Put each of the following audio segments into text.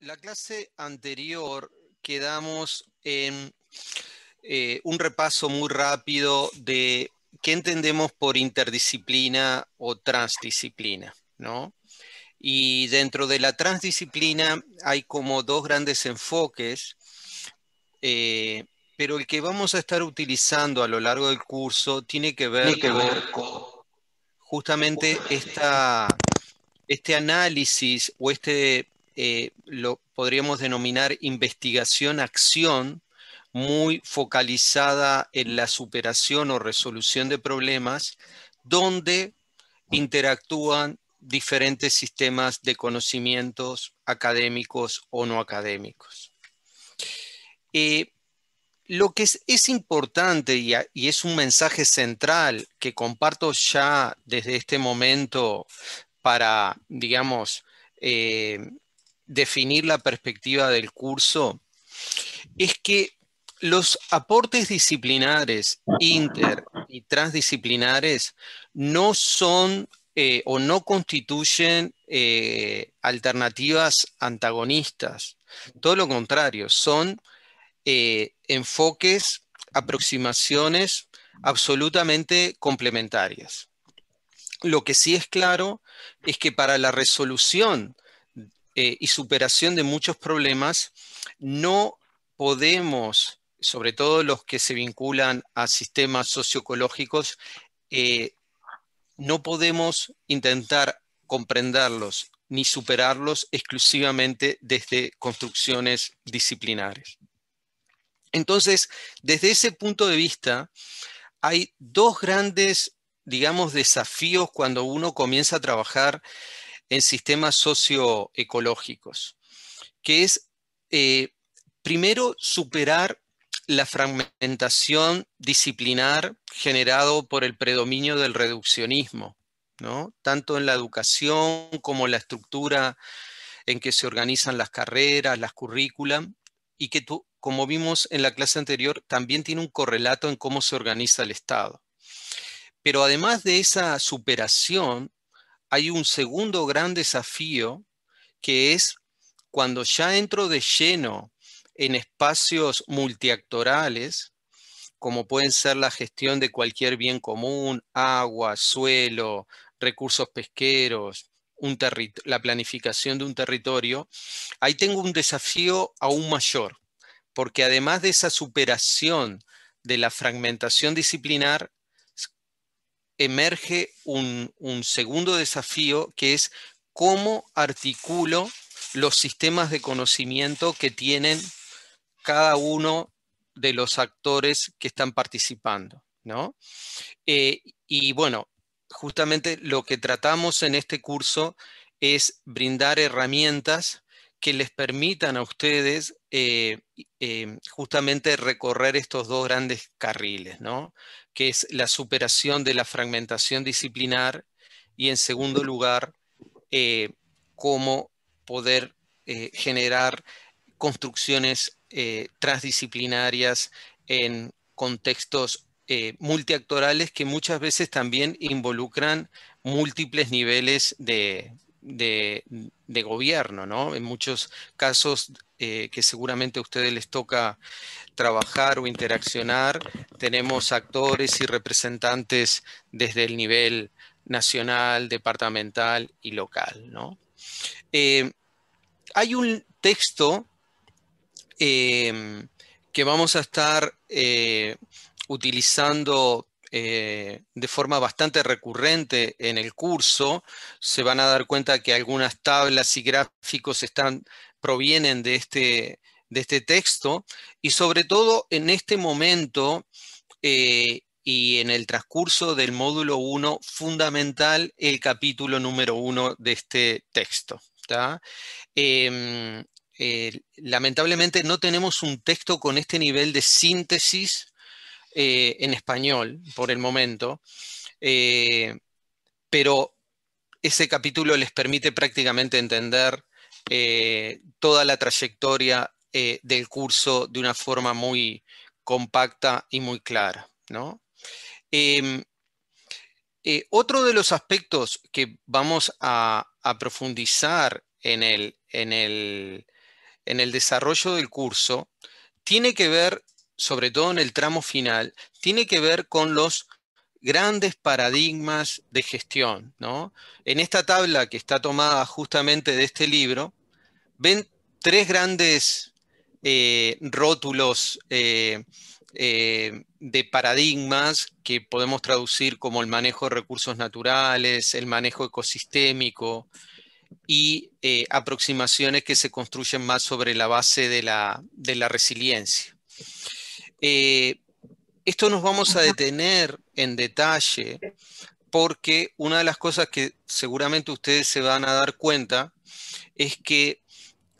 La clase anterior quedamos en eh, un repaso muy rápido de qué entendemos por interdisciplina o transdisciplina, ¿no? Y dentro de la transdisciplina hay como dos grandes enfoques, eh, pero el que vamos a estar utilizando a lo largo del curso tiene que ver, con justamente este análisis o este eh, lo podríamos denominar investigación-acción muy focalizada en la superación o resolución de problemas, donde interactúan diferentes sistemas de conocimientos académicos o no académicos. Eh, lo que es, importante y, es un mensaje central que comparto ya desde este momento para, digamos, eh, definir la perspectiva del curso es que los aportes disciplinares inter y transdisciplinares no son eh, o no constituyen eh, alternativas antagonistas. Todo lo contrario, son eh, enfoques, aproximaciones absolutamente complementarias. Lo que sí es claro es que para la resolución eh, y superación de muchos problemas, no podemos, sobre todo los que se vinculan a sistemas socioecológicos, eh, no podemos intentar comprenderlos ni superarlos exclusivamente desde construcciones disciplinares. Entonces, desde ese punto de vista, hay dos grandes, digamos, desafíos cuando uno comienza a trabajar en sistemas socioecológicos, que es, eh, primero, superar la fragmentación disciplinar generado por el predominio del reduccionismo, ¿no? tanto en la educación como en la estructura en que se organizan las carreras, las currículas, y que tú, como vimos en la clase anterior, también tiene un correlato en cómo se organiza el Estado. Pero además de esa superación, hay un segundo gran desafío que es cuando ya entro de lleno en espacios multiactorales, como pueden ser la gestión de cualquier bien común, agua, suelo, recursos pesqueros, la planificación de un territorio, ahí tengo un desafío aún mayor, porque además de esa superación de la fragmentación disciplinar, emerge un, segundo desafío que es cómo articulo los sistemas de conocimiento que tienen cada uno de los actores que están participando. ¿no? Eh, y bueno, justamente lo que tratamos en este curso es brindar herramientas que les permitan a ustedes eh, eh, justamente recorrer estos dos grandes carriles, ¿no? que es la superación de la fragmentación disciplinar y en segundo lugar, eh, cómo poder eh, generar construcciones eh, transdisciplinarias en contextos multiactorales que muchas veces también involucran múltiples niveles de, de gobierno, ¿no? En muchos casos eh, que seguramente a ustedes les toca trabajar o interaccionar, tenemos actores y representantes desde el nivel nacional, departamental y local, ¿no? Eh, hay un texto eh, que vamos a estar utilizando eh, de forma bastante recurrente en el curso. Se van a dar cuenta que algunas tablas y gráficos están, provienen de este, de este texto y sobre todo en este momento eh, y en el transcurso del módulo 1, fundamental el capítulo número 1 de este texto. Em, eh, lamentablemente no tenemos un texto con este nivel de síntesis eh, en español por el momento, eh, pero ese capítulo les permite prácticamente entender eh, toda la trayectoria del curso de una forma muy compacta y muy clara. Em, otro de los aspectos que vamos a, profundizar en el, en el, en el desarrollo del curso tiene que ver sobre todo en el tramo final, tiene que ver con los grandes paradigmas de gestión. En esta tabla que está tomada justamente de este libro, ven tres grandes eh, rótulos eh, eh, de paradigmas que podemos traducir como el manejo de recursos naturales, el manejo ecosistémico y aproximaciones que se construyen más sobre la base de la resiliencia. Eh, esto nos vamos a detener en detalle porque una de las cosas que seguramente ustedes se van a dar cuenta es que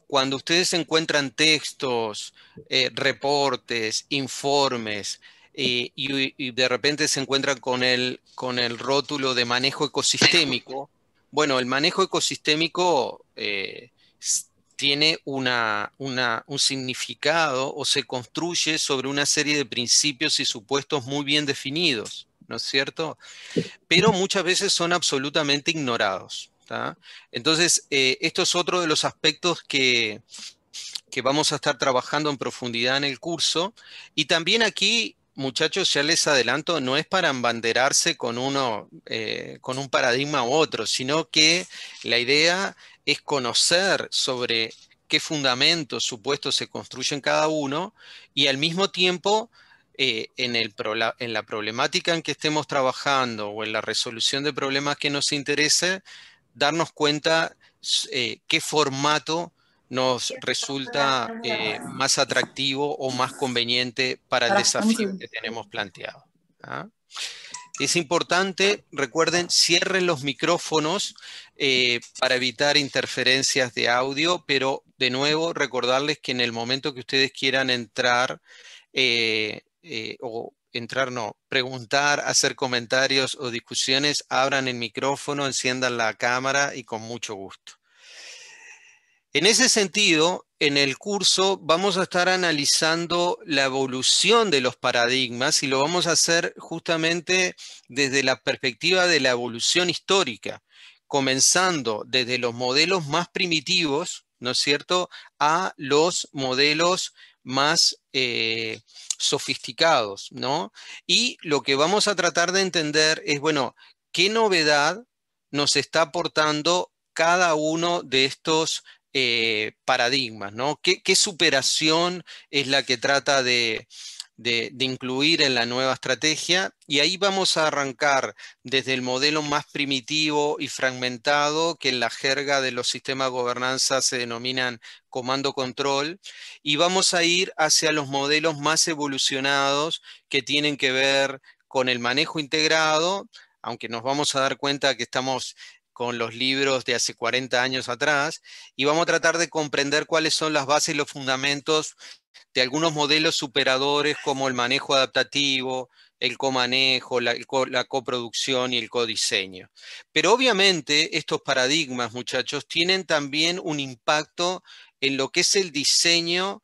cuando ustedes encuentran textos, eh, reportes, informes, eh, y, de repente se encuentran con el, con el rótulo de manejo ecosistémico, bueno, el manejo ecosistémico tiene un significado o se construye sobre una serie de principios y supuestos muy bien definidos, ¿no es cierto? Pero muchas veces son absolutamente ignorados. Entonces, eh, esto es otro de los aspectos que, que vamos a estar trabajando en profundidad en el curso. Y también aquí muchachos, ya les adelanto, no es para embanderarse con uno, eh, con un paradigma u otro, sino que la idea es conocer sobre qué fundamentos supuestos se construyen cada uno y al mismo tiempo eh, en, la, problemática en que estemos trabajando o en la resolución de problemas que nos interese, darnos cuenta eh, qué formato nos resulta eh, más atractivo o más conveniente para el desafío que tenemos planteado. ¿ah? Es importante, recuerden, cierren los micrófonos eh, para evitar interferencias de audio, pero de nuevo recordarles que en el momento que ustedes quieran entrar eh, eh, o entrar, no, preguntar, hacer comentarios o discusiones, abran el micrófono, enciendan la cámara y con mucho gusto. En ese sentido, en el curso vamos a estar analizando la evolución de los paradigmas y lo vamos a hacer justamente desde la perspectiva de la evolución histórica, comenzando desde los modelos más primitivos, ¿no es cierto?, a los modelos más eh, sofisticados, ¿no? Y lo que vamos a tratar de entender es, bueno, ¿qué novedad nos está aportando cada uno de estos eh, paradigmas, ¿no? ¿Qué, superación es la que trata de, de, incluir en la nueva estrategia? Y ahí vamos a arrancar desde el modelo más primitivo y fragmentado, que en la jerga de los sistemas de gobernanza se denominan comando-control, y vamos a ir hacia los modelos más evolucionados que tienen que ver con el manejo integrado, aunque nos vamos a dar cuenta que estamos con los libros de hace 40 años atrás y vamos a tratar de comprender cuáles son las bases y los fundamentos de algunos modelos superadores como el manejo adaptativo, el comanejo, la, la, coproducción y el codiseño. Pero obviamente estos paradigmas, muchachos, tienen también un impacto en lo que es el diseño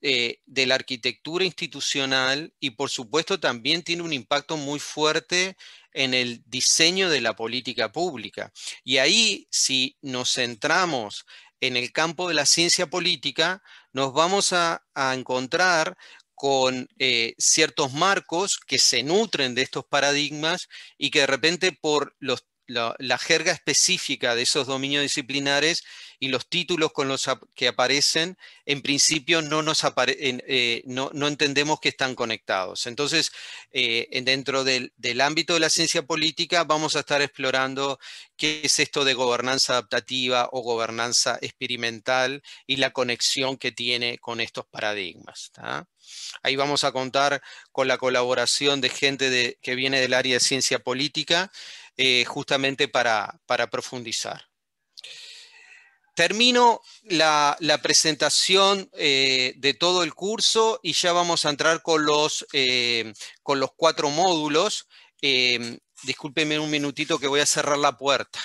eh, de la arquitectura institucional y por supuesto también tiene un impacto muy fuerte en el diseño de la política pública. Y ahí, si nos centramos en el campo de la ciencia política, nos vamos a, encontrar con eh, ciertos marcos que se nutren de estos paradigmas y que de repente por los la, jerga específica de esos dominios disciplinares y los títulos con los que aparecen, en principio no, nos eh, no, entendemos que están conectados. Entonces, eh, dentro del, ámbito de la ciencia política vamos a estar explorando qué es esto de gobernanza adaptativa o gobernanza experimental y la conexión que tiene con estos paradigmas. Ahí vamos a contar con la colaboración de gente que viene del área de ciencia política. Eh, justamente para, profundizar. Termino la, presentación eh, de todo el curso y ya vamos a entrar con los, eh, con los cuatro módulos. discúlpenme un minutito que voy a cerrar la puerta.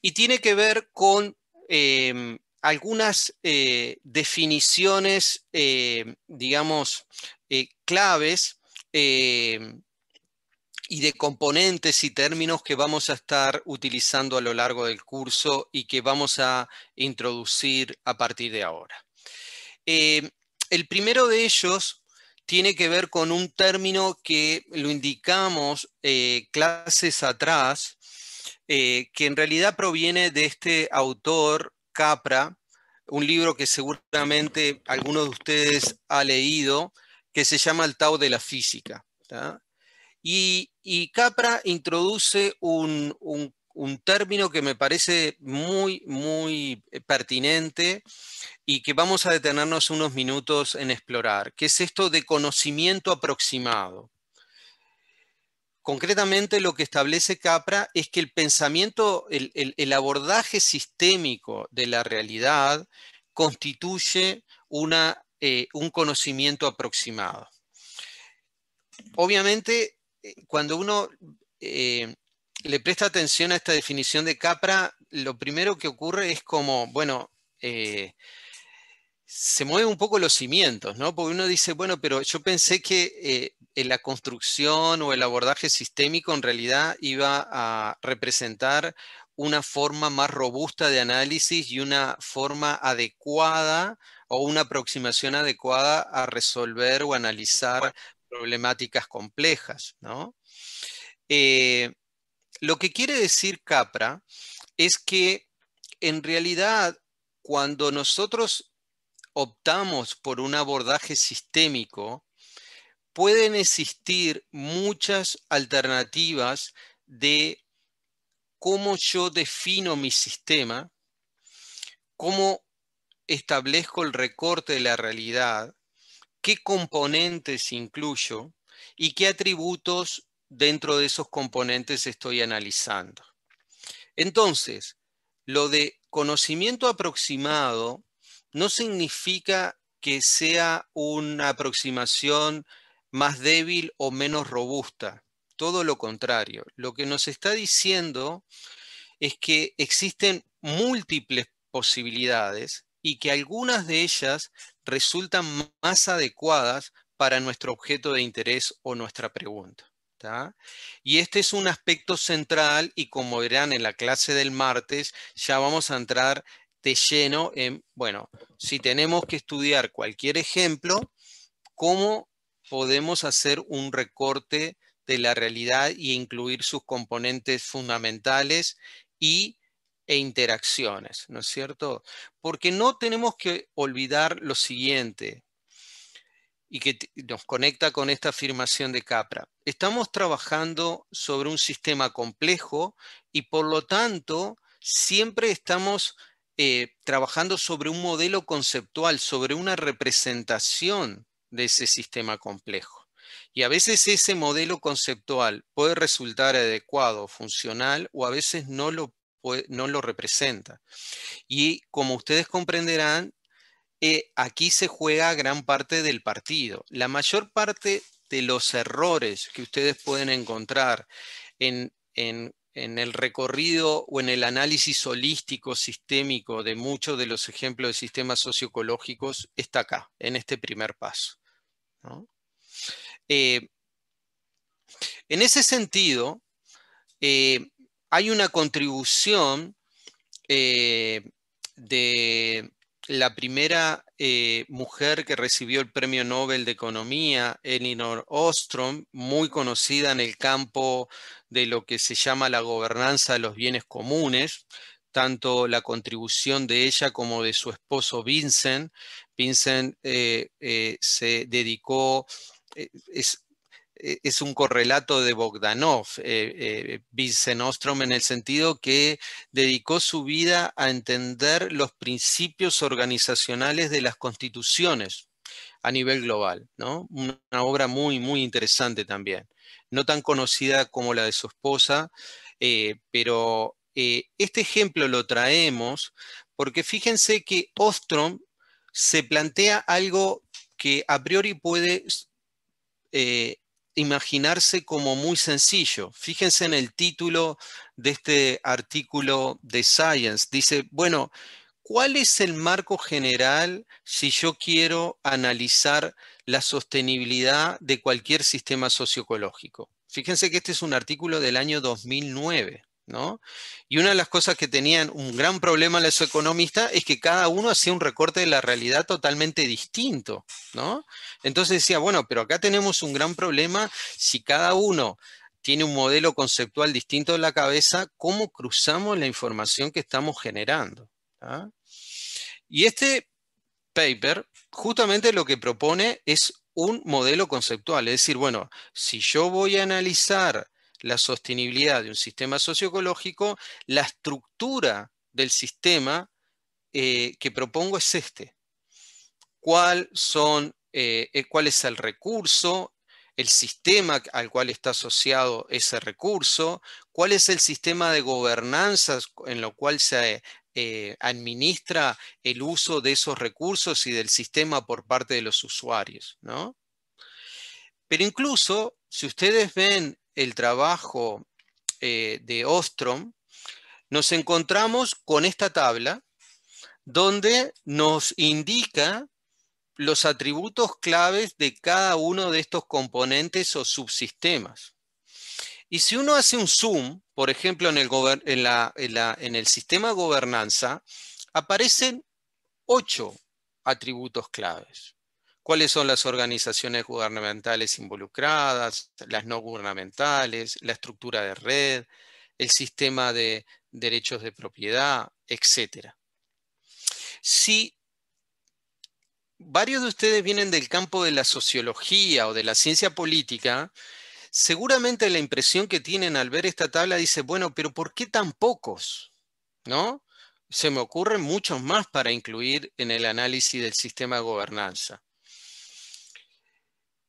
y tiene que ver con algunas definiciones, digamos, claves eh, y de componentes y términos que vamos a estar utilizando a lo largo del curso y que vamos a introducir a partir de ahora. Eh, el primero de ellos tiene que ver con un término que lo indicamos eh, clases atrás, que en realidad proviene de este autor, Capra, un libro que seguramente alguno de ustedes ha leído, que se llama el Tao de la Física. Y, Capra introduce un, término que me parece muy, muy pertinente y que vamos a detenernos unos minutos en explorar, que es esto de conocimiento aproximado. Concretamente lo que establece Capra es que el pensamiento, el abordaje sistémico de la realidad constituye una eh, un conocimiento aproximado. Obviamente, eh, cuando uno eh, le presta atención a esta definición de Capra, lo primero que ocurre es como, bueno, se mueven un poco los cimientos, ¿no? Porque uno dice, bueno, pero yo pensé que la construcción o el abordaje sistémico en realidad iba a representar una forma más robusta de análisis y una forma adecuada o una aproximación adecuada a resolver o analizar problemáticas complejas. ¿no? Eh, lo que quiere decir Capra es que en realidad cuando nosotros optamos por un abordaje sistémico, pueden existir muchas alternativas de cómo yo defino mi sistema, cómo establezco el recorte de la realidad, qué componentes incluyo y qué atributos dentro de esos componentes estoy analizando. Entonces, lo de conocimiento aproximado no significa que sea una aproximación más débil o menos robusta. Todo lo contrario. Lo que nos está diciendo es que existen múltiples posibilidades y que algunas de ellas resultan más adecuadas para nuestro objeto de interés o nuestra pregunta. Y este es un aspecto central y como verán en la clase del martes, ya vamos a entrar de lleno en, bueno, si tenemos que estudiar cualquier ejemplo, ¿cómo podemos hacer un recorte de la realidad e incluir sus componentes fundamentales y e interacciones, ¿no es cierto? Porque no tenemos que olvidar lo siguiente y que nos conecta con esta afirmación de Capra. Estamos trabajando sobre un sistema complejo y por lo tanto siempre estamos eh, trabajando sobre un modelo conceptual, sobre una representación de ese sistema complejo. Y a veces ese modelo conceptual puede resultar adecuado, funcional, o a veces no lo no lo representa. Y como ustedes comprenderán, eh, aquí se juega gran parte del partido. La mayor parte de los errores que ustedes pueden encontrar en, en, el recorrido o en el análisis holístico, sistémico de muchos de los ejemplos de sistemas socioecológicos está acá, en este primer paso. Eh, en ese sentido, eh, hay una contribución eh, de la primera eh, mujer que recibió el Premio Nobel de Economía, Elinor Ostrom, muy conocida en el campo de lo que se llama la gobernanza de los bienes comunes, tanto la contribución de ella como de su esposo Vincent. Vincent eh, se dedicó, es, e-, es un correlato de Bogdanov, eh, eh Ostrom, en el sentido que dedicó su vida a entender los principios organizacionales de las constituciones a nivel global. Una obra muy, muy interesante también. No tan conocida como la de su esposa, eh, pero eh, este ejemplo lo traemos porque fíjense que Ostrom se plantea algo que a priori puede eh, imaginarse como muy sencillo. Fíjense en el título de este artículo de Science. Dice, bueno, ¿cuál es el marco general si yo quiero analizar la sostenibilidad de cualquier sistema socioecológico? Fíjense que este es un artículo del año 2009. Y una de las cosas que tenían un gran problema los economistas es que cada uno hacía un recorte de la realidad totalmente distinto, ¿no? Entonces decía, bueno, pero acá tenemos un gran problema si cada uno tiene un modelo conceptual distinto en la cabeza, ¿cómo cruzamos la información que estamos generando? ¿ah? Y este paper justamente lo que propone es un modelo conceptual, es decir, bueno, si yo voy a analizar la sostenibilidad de un sistema socioecológico, la estructura del sistema eh, que propongo es este. ¿Cuál, son, eh, eh, ¿Cuál es el recurso? el sistema al cual está asociado ese recurso, cuál es el sistema de gobernanza en lo cual se administra el uso de esos recursos y del sistema por parte de los usuarios. ¿no? Pero incluso, si ustedes ven el trabajo eh, de Ostrom, nos encontramos con esta tabla donde nos indica los atributos claves de cada uno de estos componentes o subsistemas. Y si uno hace un zoom, por ejemplo, en el, el sistema gobernanza, aparecen ocho atributos claves cuáles son las organizaciones gubernamentales involucradas, las no gubernamentales, la estructura de red, el sistema de derechos de propiedad, etc. Si varios de ustedes vienen del campo de la sociología o de la ciencia política, seguramente la impresión que tienen al ver esta tabla dice, bueno, pero ¿por qué tan pocos? ¿No? Se me ocurren muchos más para incluir en el análisis del sistema de gobernanza.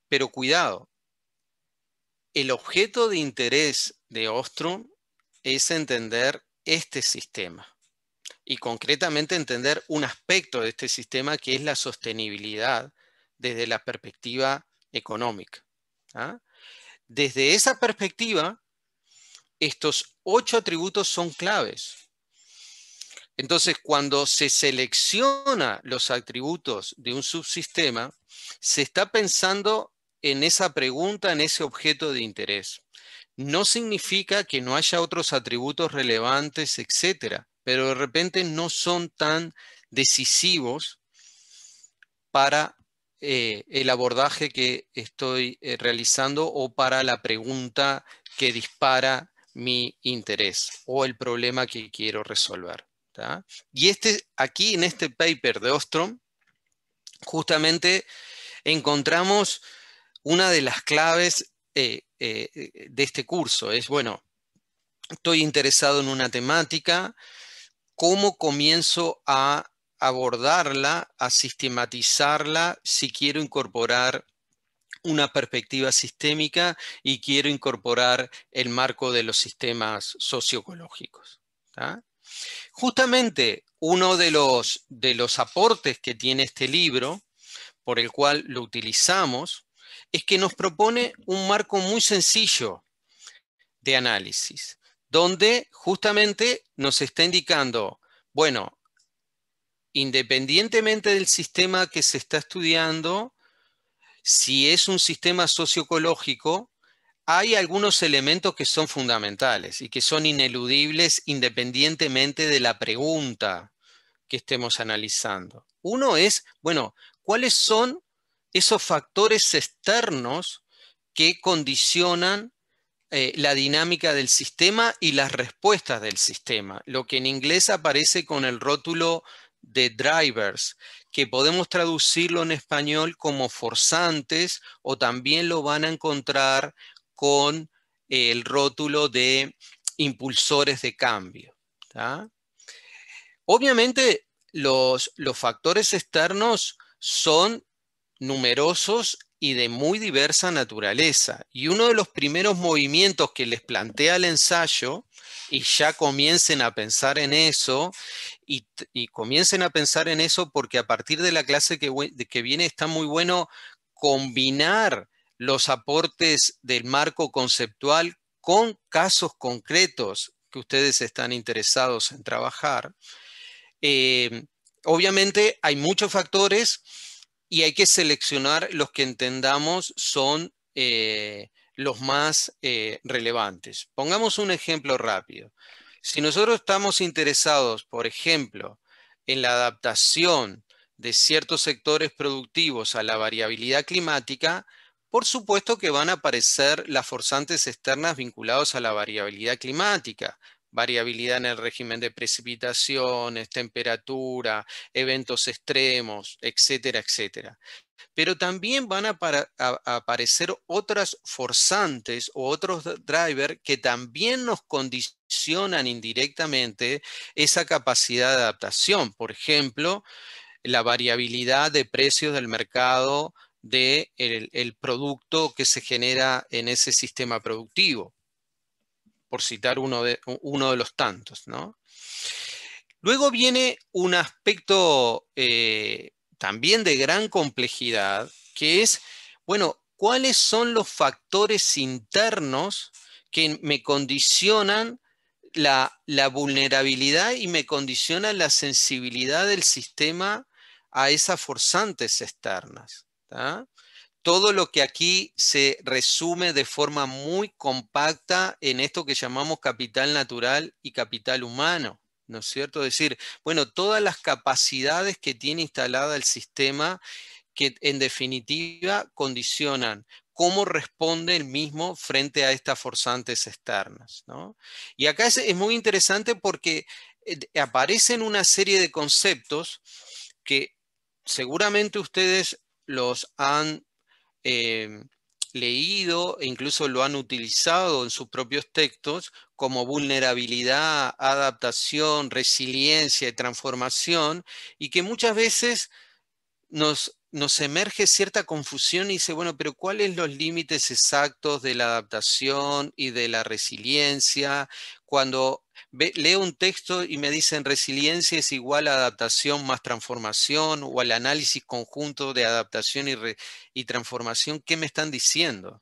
Pero cuidado, el objeto de interés de Ostrom es entender este sistema y concretamente entender un aspecto de este sistema que es la sostenibilidad desde la perspectiva económica. ¿ah? Desde esa perspectiva, estos ocho atributos son claves. Entonces, cuando se selecciona los atributos de un subsistema, se está pensando en esa pregunta, en ese objeto de interés. No significa que no haya otros atributos relevantes, etcétera, pero de repente no son tan decisivos para eh, el abordaje que estoy eh, realizando o para la pregunta que dispara mi interés o el problema que quiero resolver. Y este, aquí en este paper de Ostrom, justamente encontramos una de las claves eh, eh, de este curso es, bueno, estoy interesado en una temática, ¿cómo comienzo a abordarla, a sistematizarla si quiero incorporar una perspectiva sistémica y quiero incorporar el marco de los sistemas socioecológicos? Justamente uno de de los aportes que tiene este libro, por el cual lo utilizamos, es que nos propone un marco muy sencillo de análisis, donde justamente nos está indicando, bueno, independientemente del sistema que se está estudiando, si es un sistema socioecológico, hay algunos elementos que son fundamentales y que son ineludibles independientemente de la pregunta que estemos analizando. Uno es, bueno, ¿cuáles son esos factores externos que condicionan eh, la dinámica del sistema y las respuestas del sistema, lo que en inglés aparece con el rótulo de drivers, que podemos traducirlo en español como forzantes o también lo van a encontrar con eh, el rótulo de impulsores de cambio. Obviamente los, los factores externos son numerosos y de muy diversa naturaleza. Y uno de los primeros movimientos que les plantea el ensayo, y ya comiencen a pensar en eso, y, comiencen a pensar en eso porque a partir de la clase que, viene está muy bueno combinar los aportes del marco conceptual con casos concretos que ustedes están interesados en trabajar. Eh, obviamente hay muchos factores y hay que seleccionar los que entendamos son eh, los más eh, relevantes. Pongamos un ejemplo rápido. Si nosotros estamos interesados, por ejemplo, en la adaptación de ciertos sectores productivos a la variabilidad climática, por supuesto que van a aparecer las forzantes externas vinculadas a la variabilidad climática, variabilidad en el régimen de precipitaciones, temperatura, eventos extremos, etcétera, etcétera. Pero también van a, aparecer otras forzantes o otros drivers que también nos condicionan indirectamente esa capacidad de adaptación. Por ejemplo, la variabilidad de precios del mercado del el producto que se genera en ese sistema productivo por citar uno de, uno de los tantos. ¿no? Luego viene un aspecto eh, también de gran complejidad, que es, bueno, ¿cuáles son los factores internos que me condicionan la, vulnerabilidad y me condicionan la sensibilidad del sistema a esas forzantes externas todo lo que aquí se resume de forma muy compacta en esto que llamamos capital natural y capital humano, ¿no es cierto? Es decir, bueno, todas las capacidades que tiene instalada el sistema que en definitiva condicionan cómo responde el mismo frente a estas forzantes externas. ¿no? Y acá es, es muy interesante porque eh, aparecen una serie de conceptos que seguramente ustedes los han eh, leído e incluso lo han utilizado en sus propios textos como vulnerabilidad, adaptación, resiliencia y transformación, y que muchas veces nos, nos emerge cierta confusión y dice, bueno, pero ¿cuáles son los límites exactos de la adaptación y de la resiliencia cuando leo un texto y me dicen resiliencia es igual a adaptación más transformación o al análisis conjunto de adaptación y, transformación, ¿qué me están diciendo?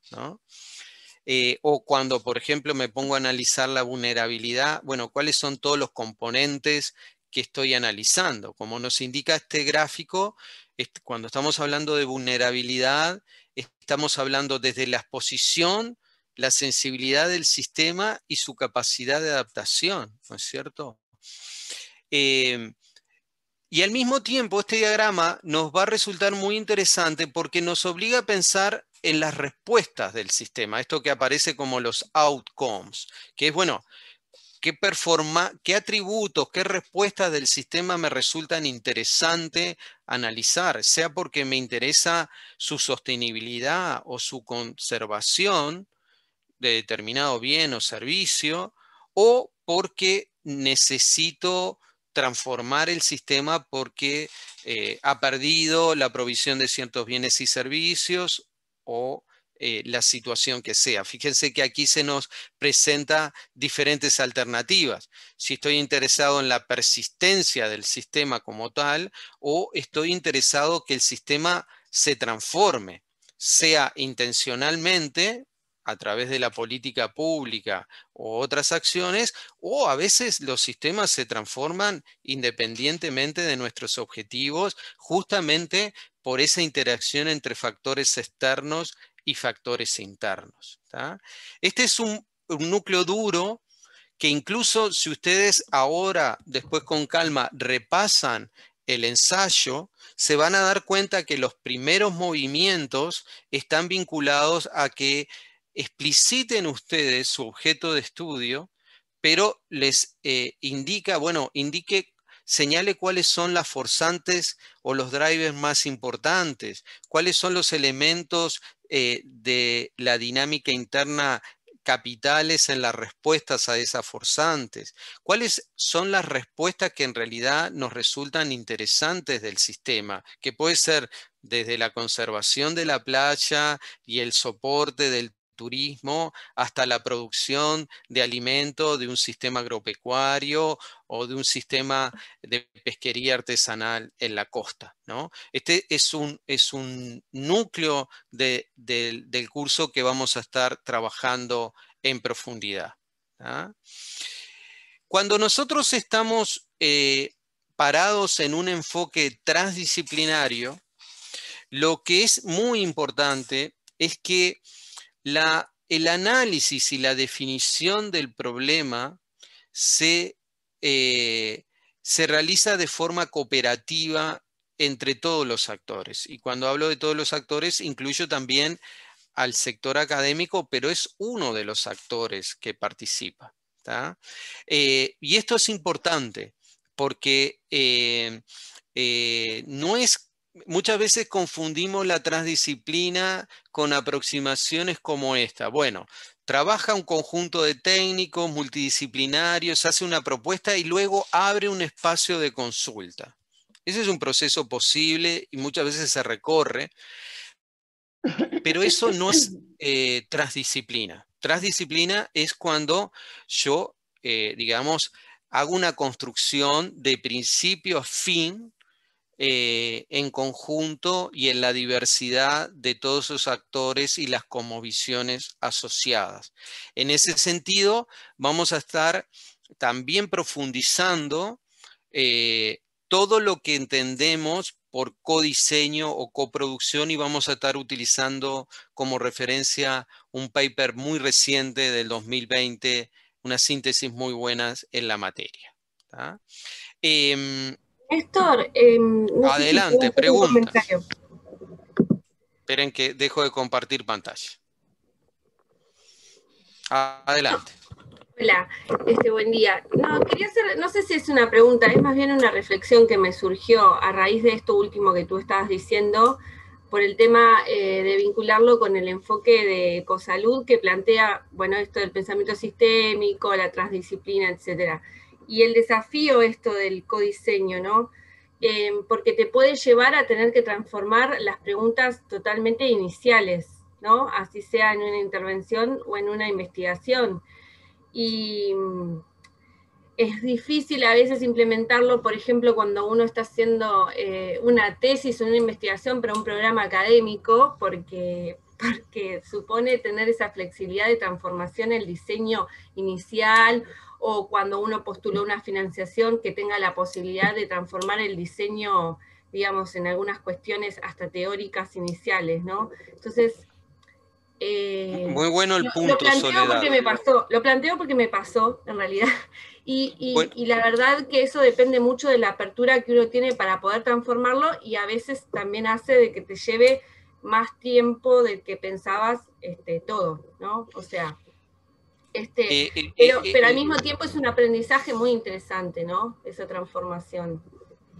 Eh, o cuando, por ejemplo, me pongo a analizar la vulnerabilidad, bueno, ¿cuáles son todos los componentes que estoy analizando? Como nos indica este gráfico, cuando estamos hablando de vulnerabilidad, estamos hablando desde la exposición la sensibilidad del sistema y su capacidad de adaptación, ¿no es cierto? Em, y al mismo tiempo, este diagrama nos va a resultar muy interesante porque nos obliga a pensar en las respuestas del sistema, esto que aparece como los outcomes, que es, bueno, qué, performa, qué atributos, qué respuestas del sistema me resultan interesante analizar, sea porque me interesa su sostenibilidad o su conservación, determinado bien o servicio o porque necesito transformar el sistema porque eh, ha perdido la provisión de ciertos bienes y servicios o eh, la situación que sea. Fíjense que aquí se nos presenta diferentes alternativas. Si estoy interesado en la persistencia del sistema como tal o estoy interesado que el sistema se transforme, sea intencionalmente a través de la política pública o otras acciones, o a veces los sistemas se transforman independientemente de nuestros objetivos, justamente por esa interacción entre factores externos y factores internos. Este es un núcleo duro que incluso si ustedes ahora, después con calma, repasan el ensayo, se van a dar cuenta que los primeros movimientos están vinculados a que expliciten ustedes su objeto de estudio, pero les eh, indica, bueno, indique, señale cuáles son las forzantes o los drivers más importantes, cuáles son los elementos eh, de la dinámica interna capitales en las respuestas a esas forzantes? ¿Cuáles son las respuestas que en realidad nos resultan interesantes del sistema? Que puede ser desde la conservación de la playa y el soporte del turismo hasta la producción de alimento de un sistema agropecuario o de un sistema de pesquería artesanal en la costa. ¿no? Este es un, es un núcleo del curso que vamos a estar trabajando en profundidad. ¿ah? Cuando nosotros estamos eh, parados en un enfoque transdisciplinario, lo que es muy importante es que el análisis y la definición del problema eh, se, realiza de forma cooperativa entre todos los actores. Y cuando hablo de todos los actores, incluyo también al sector académico, pero es uno de los actores que participa. Eh, y esto es importante porque eh, no es muchas veces confundimos la transdisciplina con aproximaciones como esta. Bueno, trabaja un conjunto de técnicos multidisciplinarios, hace una propuesta y luego abre un espacio de consulta. Ese es un proceso posible y muchas veces se recorre, pero eso no es eh, transdisciplina. Transdisciplina es cuando yo, eh, digamos, hago una construcción de principio a fin eh, en conjunto y en la diversidad de todos esos actores y las visiones asociadas. En ese sentido, vamos a estar también profundizando eh, todo lo que entendemos por codiseño o coproducción y vamos a estar utilizando como referencia un paper muy reciente del 2020, una síntesis muy buena en la materia. Néstor, em, adelante, pregunta. Esperen que dejo de compartir pantalla. Adelante. Hola, este buen día. No, quería hacer, no sé si es una pregunta, es más bien una reflexión que me surgió a raíz de esto último que tú estabas diciendo, por el tema eh, de vincularlo con el enfoque de Ecosalud que plantea, bueno, esto del pensamiento sistémico, la transdisciplina, etcétera y el desafío esto del codiseño, ¿no? Eh, porque te puede llevar a tener que transformar las preguntas totalmente iniciales, ¿no? Así sea en una intervención o en una investigación. Y mm, es difícil a veces implementarlo, por ejemplo, cuando uno está haciendo eh, una tesis o una investigación para un programa académico, porque, porque supone tener esa flexibilidad de transformación, el diseño inicial o cuando uno postuló una financiación que tenga la posibilidad de transformar el diseño, digamos, en algunas cuestiones hasta teóricas iniciales, ¿no? Entonces... Eh, Muy bueno el punto, lo planteo Porque me pasó, lo planteo porque me pasó, en realidad. Y, la verdad que eso depende mucho de la apertura que uno tiene para poder transformarlo y a veces también hace de que te lleve más tiempo del que pensabas este, todo, ¿no? O sea... Este, eh, eh, eh, pero, al mismo tiempo es un aprendizaje muy interesante, ¿no? Esa transformación.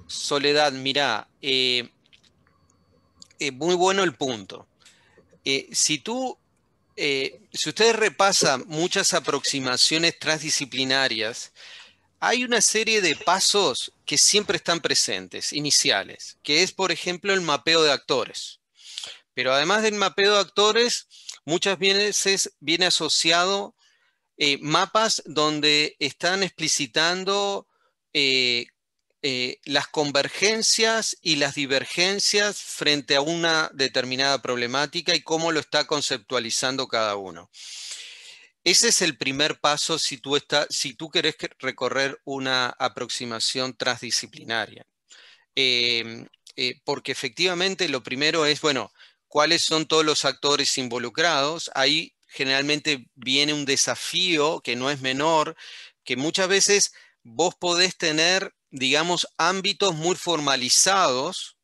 Soledad, mirá, muy bueno el punto. si tú, si ustedes repasan muchas aproximaciones transdisciplinarias, hay una serie de pasos que siempre están presentes, iniciales, que es, por ejemplo, el mapeo de actores. Pero además del mapeo de actores, muchas veces viene asociado eh, mapas donde están explicitando eh, eh, las convergencias y las divergencias frente a una determinada problemática y cómo lo está conceptualizando cada uno. Ese es el primer paso si tú, está, querés recorrer una aproximación transdisciplinaria. porque efectivamente lo primero es, bueno, cuáles son todos los actores involucrados. Ahí generalmente viene un desafío que no es menor, que muchas veces vos podés tener, digamos, ámbitos muy formalizados.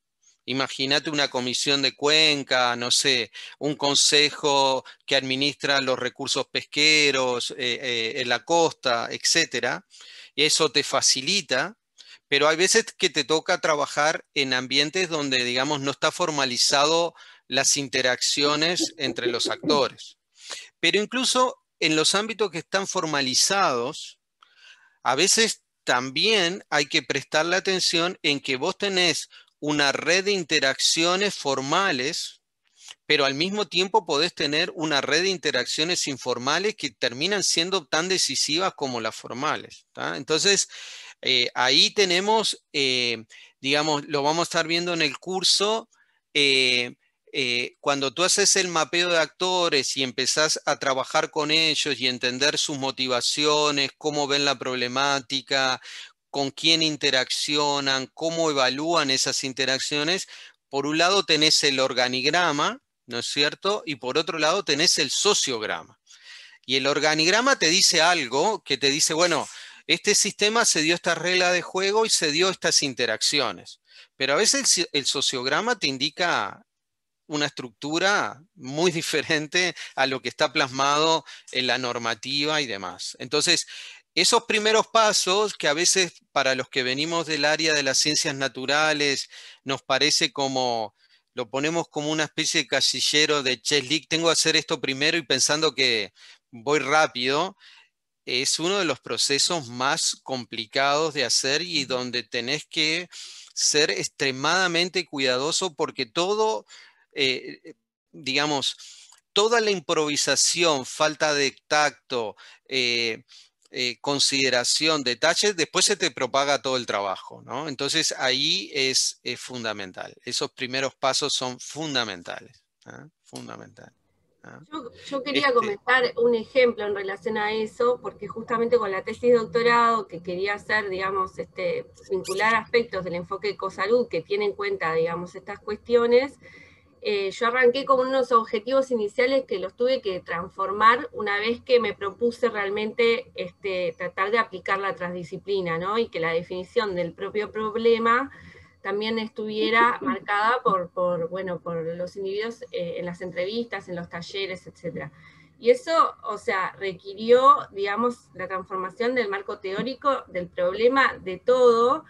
Imagínate una comisión de cuenca, no sé, un consejo que administra los recursos pesqueros eh, eh, en la costa, etc. Eso te facilita, pero hay veces que te toca trabajar en ambientes donde, digamos, no está formalizado las interacciones entre los actores. Pero incluso en los ámbitos que están formalizados, a veces también hay que prestar la atención en que vos tenés una red de interacciones formales, pero al mismo tiempo podés tener una red de interacciones informales que terminan siendo tan decisivas como las formales. Entonces, eh, ahí tenemos, eh, digamos, lo vamos a estar viendo en el curso, eh, eh, cuando tú haces el mapeo de actores y empezás a trabajar con ellos y entender sus motivaciones, cómo ven la problemática, con quién interaccionan, cómo evalúan esas interacciones, por un lado tenés el organigrama, ¿no es cierto? Y por otro lado tenés el sociograma. Y el organigrama te dice algo que te dice, bueno, este sistema se dio esta regla de juego y se dio estas interacciones. Pero a veces el sociograma te indica una estructura muy diferente a lo que está plasmado en la normativa y demás. Entonces, esos primeros pasos que a veces para los que venimos del área de las ciencias naturales nos parece como lo ponemos como una especie de casillero de Cheslick, tengo que hacer esto primero y pensando que voy rápido, es uno de los procesos más complicados de hacer y donde tenés que ser extremadamente cuidadoso porque todo eh, eh, digamos, toda la improvisación, falta de tacto, eh, consideración, detalles, después se te propaga todo el trabajo, ¿no? Entonces ahí es, fundamental. Esos primeros pasos son fundamentales, ¿ah? fundamental ¿ah? Yo, quería este comentar un ejemplo en relación a eso, porque justamente con la tesis de doctorado que quería hacer, digamos, este, vincular aspectos del enfoque de cosalud que tiene en cuenta, digamos, estas cuestiones, eh, yo arranqué con unos objetivos iniciales que los tuve que transformar una vez que me propuse realmente este, tratar de aplicar la transdisciplina, Y que la definición del propio problema también estuviera marcada por, bueno, por los individuos eh, en las entrevistas, en los talleres, etc. Y eso, o sea, requirió, digamos, la transformación del marco teórico del problema de todo,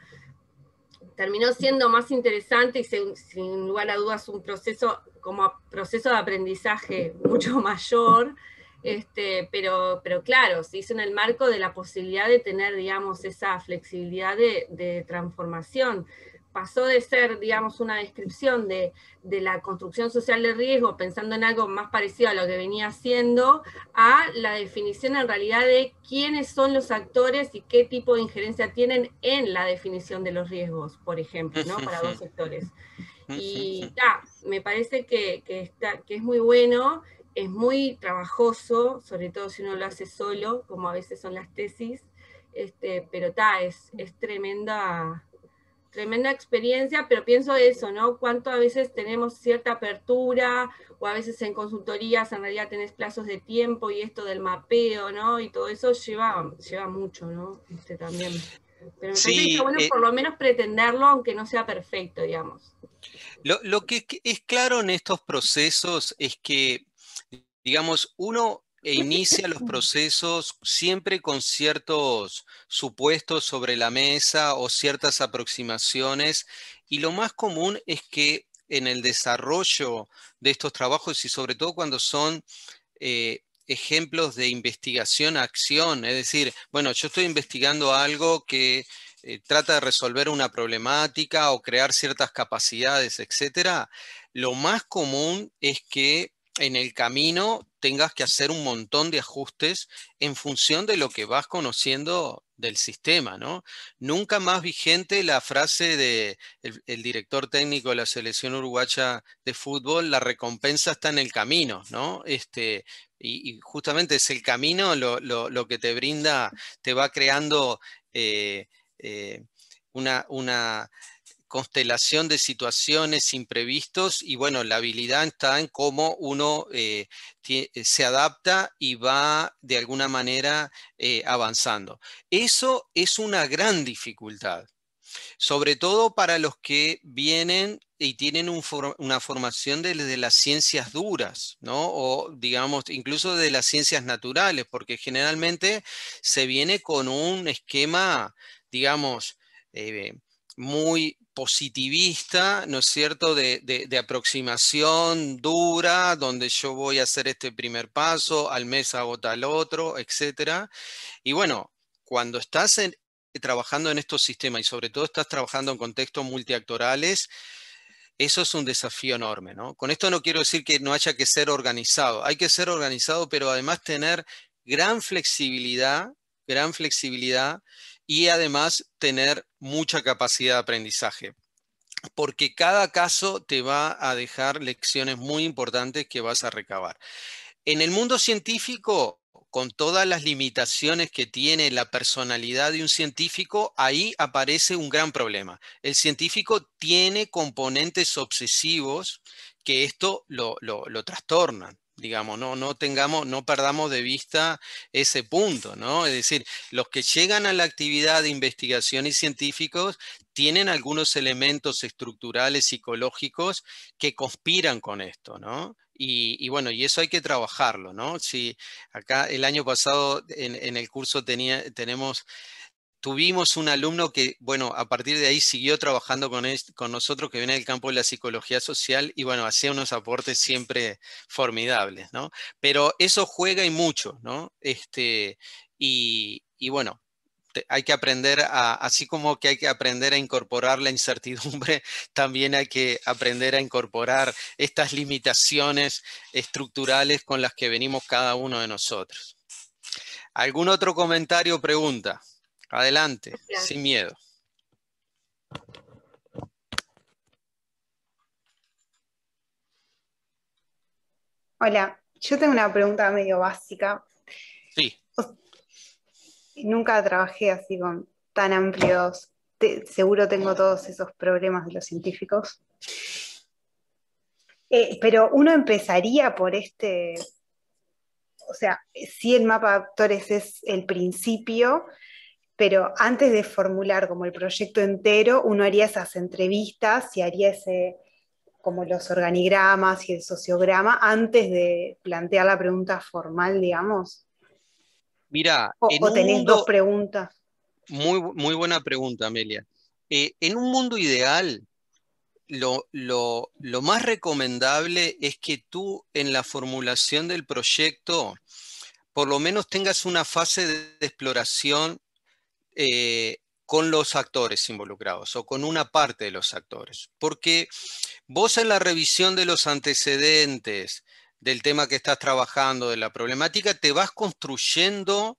terminó siendo más interesante y sin lugar a dudas un proceso como proceso de aprendizaje mucho mayor, este, pero, pero claro, se hizo en el marco de la posibilidad de tener, digamos, esa flexibilidad de transformación pasó de ser, digamos, una descripción de, de, la construcción social de riesgo, pensando en algo más parecido a lo que venía haciendo, a la definición en realidad de quiénes son los actores y qué tipo de injerencia tienen en la definición de los riesgos, por ejemplo, para dos sectores. Y me parece que, está, que es muy bueno, es muy trabajoso, sobre todo si uno lo hace solo, como a veces son las tesis, este, pero ta, es tremenda tremenda experiencia, pero pienso eso, ¿no? Cuánto a veces tenemos cierta apertura o a veces en consultorías en realidad tenés plazos de tiempo y esto del mapeo, ¿no? Y todo eso lleva, lleva mucho, ¿no? Este también. Pero me parece que bueno eh, por lo menos pretenderlo, aunque no sea perfecto, digamos. Lo, lo que es claro en estos procesos es que, digamos, uno e inicia los procesos siempre con ciertos supuestos sobre la mesa o ciertas aproximaciones y lo más común es que en el desarrollo de estos trabajos y sobre todo cuando son eh, ejemplos de investigación acción, es decir, bueno, yo estoy investigando algo que eh, trata de resolver una problemática o crear ciertas capacidades, etcétera, lo más común es que en el camino tengas que hacer un montón de ajustes en función de lo que vas conociendo del sistema, ¿no? Nunca más vigente la frase del de el director técnico de la selección uruguaya de fútbol, la recompensa está en el camino, ¿no? Este, y, justamente es el camino lo, que te brinda, te va creando eh, eh, una, una constelación de situaciones imprevistos y bueno, la habilidad está en cómo uno eh, eh, se adapta y va de alguna manera eh, avanzando. Eso es una gran dificultad, sobre todo para los que vienen y tienen una formación desde de las ciencias duras, ¿no? O digamos, incluso de las ciencias naturales, porque generalmente se viene con un esquema, digamos, muy positivista, ¿no es cierto?, de, aproximación dura, donde yo voy a hacer este primer paso, al mes hago tal otro, etc. Y bueno, cuando estás trabajando en estos sistemas y sobre todo estás trabajando en contextos multiactorales, eso es un desafío enorme, ¿no? Con esto no quiero decir que no haya que ser organizado, hay que ser organizado, pero además tener gran flexibilidad, gran flexibilidad y además tener mucha capacidad de aprendizaje, porque cada caso te va a dejar lecciones muy importantes que vas a recabar. En el mundo científico, con todas las limitaciones que tiene la personalidad de un científico, ahí aparece un gran problema. El científico tiene componentes obsesivos que esto lo, lo trastornan digamos, no, no tengamos, no perdamos de vista ese punto, ¿no? Es decir, los que llegan a la actividad de investigación y científicos tienen algunos elementos estructurales, psicológicos, que conspiran con esto, ¿no? Y, bueno, y eso hay que trabajarlo, ¿no? Si acá el año pasado en, en el curso tenía, tenemos tuvimos un alumno que, bueno, a partir de ahí siguió trabajando con, con nosotros, que viene del campo de la psicología social y, bueno, hacía unos aportes siempre formidables, ¿no? Pero eso juega y mucho, ¿no? Este, y, y bueno, hay que aprender a, así como que hay que aprender a incorporar la incertidumbre, también hay que aprender a incorporar estas limitaciones estructurales con las que venimos cada uno de nosotros. ¿Algún otro comentario o pregunta? Adelante, sin miedo. Hola, yo tengo una pregunta medio básica. Sí. Nunca trabajé así con tan amplios. seguro tengo todos esos problemas de los científicos. Eh, pero uno empezaría por este, o sea, si el mapa de actores es el principio, pero antes de formular como el proyecto entero, uno haría esas entrevistas y haría ese, como los organigramas y el sociograma antes de plantear la pregunta formal, digamos? Mira, o, tenés dos preguntas. Muy, muy, buena pregunta, Amelia. Eh, en un mundo ideal, lo, más recomendable es que tú en la formulación del proyecto, por lo menos tengas una fase de exploración eh, con los actores involucrados o con una parte de los actores. Porque vos en la revisión de los antecedentes del tema que estás trabajando, de la problemática, te vas construyendo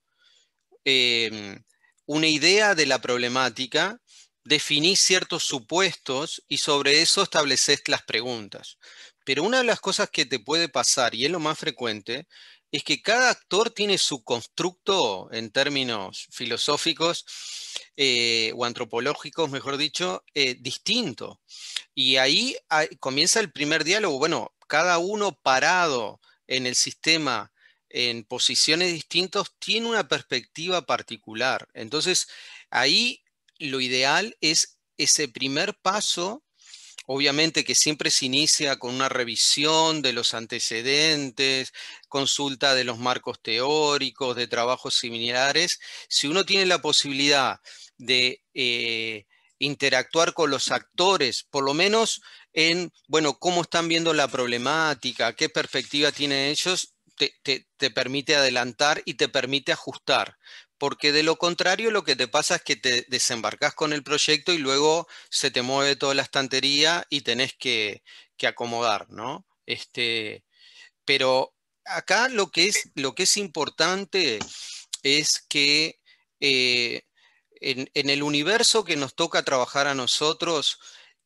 eh, una idea de la problemática, definís ciertos supuestos y sobre eso estableces las preguntas. Pero una de las cosas que te puede pasar, y es lo más frecuente, es que cada actor tiene su constructo en términos filosóficos eh, o antropológicos, mejor dicho, eh, distinto. Y ahí ah, comienza el primer diálogo. Bueno, cada uno parado en el sistema en posiciones distintas tiene una perspectiva particular. Entonces, ahí lo ideal es ese primer paso Obviamente que siempre se inicia con una revisión de los antecedentes, consulta de los marcos teóricos, de trabajos similares. Si uno tiene la posibilidad de eh, interactuar con los actores, por lo menos en, bueno, cómo están viendo la problemática, qué perspectiva tienen ellos, te permite adelantar y te permite ajustar porque de lo contrario lo que te pasa es que te desembarcas con el proyecto y luego se te mueve toda la estantería y tenés que, acomodar, este, pero acá lo que es, lo que es importante es que eh, en, el universo que nos toca trabajar a nosotros,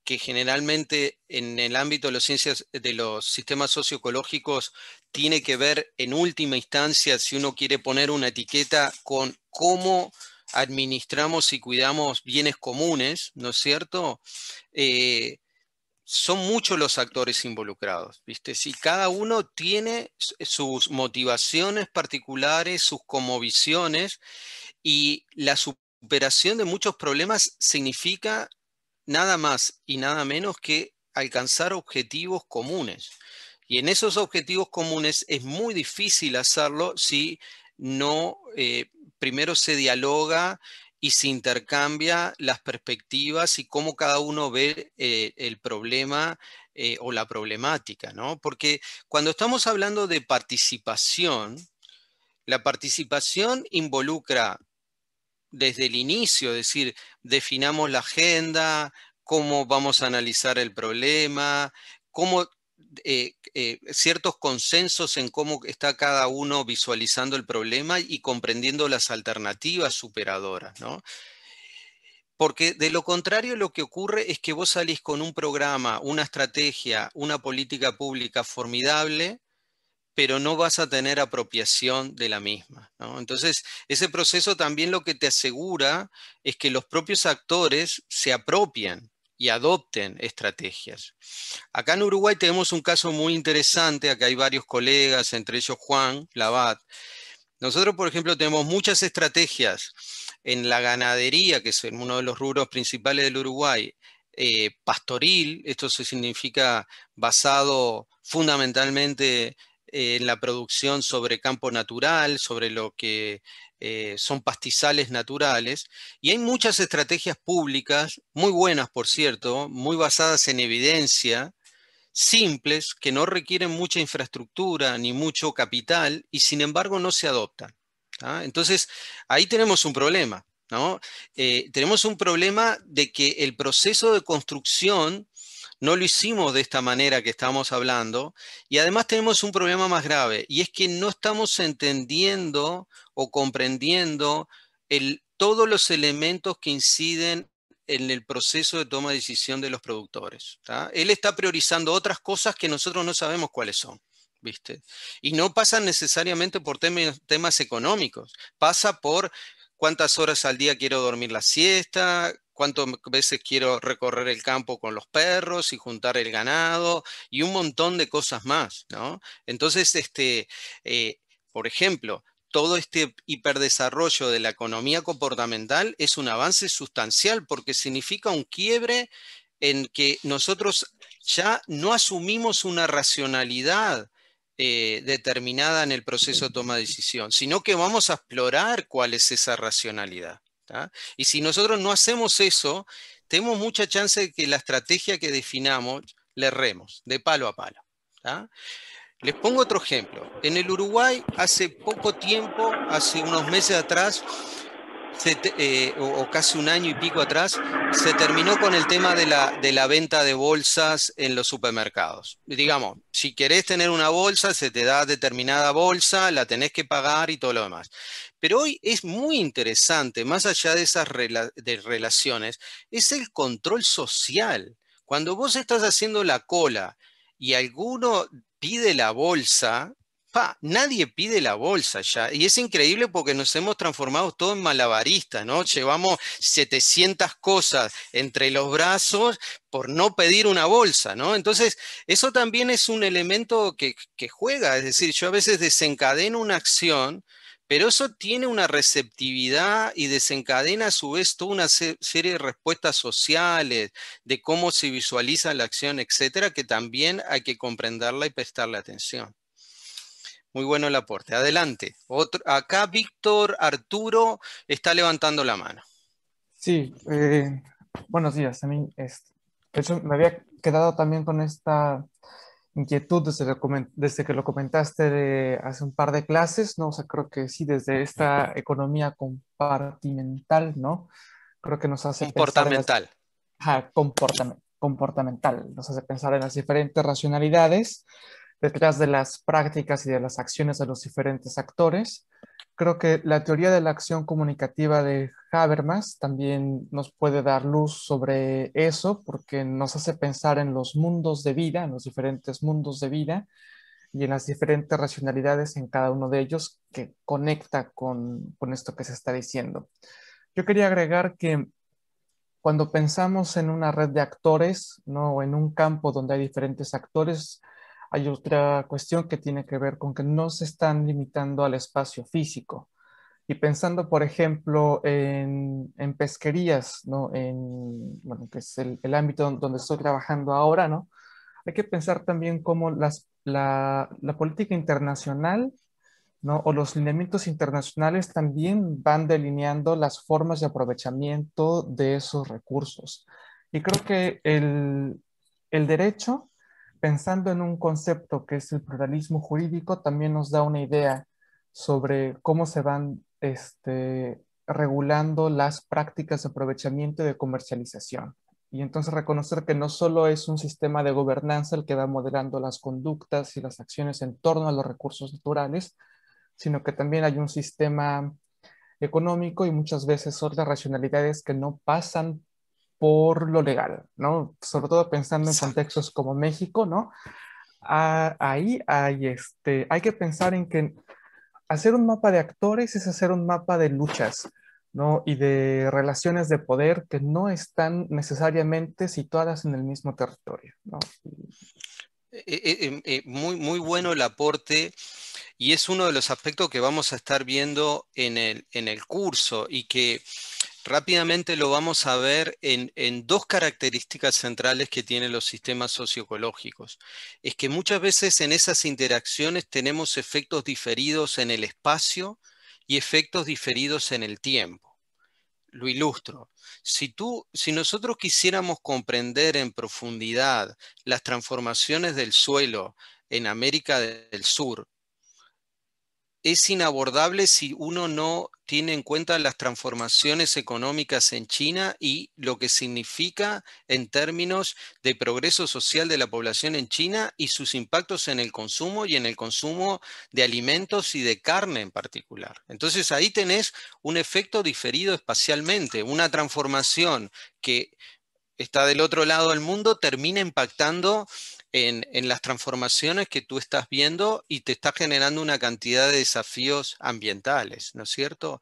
que generalmente en el ámbito de, las ciencias, de los sistemas socioecológicos tiene que ver en última instancia, si uno quiere poner una etiqueta, con cómo administramos y cuidamos bienes comunes, ¿no es cierto? Eh, son muchos los actores involucrados, ¿viste? Si cada uno tiene sus motivaciones particulares, sus visiones, y la superación de muchos problemas significa nada más y nada menos que alcanzar objetivos comunes. Y en esos objetivos comunes es muy difícil hacerlo si no eh, primero se dialoga y se intercambia las perspectivas y cómo cada uno ve eh, el problema eh, o la problemática, ¿no? Porque cuando estamos hablando de participación, la participación involucra desde el inicio, es decir, definamos la agenda, cómo vamos a analizar el problema, cómo eh, eh, ciertos consensos en cómo está cada uno visualizando el problema y comprendiendo las alternativas superadoras, ¿no? Porque de lo contrario lo que ocurre es que vos salís con un programa, una estrategia, una política pública formidable, pero no vas a tener apropiación de la misma. Entonces, ese proceso también lo que te asegura es que los propios actores se apropien y adopten estrategias. Acá en Uruguay tenemos un caso muy interesante, acá hay varios colegas, entre ellos Juan Labat. Nosotros, por ejemplo, tenemos muchas estrategias en la ganadería, que es uno de los rubros principales del Uruguay, eh, pastoril, esto significa basado fundamentalmente en la producción sobre campo natural, sobre lo que eh, son pastizales naturales. Y hay muchas estrategias públicas, muy buenas, por cierto, muy basadas en evidencia, simples, que no requieren mucha infraestructura ni mucho capital y sin embargo no se adoptan. Entonces, ahí tenemos un problema. ¿no? Eh, tenemos un problema de que el proceso de construcción no lo hicimos de esta manera que estamos hablando y además tenemos un problema más grave y es que no estamos entendiendo o comprendiendo todos los elementos que inciden en el proceso de toma de decisión de los productores. Él está priorizando otras cosas que nosotros no sabemos cuáles son. ¿Viste? Y no pasan necesariamente por temas económicos, pasa por cuántas horas al día quiero dormir la siesta, cuántas veces quiero recorrer el campo con los perros y juntar el ganado y un montón de cosas más, ¿no? Entonces, este, eh, por ejemplo, todo este hiperdesarrollo de la economía comportamental es un avance sustancial porque significa un quiebre en que nosotros ya no asumimos una racionalidad eh, determinada en el proceso de toma de decisión, sino que vamos a explorar cuál es esa racionalidad. Y si nosotros no hacemos eso, tenemos mucha chance de que la estrategia que definamos le erremos, de palo a palo. Les pongo otro ejemplo. En el Uruguay, hace poco tiempo, hace unos meses atrás, eh, o, casi un año y pico atrás, se terminó con el tema de la, de la venta de bolsas en los supermercados. Digamos, si querés tener una bolsa, se te da determinada bolsa, la tenés que pagar y todo lo demás. Pero hoy es muy interesante, más allá de esas relaciones, es el control social. Cuando vos estás haciendo la cola y alguno pide la bolsa, nadie pide la bolsa ya. Y es increíble porque nos hemos transformado todos en malabaristas, ¿no? Llevamos 700 cosas entre los brazos por no pedir una bolsa, ¿no? Entonces, eso también es un elemento que, juega. Es decir, yo a veces desencadeno una acción pero eso tiene una receptividad y desencadena a su vez toda una serie de respuestas sociales, de cómo se visualiza la acción, etcétera, que también hay que comprenderla y prestarle atención. Muy bueno el aporte. Adelante. Otro, acá Víctor Arturo está levantando la mano. Sí, eh, buenos días. A mí, me había quedado también con esta inquietud desde, que lo comentaste hace un par de clases, ¿no? O creo que sí, desde esta economía compartimental, ¿no? Creo que nos hace... Comportamental. Las, comportamental. Nos hace pensar en las diferentes racionalidades detrás de las prácticas y de las acciones de los diferentes actores. Creo que la teoría de la acción comunicativa de Habermas también nos puede dar luz sobre eso porque nos hace pensar en los mundos de vida, en los diferentes mundos de vida y en las diferentes racionalidades en cada uno de ellos que conecta con, esto que se está diciendo. Yo quería agregar que cuando pensamos en una red de actores ¿no? o en un campo donde hay diferentes actores, hay otra cuestión que tiene que ver con que no se están limitando al espacio físico. Y pensando, por ejemplo, en, en pesquerías, ¿no? En, bueno, que es el, el, ámbito donde estoy trabajando ahora, ¿no? Hay que pensar también cómo las, la, la política internacional ¿no? o los lineamientos internacionales también van delineando las formas de aprovechamiento de esos recursos. Y creo que el, el derecho pensando en un concepto que es el pluralismo jurídico, también nos da una idea sobre cómo se van este, regulando las prácticas de aprovechamiento y de comercialización. Y entonces reconocer que no solo es un sistema de gobernanza el que va moderando las conductas y las acciones en torno a los recursos naturales, sino que también hay un sistema económico y muchas veces otras racionalidades que no pasan por lo legal, ¿no? Sobre todo pensando en contextos como México, ¿no? Ah, ahí hay, este, hay que pensar en que hacer un mapa de actores es hacer un mapa de luchas, ¿no? Y de relaciones de poder que no están necesariamente situadas en el mismo territorio, eh, eh, eh, muy, muy bueno el aporte y es uno de los aspectos que vamos a estar viendo en el, en el curso y que Rápidamente lo vamos a ver en, dos características centrales que tienen los sistemas socioecológicos. Es que muchas veces en esas interacciones tenemos efectos diferidos en el espacio y efectos diferidos en el tiempo. Lo ilustro. Si, tú, si nosotros quisiéramos comprender en profundidad las transformaciones del suelo en América del Sur es inabordable si uno no tiene en cuenta las transformaciones económicas en China y lo que significa en términos de progreso social de la población en China y sus impactos en el consumo y en el consumo de alimentos y de carne en particular. Entonces ahí tenés un efecto diferido espacialmente, una transformación que está del otro lado del mundo termina impactando en, las transformaciones que tú estás viendo y te está generando una cantidad de desafíos ambientales, ¿no es cierto?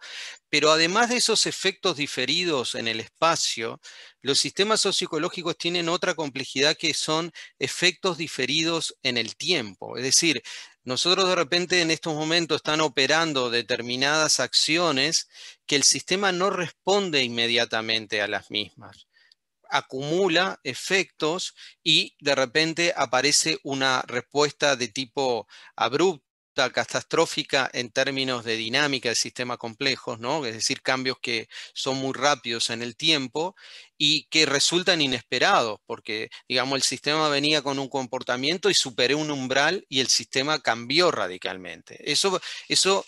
Pero además de esos efectos diferidos en el espacio, los sistemas sociológicos tienen otra complejidad que son efectos diferidos en el tiempo. Es decir, nosotros de repente en estos momentos están operando determinadas acciones que el sistema no responde inmediatamente a las mismas acumula efectos y de repente aparece una respuesta de tipo abrupta, catastrófica en términos de dinámica de sistemas complejos, ¿no? es decir, cambios que son muy rápidos en el tiempo y que resultan inesperados, porque digamos, el sistema venía con un comportamiento y superé un umbral y el sistema cambió radicalmente. Eso, eso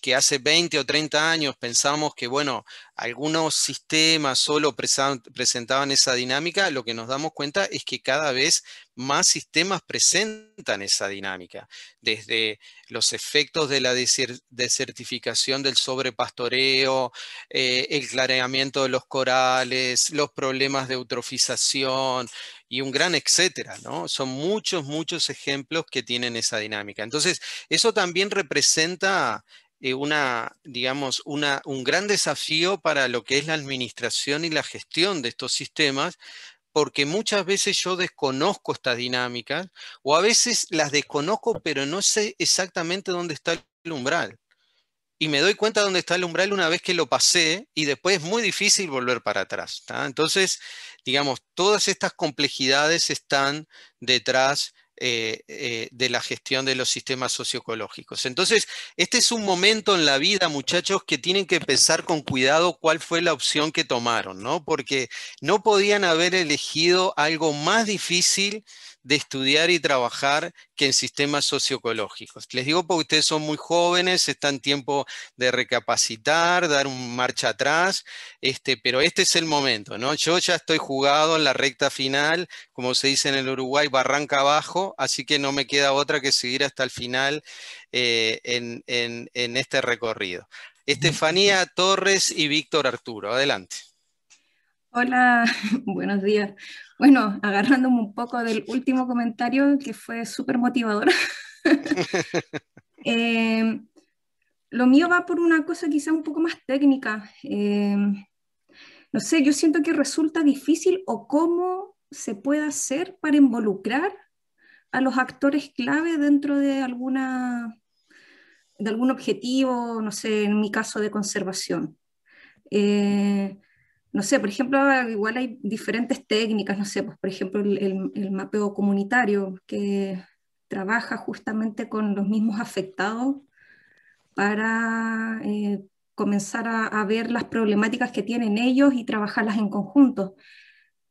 que hace 20 o 30 años pensamos que, bueno, algunos sistemas solo presentaban esa dinámica, lo que nos damos cuenta es que cada vez más sistemas presentan esa dinámica, desde los efectos de la desertificación del sobrepastoreo, eh, el clareamiento de los corales, los problemas de eutrofización y un gran etcétera, ¿no? Son muchos, muchos ejemplos que tienen esa dinámica. Entonces, eso también representa eh, una, digamos, una, un gran desafío para lo que es la administración y la gestión de estos sistemas, porque muchas veces yo desconozco estas dinámicas o a veces las desconozco, pero no sé exactamente dónde está el umbral. Y me doy cuenta dónde está el umbral una vez que lo pasé y después es muy difícil volver para atrás. Entonces, digamos, todas estas complejidades están detrás eh, eh, de la gestión de los sistemas socioecológicos. Entonces, este es un momento en la vida, muchachos, que tienen que pensar con cuidado cuál fue la opción que tomaron, ¿no? Porque no podían haber elegido algo más difícil de estudiar y trabajar que en sistemas socioecológicos. Les digo porque ustedes son muy jóvenes, están tiempo de recapacitar, dar un marcha atrás, este, pero este es el momento, ¿no? Yo ya estoy jugado en la recta final, como se dice en el Uruguay, barranca abajo, así que no me queda otra que seguir hasta el final eh, en, en este recorrido. Estefanía Torres y Víctor Arturo, adelante. Hola, buenos días. Bueno, agarrándome un poco del último comentario que fue súper motivador. Em, lo mío va por una cosa quizá un poco más técnica. Em, no sé, yo siento que resulta difícil o cómo se puede hacer para involucrar a los actores clave dentro de alguna de algún objetivo, no sé, en mi caso de conservación. Eh, no sé, por ejemplo, ah, igual hay diferentes técnicas, no sé, pues por ejemplo el, mapeo comunitario que trabaja justamente con los mismos afectados para eh, comenzar a, ver las problemáticas que tienen ellos y trabajarlas en conjunto.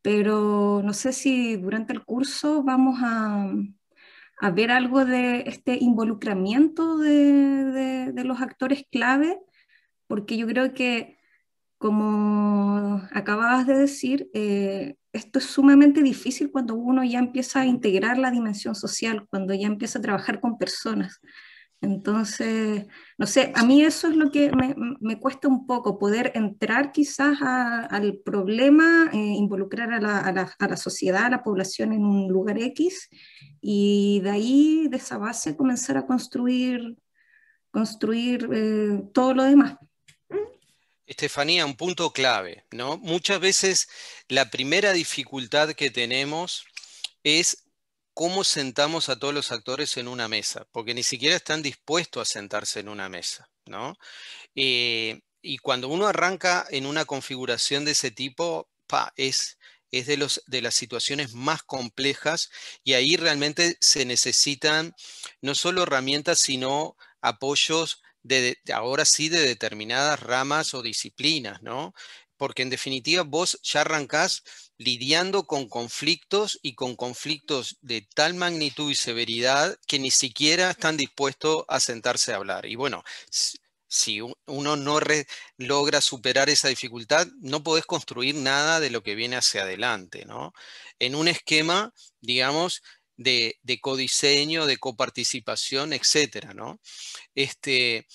Pero no sé si durante el curso vamos a, ver algo de este involucramiento de los actores clave, porque yo creo que como acababas de decir, eh, esto es sumamente difícil cuando uno ya empieza a integrar la dimensión social, cuando ya empieza a trabajar con personas. Entonces, no sé, a mí eso es lo que me, cuesta un poco, poder entrar quizás al problema, eh, involucrar a la, sociedad, a la población en un lugar X y de ahí, de esa base, comenzar a construir, construir eh, todo lo demás. Estefanía, un punto clave, ¿no? Muchas veces la primera dificultad que tenemos es cómo sentamos a todos los actores en una mesa, porque ni siquiera están dispuestos a sentarse en una mesa, ¿no? Eh, y cuando uno arranca en una configuración de ese tipo, es, es de, los, de las situaciones más complejas y ahí realmente se necesitan no solo herramientas, sino apoyos de, ahora sí de determinadas ramas o disciplinas, ¿no? Porque en definitiva vos ya arrancás lidiando con conflictos y con conflictos de tal magnitud y severidad que ni siquiera están dispuestos a sentarse a hablar. Y bueno, si uno no logra superar esa dificultad, no podés construir nada de lo que viene hacia adelante, ¿no? En un esquema, digamos, de, codiseño, de coparticipación, etc. ¿no? Este,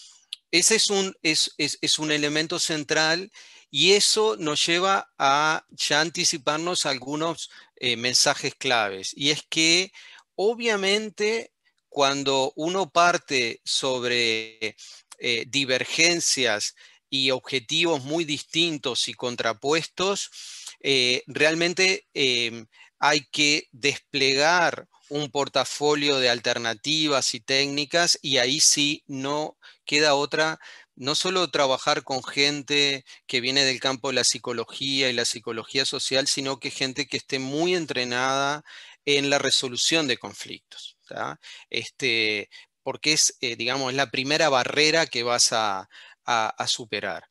ese es un, es, un elemento central y eso nos lleva a ya anticiparnos algunos eh, mensajes claves. Y es que obviamente cuando uno parte sobre eh, divergencias y objetivos muy distintos y contrapuestos, eh, realmente em, hay que desplegar un portafolio de alternativas y técnicas y ahí sí no queda otra, no solo trabajar con gente que viene del campo de la psicología y la psicología social, sino que gente que esté muy entrenada en la resolución de conflictos. Este, porque es, eh, digamos, la primera barrera que vas a, superar.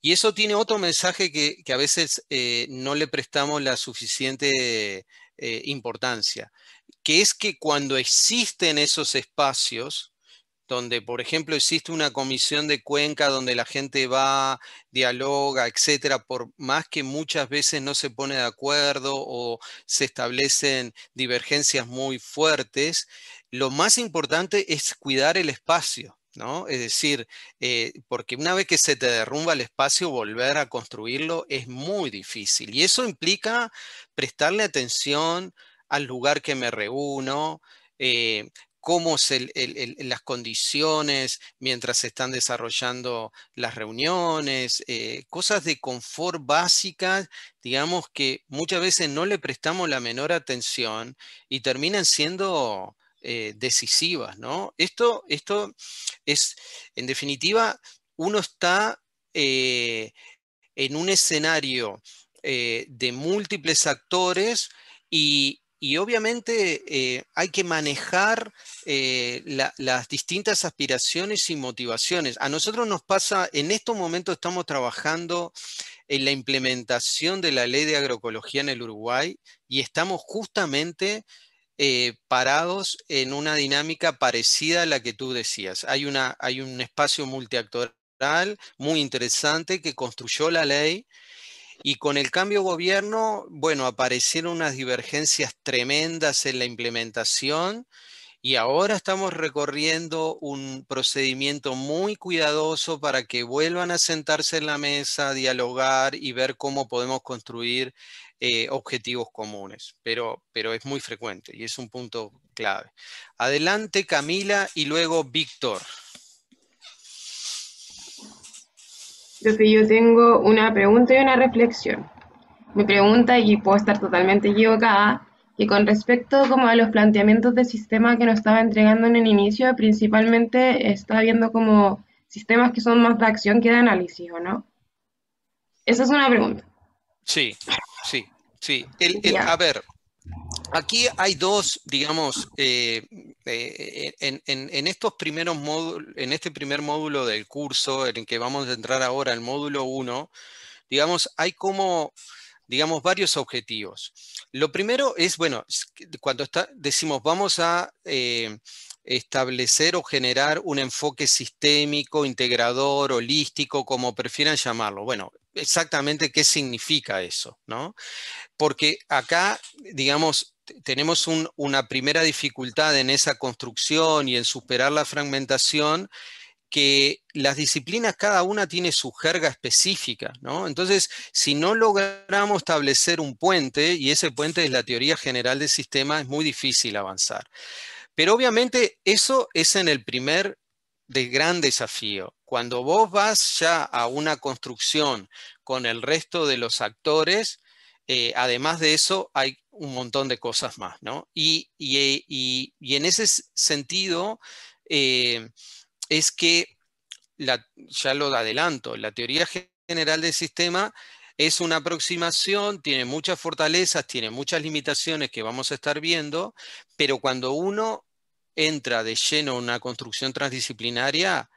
Y eso tiene otro mensaje que, a veces eh, no le prestamos la suficiente eh, importancia que es que cuando existen esos espacios, donde, por ejemplo, existe una comisión de cuenca donde la gente va, dialoga, etcétera, por más que muchas veces no se pone de acuerdo o se establecen divergencias muy fuertes, lo más importante es cuidar el espacio. ¿No? Es decir, eh, porque una vez que se te derrumba el espacio, volver a construirlo es muy difícil. Y eso implica prestarle atención, al lugar que me reúno, eh, cómo son las condiciones mientras se están desarrollando las reuniones, eh, cosas de confort básicas, digamos que muchas veces no le prestamos la menor atención y terminan siendo eh, decisivas, ¿no? Esto, esto es, en definitiva, uno está en un escenario de múltiples actores y, y obviamente eh, hay que manejar eh, las distintas aspiraciones y motivaciones. A nosotros nos pasa, en estos momentos estamos trabajando en la implementación de la ley de agroecología en el Uruguay y estamos justamente eh, parados en una dinámica parecida a la que tú decías. Hay, una, hay un espacio multiactoral muy interesante que construyó la ley y con el cambio de gobierno, bueno, aparecieron unas divergencias tremendas en la implementación y ahora estamos recorriendo un procedimiento muy cuidadoso para que vuelvan a sentarse en la mesa, dialogar y ver cómo podemos construir eh, objetivos comunes, pero, pero es muy frecuente y es un punto clave. Adelante Camila y luego Víctor. que yo tengo una pregunta y una reflexión. Mi pregunta, y puedo estar totalmente equivocada, y con respecto como a los planteamientos de sistema que nos estaba entregando en el inicio, principalmente está viendo como sistemas que son más de acción que de análisis, ¿o no? Esa es una pregunta. Sí, sí, sí. a ver, Aquí hay dos, digamos, eh, eh, en, estos primeros módulos, en este primer módulo del curso, en el que vamos a entrar ahora, el módulo 1, digamos, hay como, digamos, varios objetivos. Lo primero es, bueno, cuando decimos vamos a eh, establecer o generar un enfoque sistémico, integrador, holístico, como prefieran llamarlo. Bueno, exactamente qué significa eso, ¿no? Porque acá, digamos, tenemos una primera dificultad en esa construcción y en superar la fragmentación, que las disciplinas cada una tiene su jerga específica, ¿no? Entonces, si no logramos establecer un puente, y ese puente es la teoría general del sistema, es muy difícil avanzar. Pero obviamente eso es en el primer de gran desafío. Cuando vos vas ya a una construcción con el resto de los actores, eh, además de eso, hay, un montón de cosas más, ¿no? Y, en ese sentido, eh, es que, ya lo adelanto, la teoría general del sistema es una aproximación, tiene muchas fortalezas, tiene muchas limitaciones que vamos a estar viendo, pero cuando uno entra de lleno en una construcción transdisciplinaria,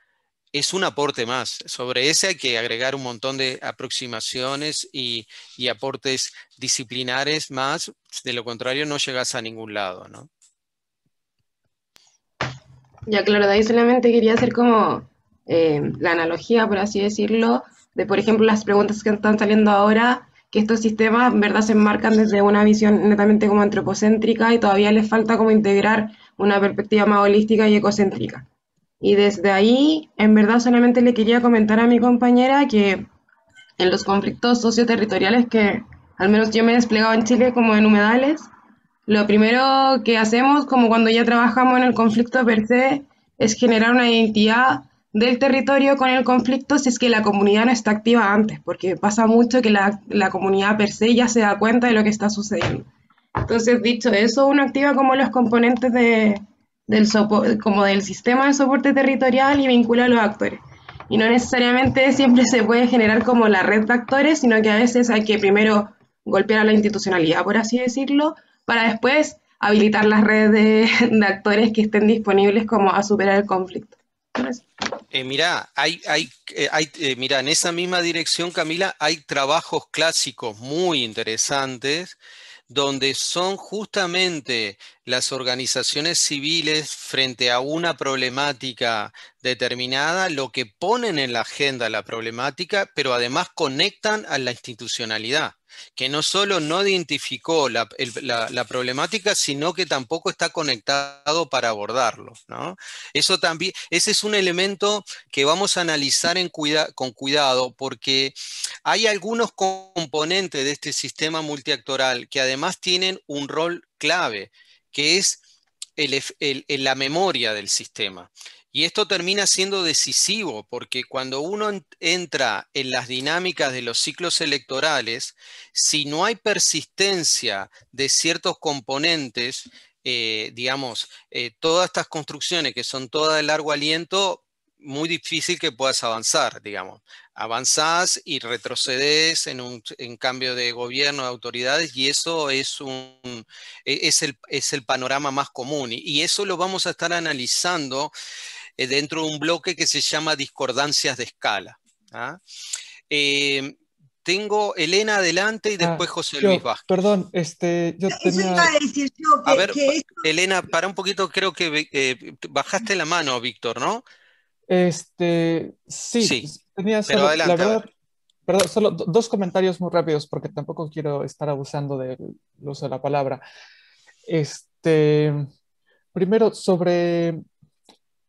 es un aporte más. Sobre ese hay que agregar un montón de aproximaciones y, aportes disciplinares más, de lo contrario no llegas a ningún lado, ¿no? Ya, claro, de ahí solamente quería hacer como eh, la analogía, por así decirlo, de, por ejemplo, las preguntas que están saliendo ahora, que estos sistemas, en verdad, se enmarcan desde una visión netamente como antropocéntrica y todavía les falta como integrar una perspectiva más holística y ecocéntrica. Y desde ahí, en verdad, solamente le quería comentar a mi compañera que en los conflictos socioterritoriales que al menos yo me he desplegado en Chile como en humedales, lo primero que hacemos, como cuando ya trabajamos en el conflicto per se, es generar una identidad del territorio con el conflicto si es que la comunidad no está activa antes, porque pasa mucho que la, la comunidad per se ya se da cuenta de lo que está sucediendo. Entonces, dicho eso, uno activa como los componentes de, del como del sistema de soporte territorial y vincula a los actores. Y no necesariamente siempre se puede generar como la red de actores, sino que a veces hay que primero golpear a la institucionalidad, por así decirlo, para después habilitar las redes de, actores que estén disponibles como a superar el conflicto. Eh, mira, hay, hay, eh, eh, mira, en esa misma dirección, Camila, hay trabajos clásicos muy interesantes donde son justamente las organizaciones civiles frente a una problemática determinada lo que ponen en la agenda la problemática, pero además conectan a la institucionalidad que no solo no identificó la, problemática, sino que tampoco está conectado para abordarlo. Eso también, ese es un elemento que vamos a analizar con cuidado, porque hay algunos componentes de este sistema multiactoral que además tienen un rol clave, que es la memoria del sistema. Y esto termina siendo decisivo porque cuando uno entra en las dinámicas de los ciclos electorales, si no hay persistencia de ciertos componentes, eh, digamos, eh, todas estas construcciones que son todas de largo aliento, muy difícil que puedas avanzar, digamos. Avanzás y retrocedes en un cambio de gobierno, de autoridades, y eso es, un, e, es, el, panorama más común. y eso lo vamos a estar analizando eh, dentro de un bloque que se llama discordancias de escala. ¿ah? Eh, tengo Elena adelante y ah, después José Luis Perdón, este, yo tenía... a Elena, para un poquito, creo que eh, bajaste la mano, Víctor, ¿no? Este, sí, tenía solo, perdón, solo dos comentarios muy rápidos porque tampoco quiero estar abusando del uso de la palabra. Este, primero, sobre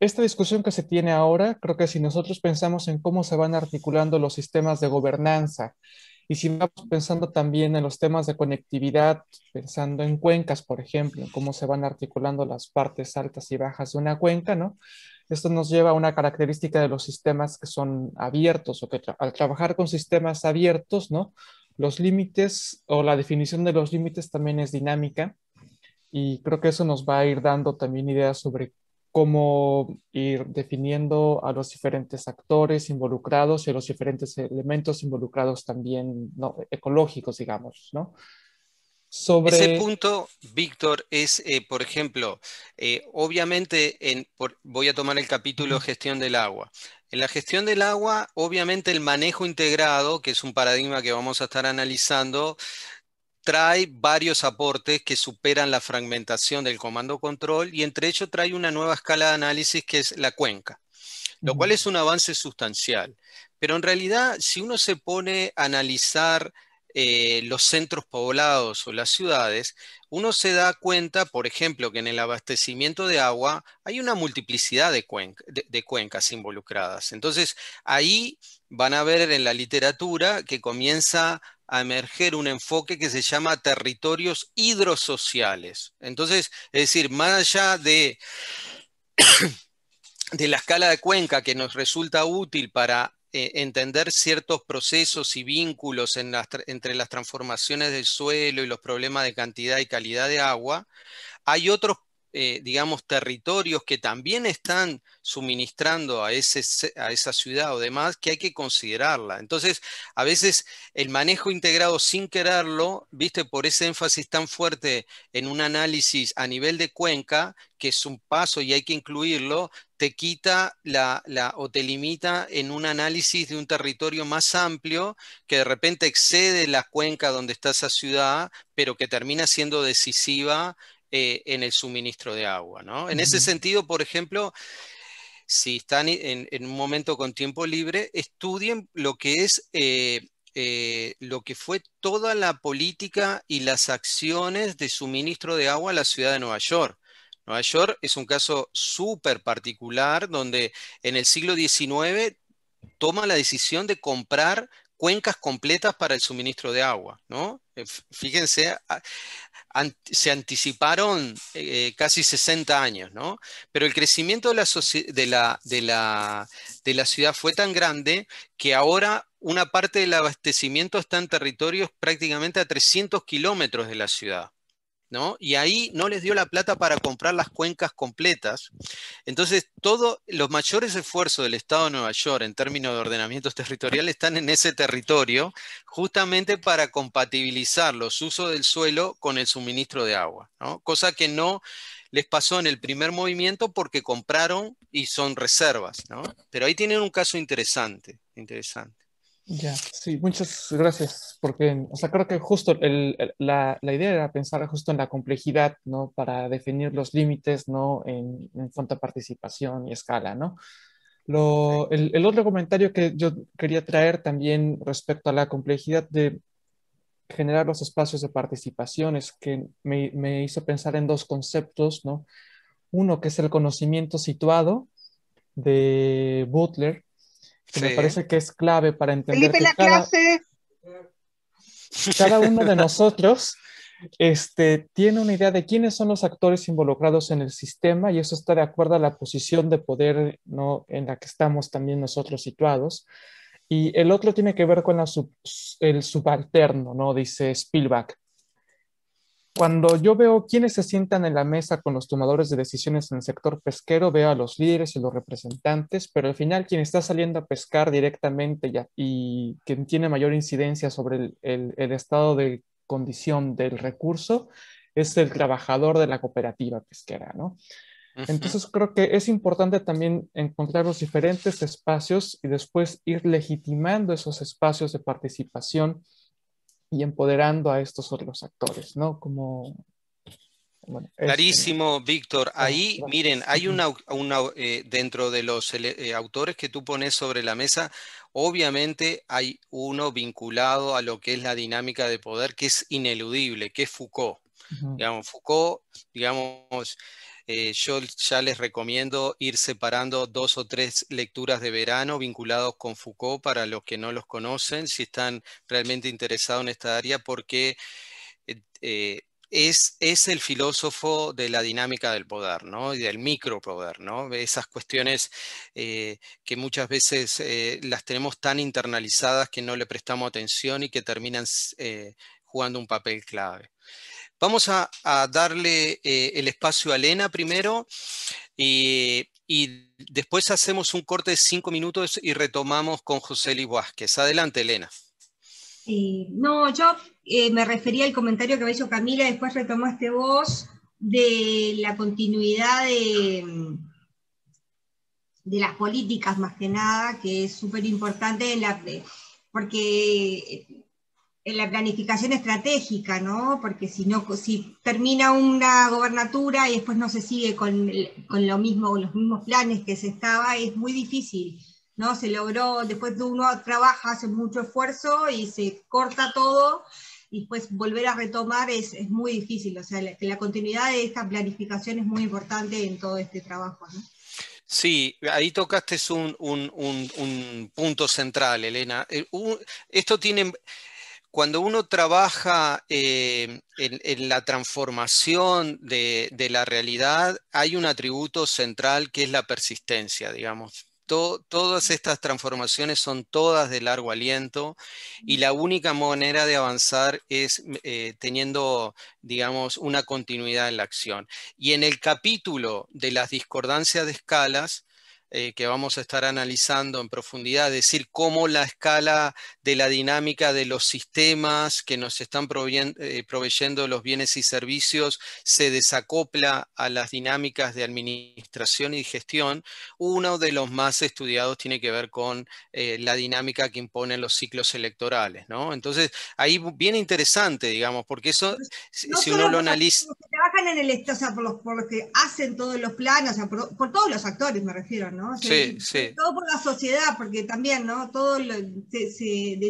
esta discusión que se tiene ahora, creo que si nosotros pensamos en cómo se van articulando los sistemas de gobernanza y si vamos pensando también en los temas de conectividad, pensando en cuencas, por ejemplo, cómo se van articulando las partes altas y bajas de una cuenca, ¿no? Esto nos lleva a una característica de los sistemas que son abiertos o que al trabajar con sistemas abiertos, ¿no? Los límites o la definición de los límites también es dinámica y creo que eso nos va a ir dando también ideas sobre cómo ir definiendo a los diferentes actores involucrados y a los diferentes elementos involucrados también ecológicos, digamos, ¿no? Sobre... Ese punto, Víctor, es, eh, por ejemplo, eh, obviamente, en, voy a tomar el capítulo gestión del agua. En la gestión del agua, obviamente el manejo integrado, que es un paradigma que vamos a estar analizando, trae varios aportes que superan la fragmentación del comando control y entre ellos trae una nueva escala de análisis que es la cuenca, lo cual es un avance sustancial. Pero en realidad, si uno se pone a analizar eh, los centros poblados o las ciudades, uno se da cuenta, por ejemplo, que en el abastecimiento de agua hay una multiplicidad de, de, cuencas involucradas. Entonces, ahí van a ver en la literatura que comienza a emerger un enfoque que se llama territorios hidrosociales. Entonces, es decir, más allá de, de la escala de cuenca que nos resulta útil para eh, entender ciertos procesos y vínculos entre las transformaciones del suelo y los problemas de cantidad y calidad de agua, hay otros eh, digamos, territorios que también están suministrando a, ese, a esa ciudad o demás, que hay que considerarla. Entonces, a veces el manejo integrado sin quererlo, viste, por ese énfasis tan fuerte en un análisis a nivel de cuenca, que es un paso y hay que incluirlo, te quita la, la, o te limita en un análisis de un territorio más amplio que de repente excede la cuenca donde está esa ciudad, pero que termina siendo decisiva eh, en el suministro de agua. ¿no? En ese sentido, por ejemplo, si están en, un momento con tiempo libre, estudien lo que es eh, eh, lo que fue toda la política y las acciones de suministro de agua a la ciudad de Nueva York. Nueva York es un caso súper particular donde en el siglo XIX toma la decisión de comprar cuencas completas para el suministro de agua. ¿no? Eh, fíjense, se anticiparon eh, casi 60 años, ¿no? pero el crecimiento de la, de la ciudad fue tan grande que ahora una parte del abastecimiento está en territorios prácticamente a 300 kilómetros de la ciudad. Y ahí no les dio la plata para comprar las cuencas completas. Entonces, todos los mayores esfuerzos del Estado de Nueva York en términos de ordenamientos territoriales están en ese territorio, justamente para compatibilizar los usos del suelo con el suministro de agua, Cosa que no les pasó en el primer movimiento porque compraron y son reservas, Pero ahí tienen un caso interesante, interesante. Ya, sí, muchas gracias, porque, sea, creo que justo la, idea era pensar justo en la complejidad, ¿no? Para definir los límites, ¿no? En, en cuanto a participación y escala, ¿no? el, otro comentario que yo quería traer también respecto a la complejidad de generar los espacios de participación es que me, me hizo pensar en dos conceptos, ¿no? Uno que es el conocimiento situado de Butler, me parece que es clave para entender. Felipe, la cada, clase. cada uno de nosotros este, tiene una idea de quiénes son los actores involucrados en el sistema y eso está de acuerdo a la posición de poder ¿no? en la que estamos también nosotros situados. Y el otro tiene que ver con el subalterno, ¿no? dice Spielberg. Cuando yo veo quiénes se sientan en la mesa con los tomadores de decisiones en el sector pesquero, veo a los líderes y los representantes, pero al final quien está saliendo a pescar directamente y, quien tiene mayor incidencia sobre el, estado de condición del recurso es el trabajador de la cooperativa pesquera, ¿no? Entonces creo que es importante también encontrar los diferentes espacios y después ir legitimando esos espacios de participación y empoderando a estos otros actores, ¿no? Como... Este, Clarísimo, Víctor. Ah, Ahí, miren, hay una, eh, dentro de los eh, autores que tú pones sobre la mesa, obviamente hay uno vinculado a lo que es la dinámica de poder, que es ineludible, que es Foucault. Digamos, Foucault, digamos, eh, yo ya les recomiendo ir separando dos o tres lecturas de verano vinculados con Foucault para los que no los conocen, si están realmente interesados en esta área, porque eh, eh, es, el filósofo de la dinámica del poder y del micropoder. ¿no? Esas cuestiones que muchas veces las tenemos tan internalizadas que no le prestamos atención y que terminan jugando un papel clave. Vamos a, darle eh, el espacio a Elena primero y, después hacemos un corte de cinco minutos y retomamos con José Luis Vázquez. Adelante, Elena. no, yo eh, me refería al comentario que había hecho Camila, después retomaste vos, de la continuidad de, de las políticas más que nada, que es súper importante, porque en la planificación estratégica, ¿no? Porque si, no, si termina una gobernatura y después no se sigue con, lo mismo, los mismos planes que se estaba, es muy difícil, ¿no? Se logró, después de uno trabaja, hace mucho esfuerzo y se corta todo y después volver a retomar es, muy difícil, o sea, la, la, continuidad de esta planificación es muy importante en todo este trabajo, ¿no? Sí, ahí tocaste un, un punto central, Elena. Eh, esto tiene, cuando uno trabaja eh, en, la transformación de, la realidad, hay un atributo central que es la persistencia, digamos. todas estas transformaciones son todas de largo aliento y la única manera de avanzar es eh, teniendo, digamos, una continuidad en la acción. Y en el capítulo de las discordancias de escalas, eh, que vamos a estar analizando en profundidad, es decir, cómo la escala de la dinámica de los sistemas que nos están eh, proveyendo los bienes y servicios se desacopla a las dinámicas de administración y gestión, uno de los más estudiados tiene que ver con eh, la dinámica que imponen los ciclos electorales. ¿no? Entonces, ahí bien interesante, digamos, porque eso, si uno lo analiza... que en el, por, los, que hacen todos los planos, por, por todos los actores me refiero, ¿no? Todo por la sociedad, porque también, ¿no? Todo se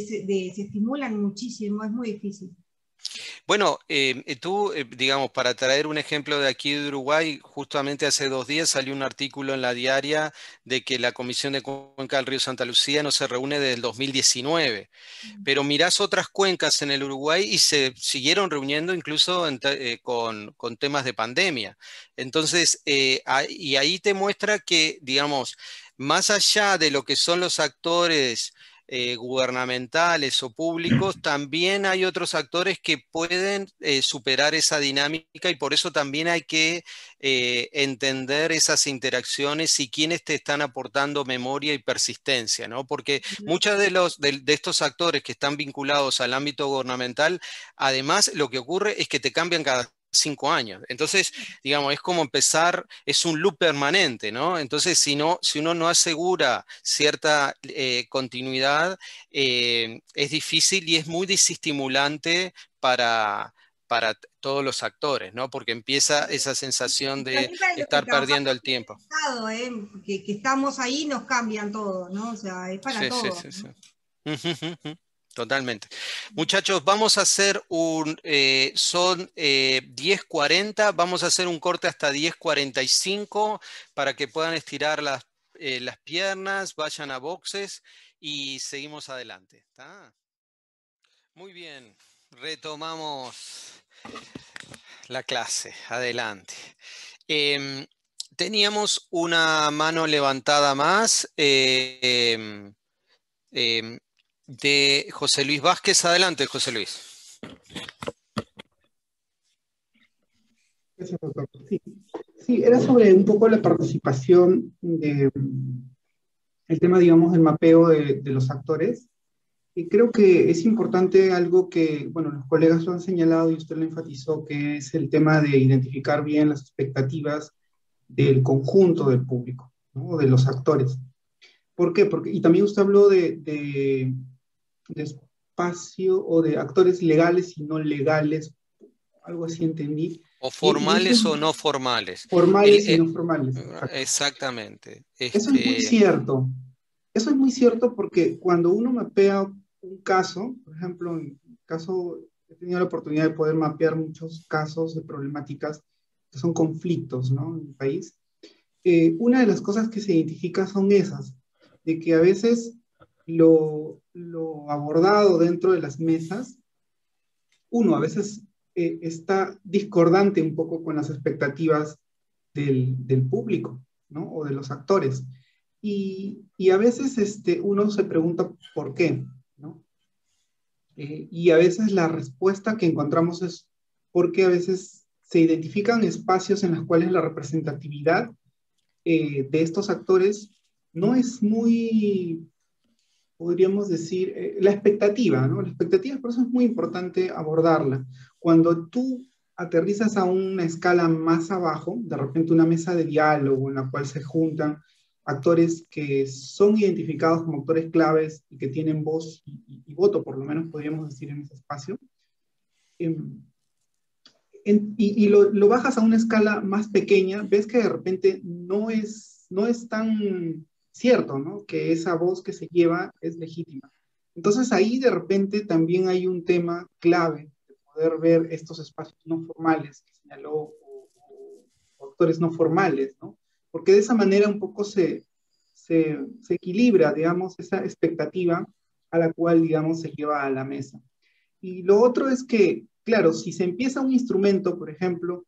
estimulan muchísimo, es muy difícil. Bueno, eh, eh, tú, eh, digamos, para traer un ejemplo de aquí de Uruguay, justamente hace dos días salió un artículo en la diaria de que la Comisión de Cuenca del Río Santa Lucía no se reúne desde el 2019, mm. pero mirás otras cuencas en el Uruguay y se siguieron reuniendo incluso con, temas de pandemia. Entonces, y ahí te muestra que, digamos, más allá de lo que son los actores, eh, gubernamentales o públicos, también hay otros actores que pueden eh, superar esa dinámica y por eso también hay que eh, entender esas interacciones y quiénes te están aportando memoria y persistencia, ¿no? Porque muchos de, los, de estos actores que están vinculados al ámbito gubernamental, además lo que ocurre es que te cambian cada cinco años. Entonces, digamos, es como empezar, es un loop permanente, ¿no? Entonces, si, no, si uno no asegura cierta eh, continuidad, eh, es difícil y es muy desestimulante para, para todos los actores, ¿no? Porque empieza esa sensación de estar perdiendo el tiempo. ¿eh? Que, estamos ahí nos cambian todo, ¿no? O sea, es para todos. Sí, sí, Totalmente. Muchachos, vamos a hacer un, eh, son 10.40, eh, vamos a hacer un corte hasta 10.45 para que puedan estirar eh, las, piernas, vayan a boxes y seguimos adelante. Muy bien, retomamos la clase, adelante. Em, teníamos una mano levantada más. Eh, em, em, de José Luis Vázquez. Adelante, José Luis. Sí, sí era sobre un poco la participación de el tema, digamos, del mapeo de, los actores. Y creo que es importante algo que, bueno, los colegas lo han señalado y usted lo enfatizó, que es el tema de identificar bien las expectativas del conjunto del público, ¿no? de los actores. ¿Por qué? Porque, y también usted habló de, de espacio o de actores legales y no legales, algo así entendí. O formales o no formales. Formales eh, y no eh, formales. Ah, exactamente. Eso es muy este, cierto. Eso es muy cierto porque cuando uno mapea un caso, por ejemplo, en caso, he tenido la oportunidad de poder mapear muchos casos de problemáticas que son conflictos ¿no? en el país. Eh, una de las cosas que se identifica son esas, de que a veces lo, lo abordado dentro de las mesas, uno, a veces eh, está discordante un poco con las expectativas del, público o de los actores. Y, a veces este, uno se pregunta por qué. Eh, y a veces la respuesta que encontramos es porque a veces se identifican espacios en los cuales la representatividad eh, de estos actores no es muy podríamos decir, eh, la expectativa, ¿no? La expectativa, por eso es muy importante abordarla. Cuando tú aterrizas a una escala más abajo, de repente una mesa de diálogo en la cual se juntan actores que son identificados como actores claves y que tienen voz y, voto, por lo menos podríamos decir en ese espacio, em, y, lo, lo, bajas a una escala más pequeña, ves que de repente no es, no es tan cierto, ¿no? Que esa voz que se lleva es legítima. Entonces ahí de repente también hay un tema clave de poder ver estos espacios no formales que señaló o, actores no formales, ¿no? Porque de esa manera un poco se, se, se equilibra, digamos, esa expectativa a la cual, digamos, se lleva a la mesa. Y lo otro es que, claro, si se empieza un instrumento, por ejemplo,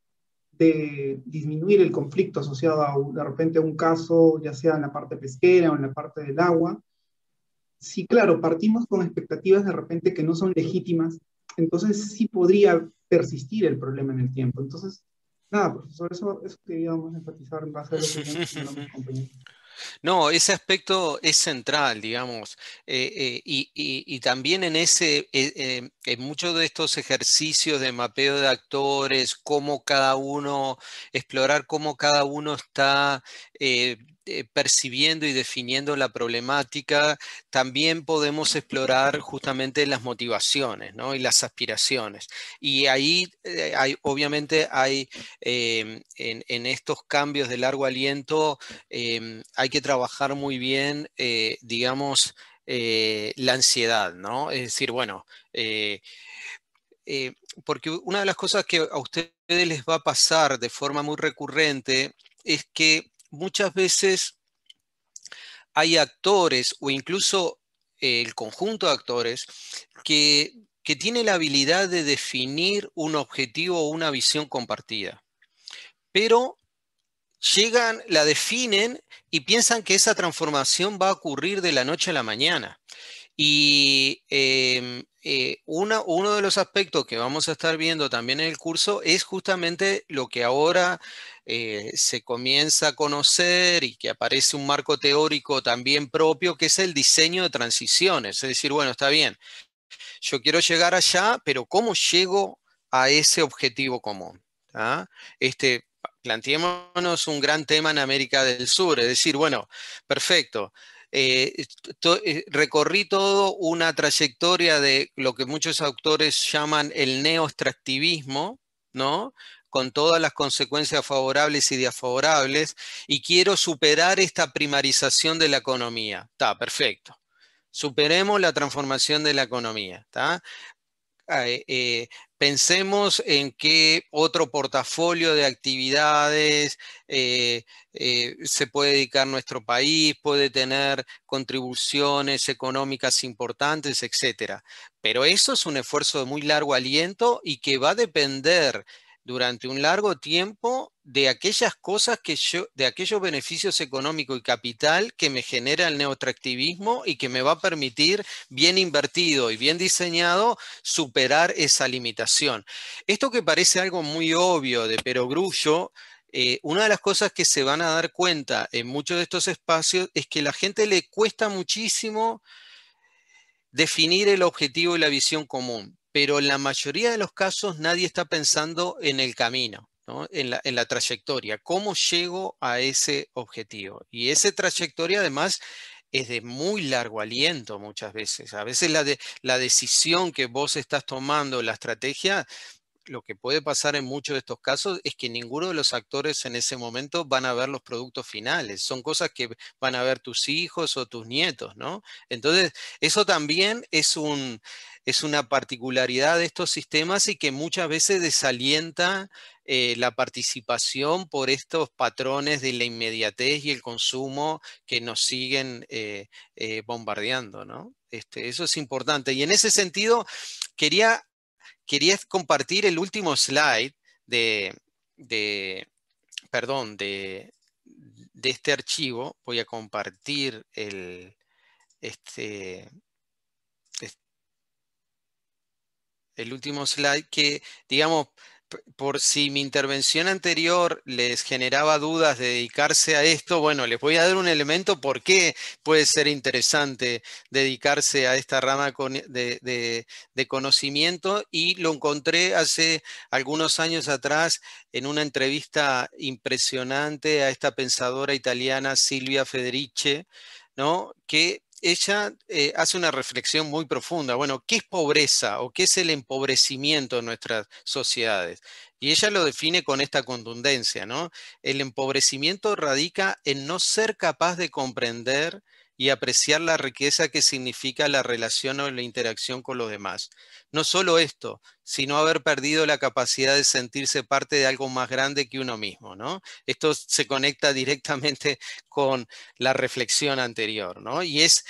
de disminuir el conflicto asociado a, de repente a un caso, ya sea en la parte pesquera o en la parte del agua, si claro, partimos con expectativas de repente que no son legítimas, entonces sí podría persistir el problema en el tiempo. Entonces, nada, profesor, eso, eso queríamos enfatizar en base a lo que compañeros. No, ese aspecto es central, digamos, eh, eh, y, también en ese, eh, en muchos de estos ejercicios de mapeo de actores, cómo cada uno, explorar cómo cada uno está eh, percibiendo y definiendo la problemática, también podemos explorar justamente las motivaciones ¿no? y las aspiraciones. Y ahí eh, hay, obviamente hay em, en, en, estos cambios de largo aliento, em, hay que trabajar muy bien, eh, digamos, la ansiedad, ¿no? Es decir, bueno, porque una de las cosas que a ustedes les va a pasar de forma muy recurrente es que muchas veces hay actores o incluso eh, el conjunto de actores que, tienen la habilidad de definir un objetivo o una visión compartida. Pero llegan, la definen y piensan que esa transformación va a ocurrir de la noche a la mañana. Y em, eh, uno de los aspectos que vamos a estar viendo también en el curso es justamente lo que ahora eh, se comienza a conocer y que aparece un marco teórico también propio, que es el diseño de transiciones. Es decir, bueno, está bien, yo quiero llegar allá, pero ¿cómo llego a ese objetivo común? ¿Ah? Este, planteémonos un gran tema en América del Sur, es decir, bueno, perfecto. Eh, eh, recorrí todo una trayectoria de lo que muchos autores llaman el neoextractivismo, ¿no? con todas las consecuencias favorables y desfavorables, y quiero superar esta primarización de la economía. Está, perfecto. Superemos la transformación de la economía. Ta. Ah, eh, pensemos en qué otro portafolio de actividades eh, eh, se puede dedicar nuestro país, puede tener contribuciones económicas importantes, etc. Pero eso es un esfuerzo de muy largo aliento y que va a depender durante un largo tiempo de aquellas cosas que yo, de aquellos beneficios económicos y capital que me genera el neotractivismo y que me va a permitir, bien invertido y bien diseñado, superar esa limitación. Esto que parece algo muy obvio de perogrullo, eh, una de las cosas que se van a dar cuenta en muchos de estos espacios es que a la gente le cuesta muchísimo definir el objetivo y la visión común pero en la mayoría de los casos nadie está pensando en el camino, en, la, en, la, trayectoria, cómo llego a ese objetivo. Y esa trayectoria además es de muy largo aliento muchas veces. A veces la, de, la decisión que vos estás tomando, la estrategia, lo que puede pasar en muchos de estos casos es que ninguno de los actores en ese momento van a ver los productos finales. Son cosas que van a ver tus hijos o tus nietos, ¿no? Entonces, eso también es, un, es una particularidad de estos sistemas y que muchas veces desalienta eh, la participación por estos patrones de la inmediatez y el consumo que nos siguen eh, eh, bombardeando, ¿no? Este, eso es importante. Y en ese sentido, quería quería compartir el último slide de, de perdón, de, de, este archivo. Voy a compartir el, este, el último slide que, digamos, por si mi intervención anterior les generaba dudas de dedicarse a esto, bueno, les voy a dar un elemento por qué puede ser interesante dedicarse a esta rama de, conocimiento y lo encontré hace algunos años atrás en una entrevista impresionante a esta pensadora italiana Silvia Federici, ¿no? que ella eh, hace una reflexión muy profunda. Bueno, ¿qué es pobreza o qué es el empobrecimiento en nuestras sociedades? Y ella lo define con esta contundencia, ¿no? El empobrecimiento radica en no ser capaz de comprender y apreciar la riqueza que significa la relación o la interacción con los demás. No solo esto, sino haber perdido la capacidad de sentirse parte de algo más grande que uno mismo, ¿no? Esto se conecta directamente con la reflexión anterior, ¿no? Y es,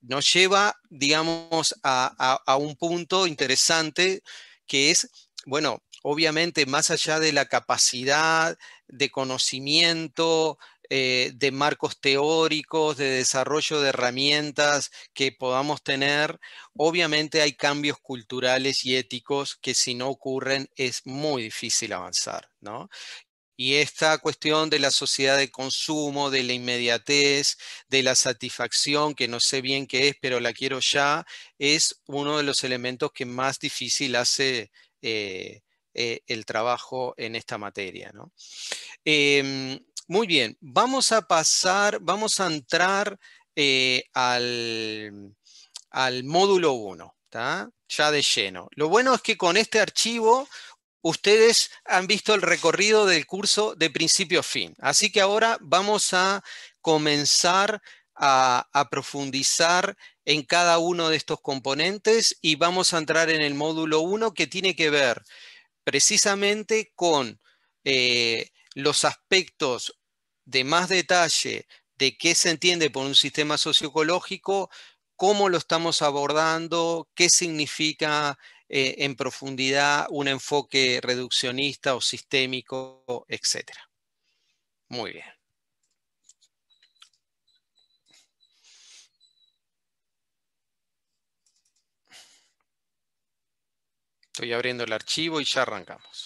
nos lleva, digamos, a, a un punto interesante que es, bueno, obviamente, más allá de la capacidad de conocimiento, eh, de marcos teóricos, de desarrollo de herramientas que podamos tener. Obviamente hay cambios culturales y éticos que si no ocurren es muy difícil avanzar, ¿no? Y esta cuestión de la sociedad de consumo, de la inmediatez, de la satisfacción, que no sé bien qué es, pero la quiero ya, es uno de los elementos que más difícil hace eh, eh, el trabajo en esta materia. ¿no? Em, muy bien, vamos a pasar, vamos a entrar eh, al, módulo 1, ya de lleno. Lo bueno es que con este archivo ustedes han visto el recorrido del curso de principio a fin. Así que ahora vamos a comenzar a, profundizar en cada uno de estos componentes y vamos a entrar en el módulo 1 que tiene que ver precisamente con eh, los aspectos de más detalle de qué se entiende por un sistema socioecológico, cómo lo estamos abordando, qué significa eh, en profundidad un enfoque reduccionista o sistémico, etc. Muy bien. Estoy abriendo el archivo y ya arrancamos.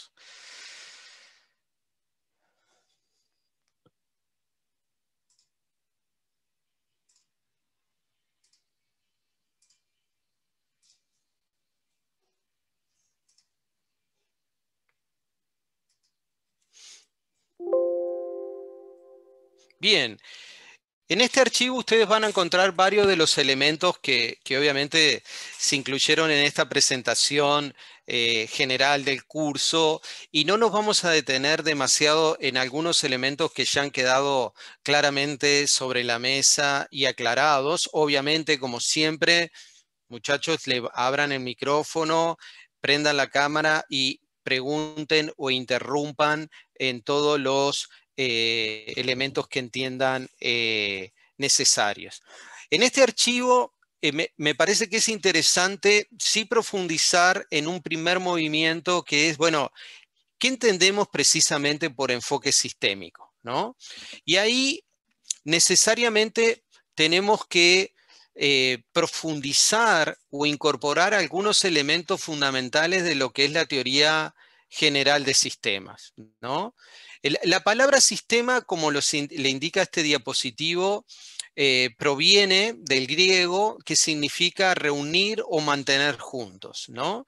Bien, en este archivo ustedes van a encontrar varios de los elementos que, obviamente se incluyeron en esta presentación eh, general del curso y no nos vamos a detener demasiado en algunos elementos que ya han quedado claramente sobre la mesa y aclarados. Obviamente, como siempre, muchachos, le abran el micrófono, prendan la cámara y pregunten o interrumpan en todos los eh, elementos que entiendan eh, necesarios. En este archivo eh, me, parece que es interesante sí profundizar en un primer movimiento que es, bueno, ¿qué entendemos precisamente por enfoque sistémico? ¿no? Y ahí necesariamente tenemos que profundizar o incorporar algunos elementos fundamentales de lo que es la teoría general de sistemas, ¿no? la palabra sistema, como le indica este diapositivo, eh, proviene del griego que significa reunir o mantener juntos, ¿no?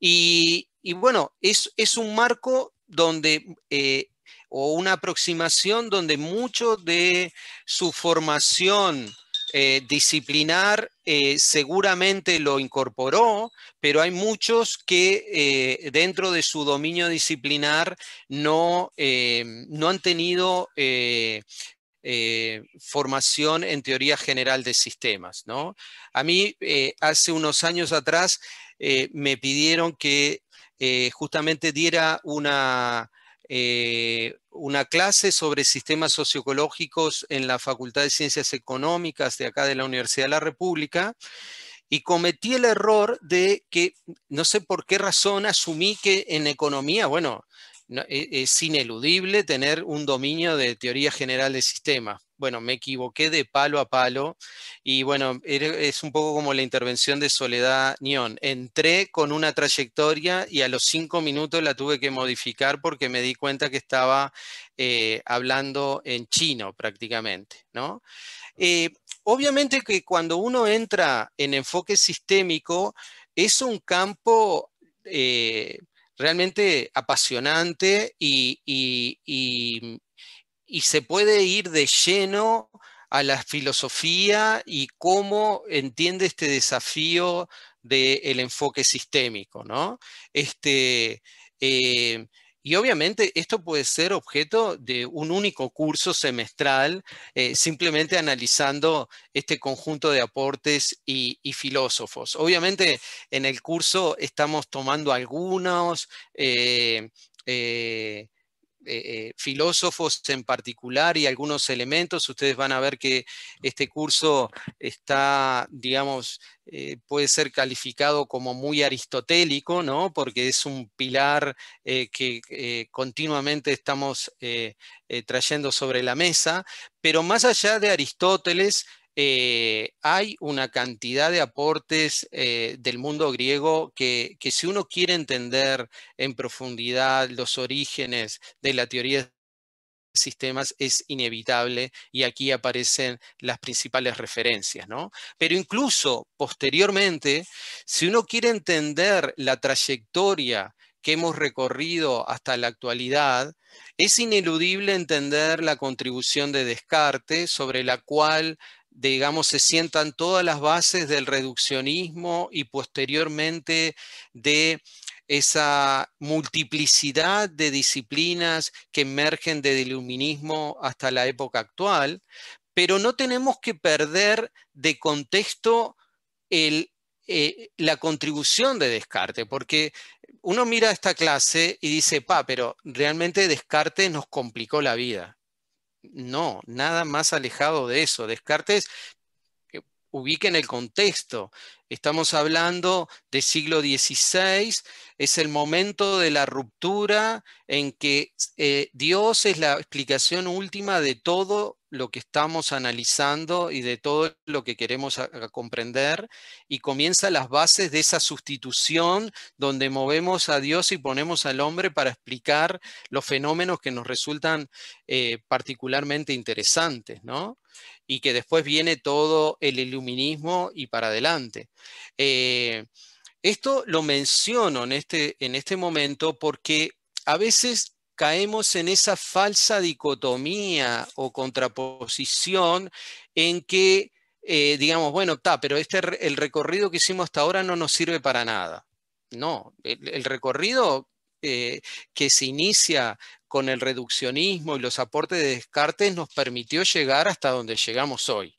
Y, bueno, es, un marco donde, eh, o una aproximación donde mucho de su formación eh, disciplinar eh, seguramente lo incorporó, pero hay muchos que eh, dentro de su dominio disciplinar no, no han tenido formación en teoría general de sistemas. ¿no? A mí hace unos años atrás me pidieron que justamente diera una eh, una clase sobre sistemas socioecológicos en la Facultad de Ciencias Económicas de acá de la Universidad de la República y cometí el error de que, no sé por qué razón, asumí que en economía, bueno, e, es, ineludible tener un dominio de teoría general de sistemas. Bueno, me equivoqué de palo a palo y bueno, es un poco como la intervención de Soledad Nión. Entré con una trayectoria y a los cinco minutos la tuve que modificar porque me di cuenta que estaba eh, hablando en chino prácticamente, ¿no? Eh, obviamente que cuando uno entra en enfoque sistémico, es un campo eh, realmente apasionante y, y, se puede ir de lleno a la filosofía y cómo entiende este desafío del enfoque sistémico, ¿no? Este, eh, y obviamente esto puede ser objeto de un único curso semestral, eh, simplemente analizando este conjunto de aportes y, filósofos. Obviamente en el curso estamos tomando algunos... Eh, eh, eh, eh, filósofos en particular y algunos elementos. Ustedes van a ver que este curso está, digamos, eh, puede ser calificado como muy aristotélico, ¿no? porque es un pilar que continuamente estamos trayendo sobre la mesa, pero más allá de Aristóteles, eh, hay una cantidad de aportes eh, del mundo griego que, que, si uno quiere entender en profundidad los orígenes de la teoría de sistemas es inevitable y aquí aparecen las principales referencias, ¿no? Pero incluso posteriormente, si uno quiere entender la trayectoria que hemos recorrido hasta la actualidad, es ineludible entender la contribución de Descartes sobre la cual digamos, se sientan todas las bases del reduccionismo y posteriormente de esa multiplicidad de disciplinas que emergen desde iluminismo hasta la época actual, pero no tenemos que perder de contexto eh, la contribución de Descartes, porque uno mira esta clase y dice, pa, pero realmente Descartes nos complicó la vida. No, nada más alejado de eso. Descartes, eh, ubiquen el contexto. Estamos hablando del siglo XVI, es el momento de la ruptura en que eh, Dios es la explicación última de todo lo que estamos analizando y de todo lo que queremos comprender y comienza las bases de esa sustitución donde movemos a Dios y ponemos al hombre para explicar los fenómenos que nos resultan eh, particularmente interesantes, ¿no? Y que después viene todo el iluminismo y para adelante. Eh, esto lo menciono en este, en este momento porque a veces caemos en esa falsa dicotomía o contraposición en que eh, digamos, bueno, está, pero este, el recorrido que hicimos hasta ahora no nos sirve para nada. No, el, recorrido eh, que se inicia con el reduccionismo y los aportes de Descartes nos permitió llegar hasta donde llegamos hoy.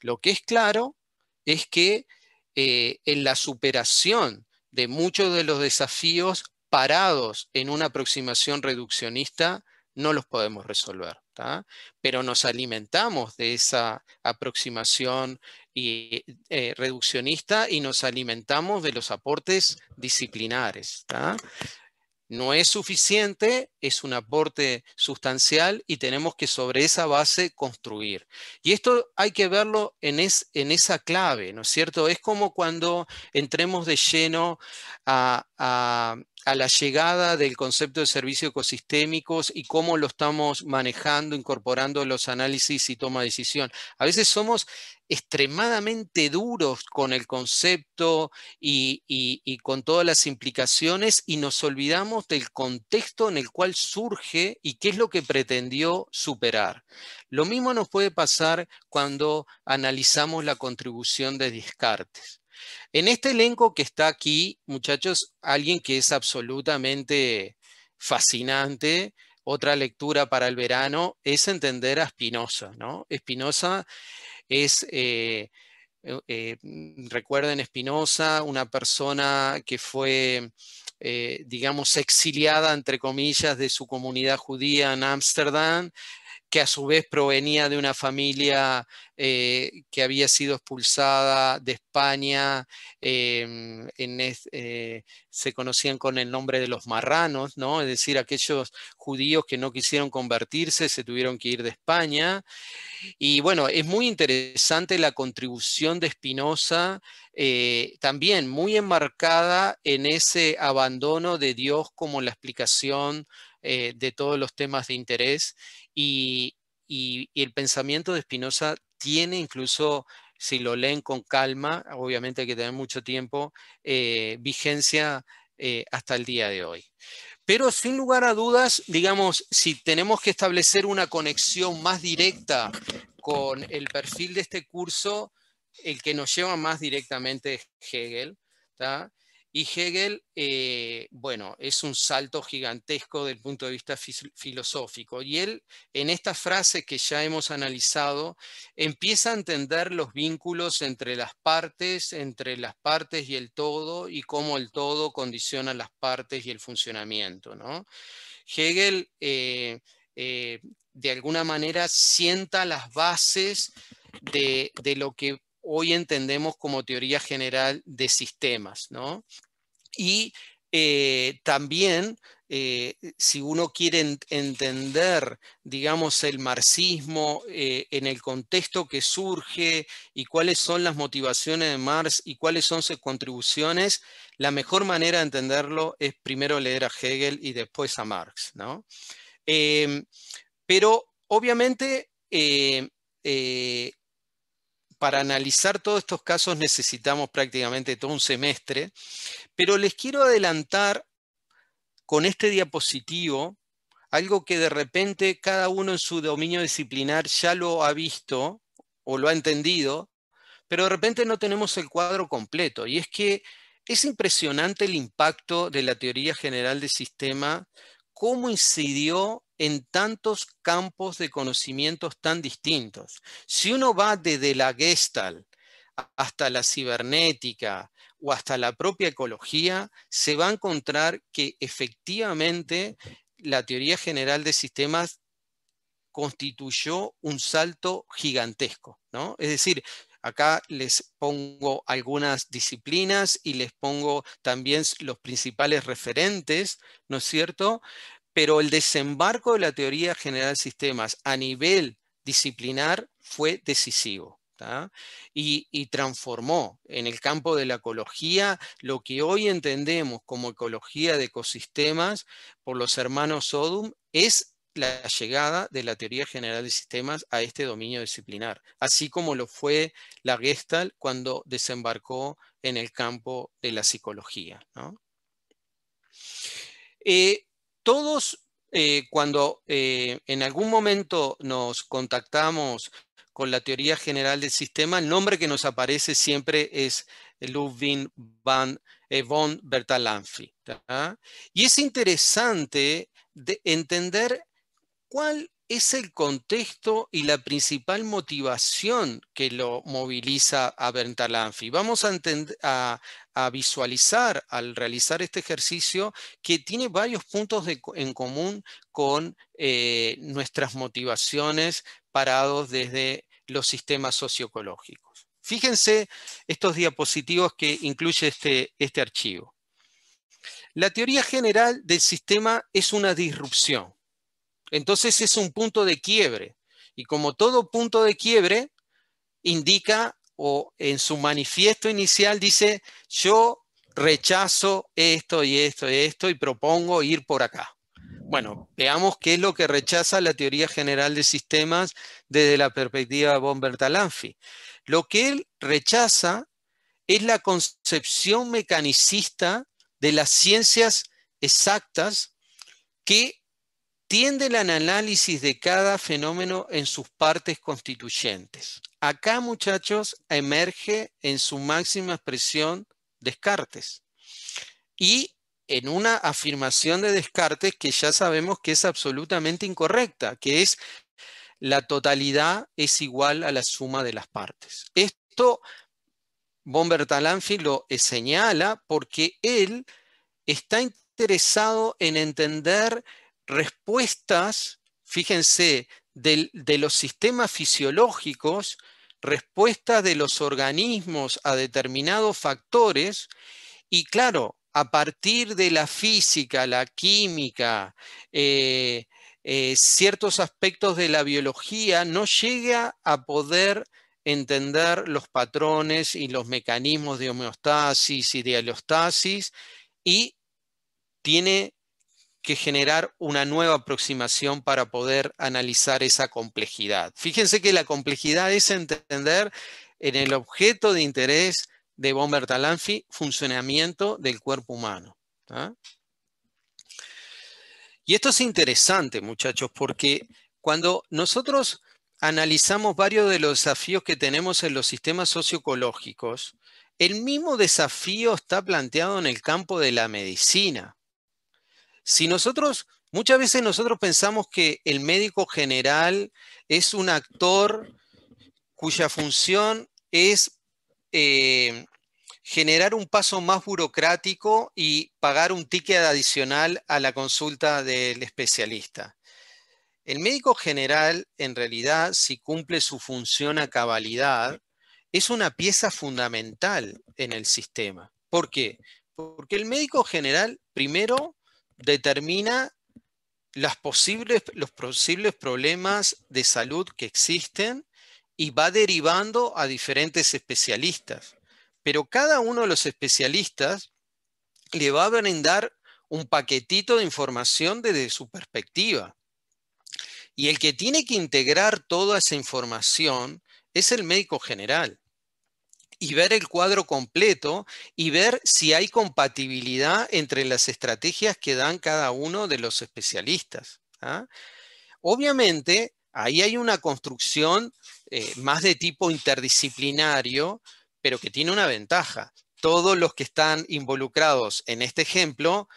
Lo que es claro es que eh, en la superación de muchos de los desafíos parados en una aproximación reduccionista, no los podemos resolver. Pero nos alimentamos de esa aproximación y, eh, reduccionista y nos alimentamos de los aportes disciplinares no es suficiente, es un aporte sustancial y tenemos que sobre esa base construir. Y esto hay que verlo en, esa clave, ¿no es cierto? Es como cuando entremos de lleno a, a, la llegada del concepto de servicios ecosistémicos y cómo lo estamos manejando, incorporando los análisis y toma de decisión. A veces somos extremadamente duros con el concepto y, con todas las implicaciones y nos olvidamos del contexto en el cual surge y qué es lo que pretendió superar. Lo mismo nos puede pasar cuando analizamos la contribución de Descartes. En este elenco que está aquí, muchachos, alguien que es absolutamente fascinante, otra lectura para el verano es entender a Spinoza, ¿no? Spinoza es... Eh, eh, eh, recuerden Spinoza, una persona que fue, digamos, exiliada, entre comillas, de su comunidad judía en Ámsterdam, que a su vez provenía de una familia eh, que había sido expulsada de España, em, eh, se conocían con el nombre de los marranos, ¿no? es decir, aquellos judíos que no quisieron convertirse, se tuvieron que ir de España. Y bueno, es muy interesante la contribución de Spinoza, eh, también muy enmarcada en ese abandono de Dios como la explicación eh, de todos los temas de interés y, el pensamiento de Spinoza tiene incluso si lo leen con calma, obviamente hay que tener mucho tiempo, eh, vigencia eh, hasta el día de hoy. Pero sin lugar a dudas, digamos, si tenemos que establecer una conexión más directa con el perfil de este curso, el que nos lleva más directamente es Hegel. Y Hegel, eh, bueno, es un salto gigantesco del punto de vista filosófico. Y él, en esta frase que ya hemos analizado, empieza a entender los vínculos entre las partes, entre las partes y el todo, y cómo el todo condiciona las partes y el funcionamiento. ¿no? Hegel, eh, eh, de alguna manera, sienta las bases de, de lo que hoy entendemos como teoría general de sistemas, ¿no? Y eh, también, eh, si uno quiere entender, digamos, el marxismo eh, en el contexto que surge y cuáles son las motivaciones de Marx y cuáles son sus contribuciones, la mejor manera de entenderlo es primero leer a Hegel y después a Marx. ¿no? Em, pero obviamente para analizar todos estos casos necesitamos prácticamente todo un semestre, pero les quiero adelantar con este diapositivo algo que de repente cada uno en su dominio disciplinar ya lo ha visto o lo ha entendido, pero de repente no tenemos el cuadro completo. Y es que es impresionante el impacto de la teoría general del sistema, cómo incidió en tantos campos de conocimientos tan distintos. Si uno va desde la Gestalt hasta la cibernética o hasta la propia ecología, se va a encontrar que efectivamente la teoría general de sistemas constituyó un salto gigantesco. ¿no? Es decir, acá les pongo algunas disciplinas y les pongo también los principales referentes, ¿no es cierto? pero el desembarco de la teoría general de sistemas a nivel disciplinar fue decisivo. Y, transformó en el campo de la ecología lo que hoy entendemos como ecología de ecosistemas por los hermanos Sodum es la llegada de la teoría general de sistemas a este dominio disciplinar, así como lo fue la Gestalt cuando desembarcó en el campo de la psicología. ¿no? Eh, todos eh, cuando eh, en algún momento nos contactamos con la teoría general del sistema, el nombre que nos aparece siempre es Ludwig van, eh, von Bertalanffy. Y es interesante de entender cuál es el contexto y la principal motivación que lo moviliza a Bentalanfi. Vamos a, visualizar al realizar este ejercicio que tiene varios puntos en común con eh, nuestras motivaciones parados desde los sistemas socioecológicos. Fíjense estos diapositivos que incluye este, este archivo. La teoría general del sistema es una disrupción entonces es un punto de quiebre. Y como todo punto de quiebre, indica o en su manifiesto inicial dice, yo rechazo esto y esto y esto y propongo ir por acá. Bueno, veamos qué es lo que rechaza la teoría general de sistemas desde la perspectiva de von Bertalanffy. Lo que él rechaza es la concepción mecanicista de las ciencias exactas que tiende el análisis de cada fenómeno en sus partes constituyentes. Acá, muchachos, emerge en su máxima expresión Descartes. Y en una afirmación de Descartes que ya sabemos que es absolutamente incorrecta, que es la totalidad es igual a la suma de las partes. Esto von Bertalanffy lo señala porque él está interesado en entender respuestas, fíjense, de, los sistemas fisiológicos, respuestas de los organismos a determinados factores y claro, a partir de la física, la química, eh, eh, ciertos aspectos de la biología, no llega a poder entender los patrones y los mecanismos de homeostasis y de aleostasis y tiene que generar una nueva aproximación para poder analizar esa complejidad. Fíjense que la complejidad es entender en el objeto de interés de bomber talanfi funcionamiento del cuerpo humano. Y esto es interesante, muchachos, porque cuando nosotros analizamos varios de los desafíos que tenemos en los sistemas socioecológicos, el mismo desafío está planteado en el campo de la medicina. Si nosotros, muchas veces nosotros pensamos que el médico general es un actor cuya función es eh, generar un paso más burocrático y pagar un ticket adicional a la consulta del especialista. El médico general, en realidad, si cumple su función a cabalidad, es una pieza fundamental en el sistema. ¿Por qué? Porque el médico general, primero, determina posibles, los posibles problemas de salud que existen y va derivando a diferentes especialistas. Pero cada uno de los especialistas le va a brindar un paquetito de información desde su perspectiva. Y el que tiene que integrar toda esa información es el médico general y ver el cuadro completo y ver si hay compatibilidad entre las estrategias que dan cada uno de los especialistas. ¿ah? Obviamente, ahí hay una construcción eh, más de tipo interdisciplinario, pero que tiene una ventaja. Todos los que están involucrados en este ejemplo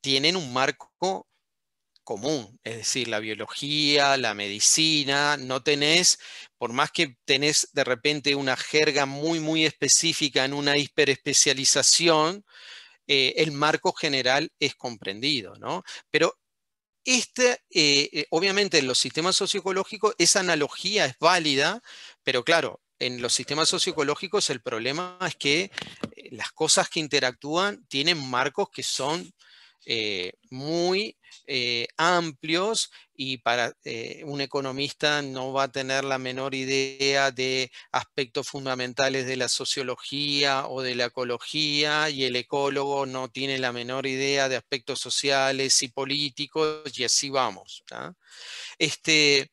tienen un marco es decir, la biología, la medicina, no tenés, por más que tenés de repente una jerga muy, muy específica en una hiperespecialización, eh, el marco general es comprendido, ¿no? Pero este, obviamente en los sistemas socioecológicos esa analogía es válida, pero claro, en los sistemas socioecológicos el problema es que las cosas que interactúan tienen marcos que son muy eh, amplios y para eh, un economista no va a tener la menor idea de aspectos fundamentales de la sociología o de la ecología y el ecólogo no tiene la menor idea de aspectos sociales y políticos y así vamos. ¿ah? Este,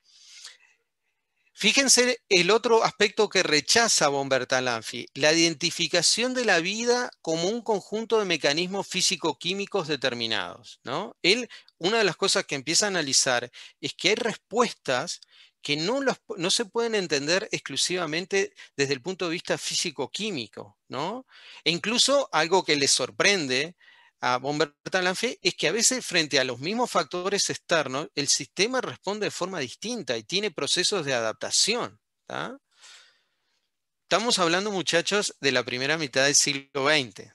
Fíjense el otro aspecto que rechaza von Bertalanffy, la identificación de la vida como un conjunto de mecanismos físico-químicos determinados. ¿no? Él, una de las cosas que empieza a analizar es que hay respuestas que no, se pueden entender exclusivamente desde el punto de vista físico-químico. ¿no? E incluso algo que le sorprende a von Bertalanffé es que a veces frente a los mismos factores externos, el sistema responde de forma distinta y tiene procesos de adaptación. Estamos hablando, muchachos, de la primera mitad del siglo XX.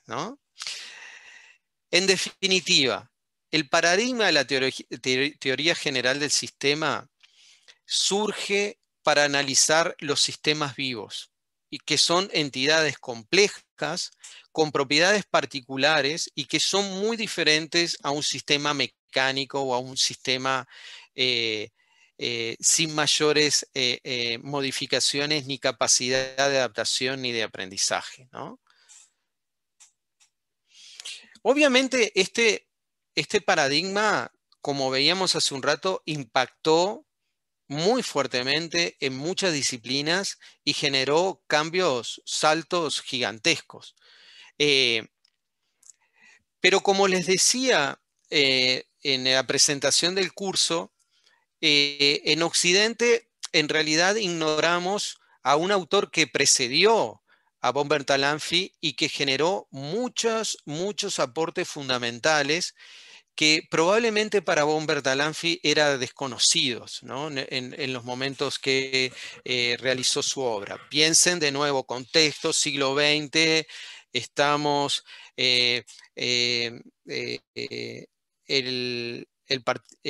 En definitiva, el paradigma de la teoría general del sistema surge para analizar los sistemas vivos, que son entidades complejas, con propiedades particulares y que son muy diferentes a un sistema mecánico o a un sistema eh, eh, sin mayores eh, modificaciones ni capacidad de adaptación ni de aprendizaje. Obviamente este, este paradigma, como veíamos hace un rato, impactó muy fuertemente en muchas disciplinas y generó cambios, saltos gigantescos. Eh, pero como les decía eh, en la presentación del curso, eh, en Occidente en realidad ignoramos a un autor que precedió a von Bertalanffy y que generó muchos, muchos aportes fundamentales que probablemente para Bomber Dalanfi era desconocidos en, los momentos que eh, realizó su obra. Piensen de nuevo, contexto, siglo XX, estamos... Eh, eh, el, el,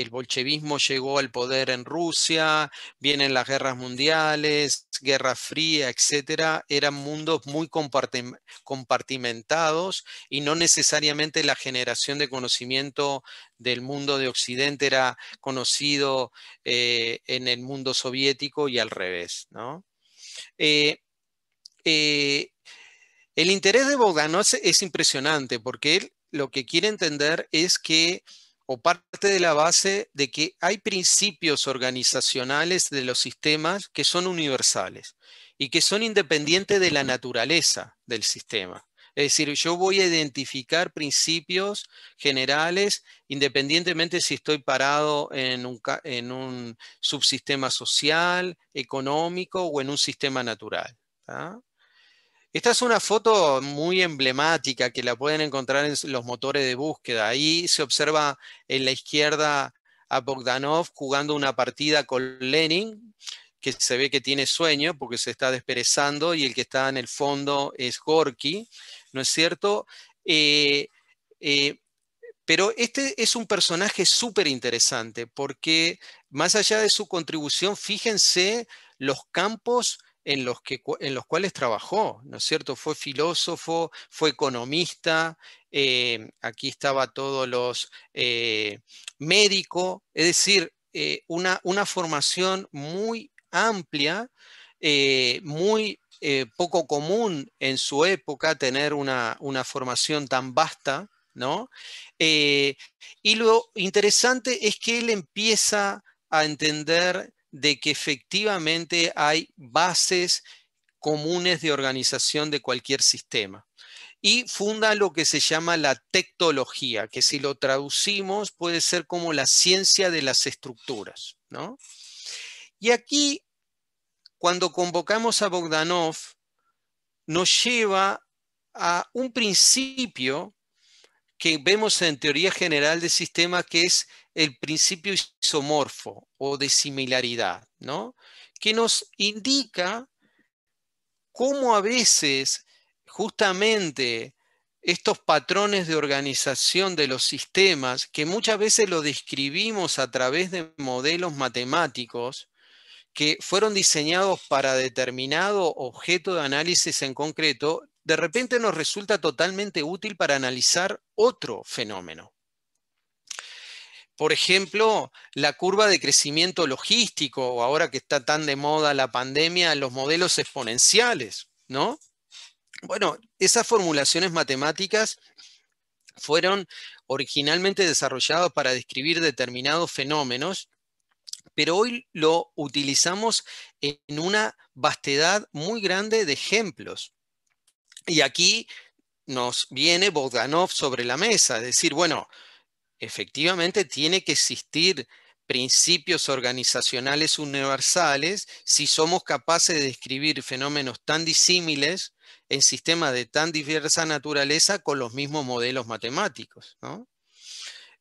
bolchevismo llegó al poder en Rusia, vienen las guerras mundiales, Guerra Fría, etc. Eran mundos muy compartimentados y no necesariamente la generación de conocimiento del mundo de Occidente era conocido eh, en el mundo soviético y al revés. Eh, eh, el interés de Bogdanov es, es impresionante porque él lo que quiere entender es que o parte de la base de que hay principios organizacionales de los sistemas que son universales y que son independientes de la naturaleza del sistema. Es decir, yo voy a identificar principios generales independientemente si estoy parado en un, subsistema social, económico o en un sistema natural. Esta es una foto muy emblemática que la pueden encontrar en los motores de búsqueda. Ahí se observa en la izquierda a Bogdanov jugando una partida con Lenin, que se ve que tiene sueño porque se está desperezando y el que está en el fondo es Gorky, ¿no es cierto? Eh, eh, pero este es un personaje súper interesante porque más allá de su contribución, fíjense los campos en los, que, en los cuales trabajó, ¿no es cierto? Fue filósofo, fue economista, eh, aquí estaba todos los médicos, eh, médico, es decir, eh, una, una, formación muy amplia, muy poco común en su época tener una, una formación tan vasta, ¿no? y lo interesante es que él empieza a entender de que efectivamente hay bases comunes de organización de cualquier sistema. Y funda lo que se llama la tectología, que si lo traducimos puede ser como la ciencia de las estructuras. ¿no? Y aquí, cuando convocamos a Bogdanov, nos lleva a un principio que vemos en teoría general del sistema que es el principio isomorfo o de similaridad, ¿no? que nos indica cómo a veces justamente estos patrones de organización de los sistemas, que muchas veces lo describimos a través de modelos matemáticos, que fueron diseñados para determinado objeto de análisis en concreto, de repente nos resulta totalmente útil para analizar otro fenómeno por ejemplo, la curva de crecimiento logístico, o ahora que está tan de moda la pandemia, los modelos exponenciales, ¿no? Bueno, esas formulaciones matemáticas fueron originalmente desarrolladas para describir determinados fenómenos, pero hoy lo utilizamos en una vastedad muy grande de ejemplos. Y aquí nos viene Bogdanov sobre la mesa, es decir, bueno, efectivamente tiene que existir principios organizacionales universales si somos capaces de describir fenómenos tan disímiles en sistemas de tan diversa naturaleza con los mismos modelos matemáticos.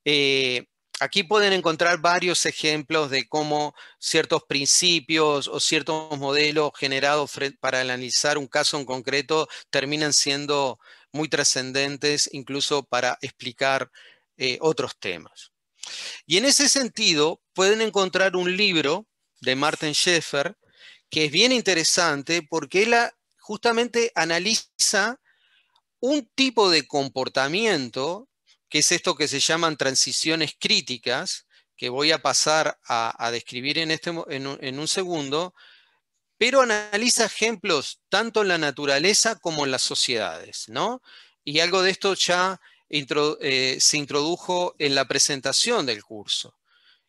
Eh, aquí pueden encontrar varios ejemplos de cómo ciertos principios o ciertos modelos generados para analizar un caso en concreto terminan siendo muy trascendentes incluso para explicar eh, otros temas. Y en ese sentido, pueden encontrar un libro de Martin Schaeffer que es bien interesante porque él ah, justamente analiza un tipo de comportamiento, que es esto que se llaman transiciones críticas, que voy a pasar a, describir en, este, un, en un segundo, pero analiza ejemplos tanto en la naturaleza como en las sociedades, ¿no? Y algo de esto ya eh, se introdujo en la presentación del curso.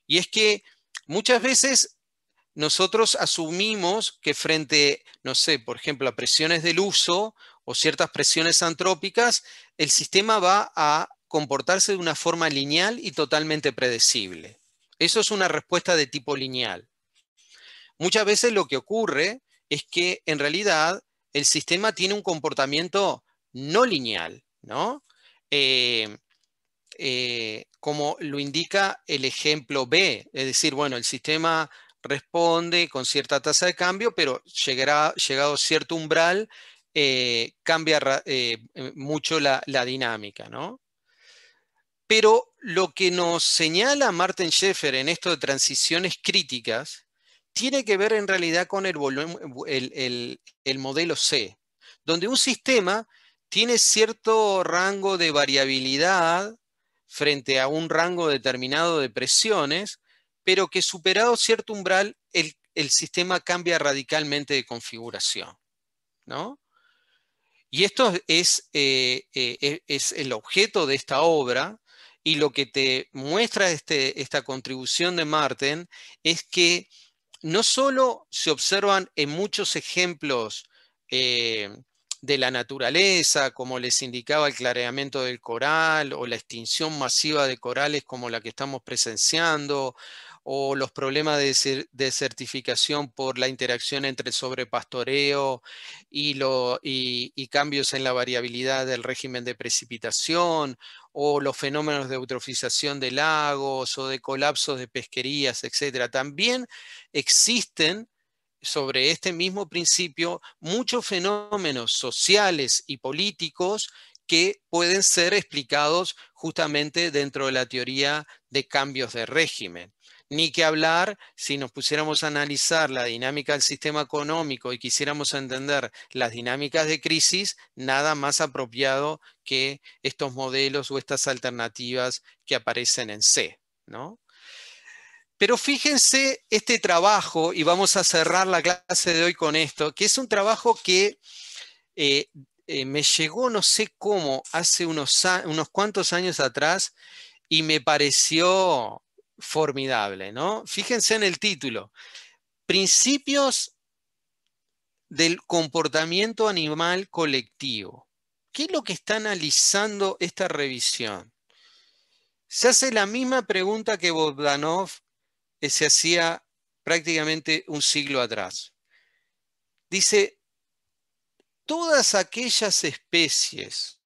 Y es que muchas veces nosotros asumimos que frente, no sé, por ejemplo, a presiones del uso o ciertas presiones antrópicas, el sistema va a comportarse de una forma lineal y totalmente predecible. Eso es una respuesta de tipo lineal. Muchas veces lo que ocurre es que en realidad el sistema tiene un comportamiento no lineal, ¿no? Eh, eh, como lo indica el ejemplo B, es decir, bueno, el sistema responde con cierta tasa de cambio, pero llegará, llegado cierto umbral, eh, cambia mucho la, dinámica. ¿no? Pero lo que nos señala Martin Schaeffer en esto de transiciones críticas tiene que ver en realidad con el, el, el modelo C, donde un sistema tiene cierto rango de variabilidad frente a un rango determinado de presiones, pero que superado cierto umbral, el, sistema cambia radicalmente de configuración. ¿no? Y esto es, eh, eh, e, es, el objeto de esta obra y lo que te muestra este, esta contribución de Marten es que no solo se observan en muchos ejemplos eh, de la naturaleza, como les indicaba el clareamiento del coral o la extinción masiva de corales como la que estamos presenciando, o los problemas de desertificación por la interacción entre sobrepastoreo y, lo, y, cambios en la variabilidad del régimen de precipitación, o los fenómenos de eutrofización de lagos o de colapsos de pesquerías, etc. También existen sobre este mismo principio muchos fenómenos sociales y políticos que pueden ser explicados justamente dentro de la teoría de cambios de régimen. Ni que hablar si nos pusiéramos a analizar la dinámica del sistema económico y quisiéramos entender las dinámicas de crisis, nada más apropiado que estos modelos o estas alternativas que aparecen en C. ¿no? Pero fíjense este trabajo, y vamos a cerrar la clase de hoy con esto, que es un trabajo que eh, eh, me llegó, no sé cómo, hace unos, unos cuantos años atrás y me pareció formidable, ¿no? Fíjense en el título, Principios del comportamiento animal colectivo. ¿Qué es lo que está analizando esta revisión? Se hace la misma pregunta que Bogdanov eh, se hacía prácticamente un siglo atrás. Dice, todas aquellas especies,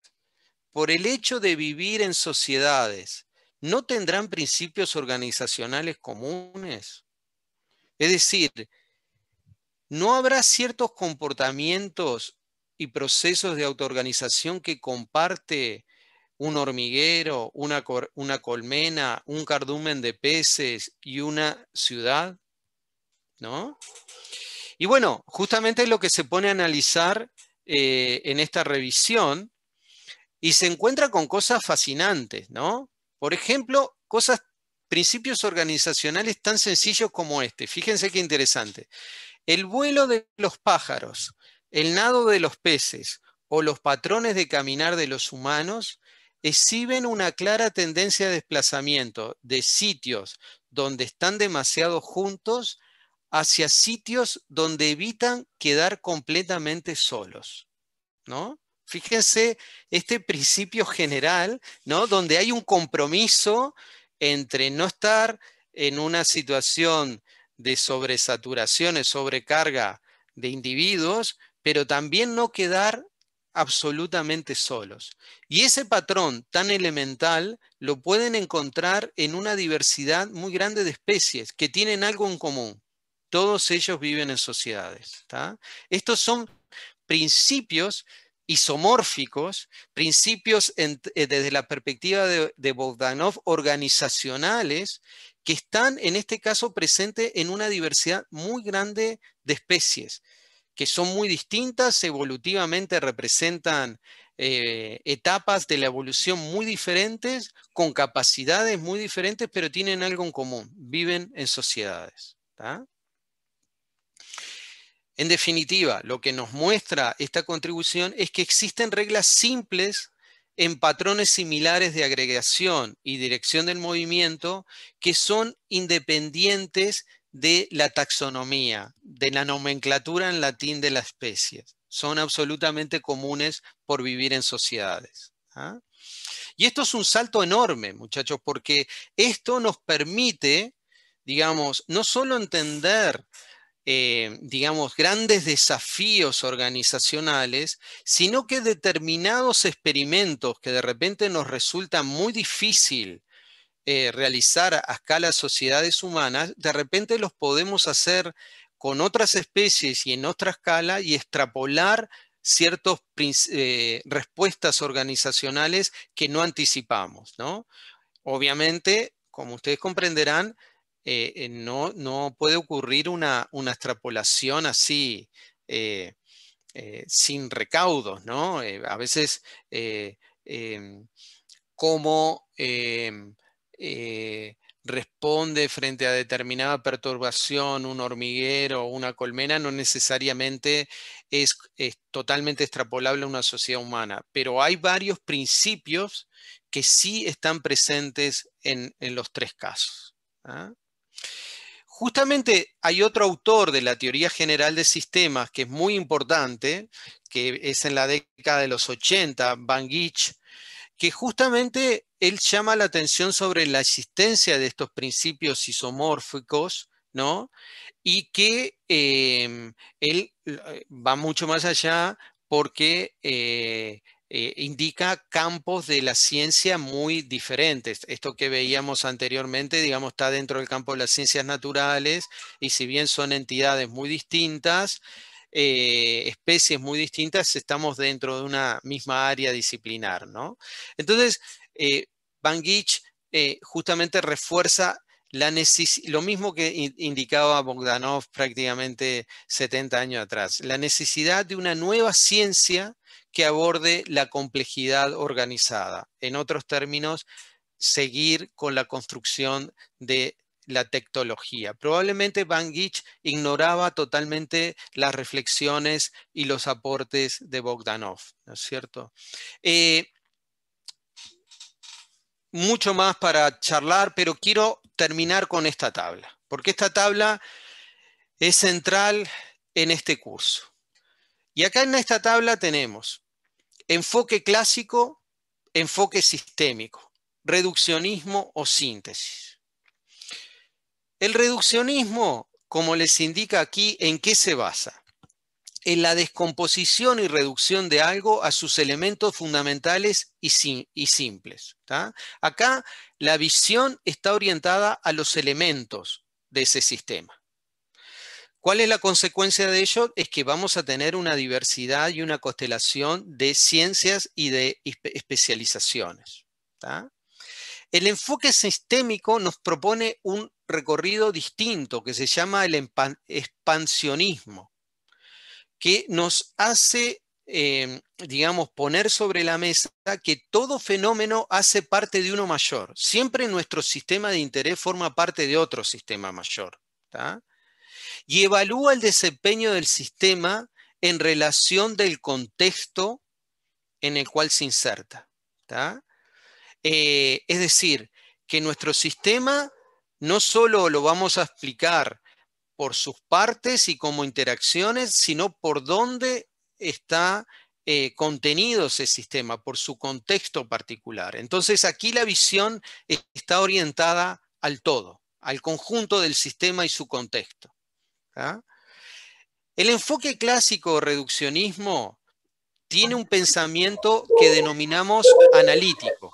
por el hecho de vivir en sociedades, no tendrán principios organizacionales comunes. Es decir, no habrá ciertos comportamientos y procesos de autoorganización que comparte un hormiguero, una, colmena, un cardumen de peces y una ciudad? ¿No? Y bueno, justamente es lo que se pone a analizar eh, en esta revisión y se encuentra con cosas fascinantes, ¿no? Por ejemplo, cosas, principios organizacionales tan sencillos como este. Fíjense qué interesante. El vuelo de los pájaros, el nado de los peces o los patrones de caminar de los humanos exhiben una clara tendencia de desplazamiento de sitios donde están demasiado juntos hacia sitios donde evitan quedar completamente solos. ¿no? Fíjense este principio general, ¿no? donde hay un compromiso entre no estar en una situación de sobresaturación, sobrecarga de individuos, pero también no quedar absolutamente solos. Y ese patrón tan elemental lo pueden encontrar en una diversidad muy grande de especies que tienen algo en común. Todos ellos viven en sociedades. Estos son principios isomórficos, principios eh, desde la perspectiva de, de Bogdanov organizacionales que están en este caso presentes en una diversidad muy grande de especies que son muy distintas, evolutivamente representan eh, etapas de la evolución muy diferentes, con capacidades muy diferentes, pero tienen algo en común, viven en sociedades. En definitiva, lo que nos muestra esta contribución es que existen reglas simples en patrones similares de agregación y dirección del movimiento que son independientes de la taxonomía, de la nomenclatura en latín de las especies. Son absolutamente comunes por vivir en sociedades. ¿ah? Y esto es un salto enorme, muchachos, porque esto nos permite, digamos, no solo entender, eh, digamos, grandes desafíos organizacionales, sino que determinados experimentos que de repente nos resultan muy difíciles eh, realizar a escala sociedades humanas, de repente los podemos hacer con otras especies y en otra escala y extrapolar ciertas eh, respuestas organizacionales que no anticipamos. ¿no? Obviamente, como ustedes comprenderán, eh, no, no, puede ocurrir una, extrapolación así sin recaudos. ¿no? a veces, em, como... Em, eh, responde frente a determinada perturbación, un hormiguero o una colmena, no necesariamente es, totalmente extrapolable a una sociedad humana, pero hay varios principios que sí están presentes en, los tres casos. ¿ah? Justamente hay otro autor de la teoría general de sistemas que es muy importante, que es en la década de los 80, Van que justamente él llama la atención sobre la existencia de estos principios isomórficos, ¿no? Y que eh, él eh, va mucho más allá porque eh, indica campos de la ciencia muy diferentes. Esto que veíamos anteriormente, digamos, está dentro del campo de las ciencias naturales y si bien son entidades muy distintas, eh, especies muy distintas estamos dentro de una misma área disciplinar, ¿no? Entonces, eh, Van eh, justamente refuerza lo mismo que indicaba Bogdanov prácticamente 70 años atrás, la necesidad de una nueva ciencia que aborde la complejidad organizada. En otros términos, seguir con la construcción de la tectología. Probablemente Van ignoraba totalmente las reflexiones y los aportes de Bogdanov, ¿no es cierto? Eh, mucho más para charlar, pero quiero terminar con esta tabla, porque esta tabla es central en este curso. Y acá en esta tabla tenemos enfoque clásico, enfoque sistémico, reduccionismo o síntesis. El reduccionismo, como les indica aquí, ¿en qué se basa? En la descomposición y reducción de algo a sus elementos fundamentales y, simples. Acá la visión está orientada a los elementos de ese sistema. ¿Cuál es la consecuencia de ello? Es que vamos a tener una diversidad y una constelación de ciencias y de especializaciones. El enfoque sistémico nos propone un recorrido distinto que se llama el expansionismo, que nos hace, em, digamos, poner sobre la mesa que todo fenómeno hace parte de uno mayor. Siempre nuestro sistema de interés forma parte de otro sistema mayor. Y evalúa el desempeño del sistema en relación del contexto en el cual se inserta. Eh, es decir, que nuestro sistema no solo lo vamos a explicar por sus partes y como interacciones, sino por dónde está eh, contenido ese sistema, por su contexto particular. Entonces aquí la visión está orientada al todo, al conjunto del sistema y su contexto. El enfoque clásico reduccionismo tiene un pensamiento que denominamos analítico.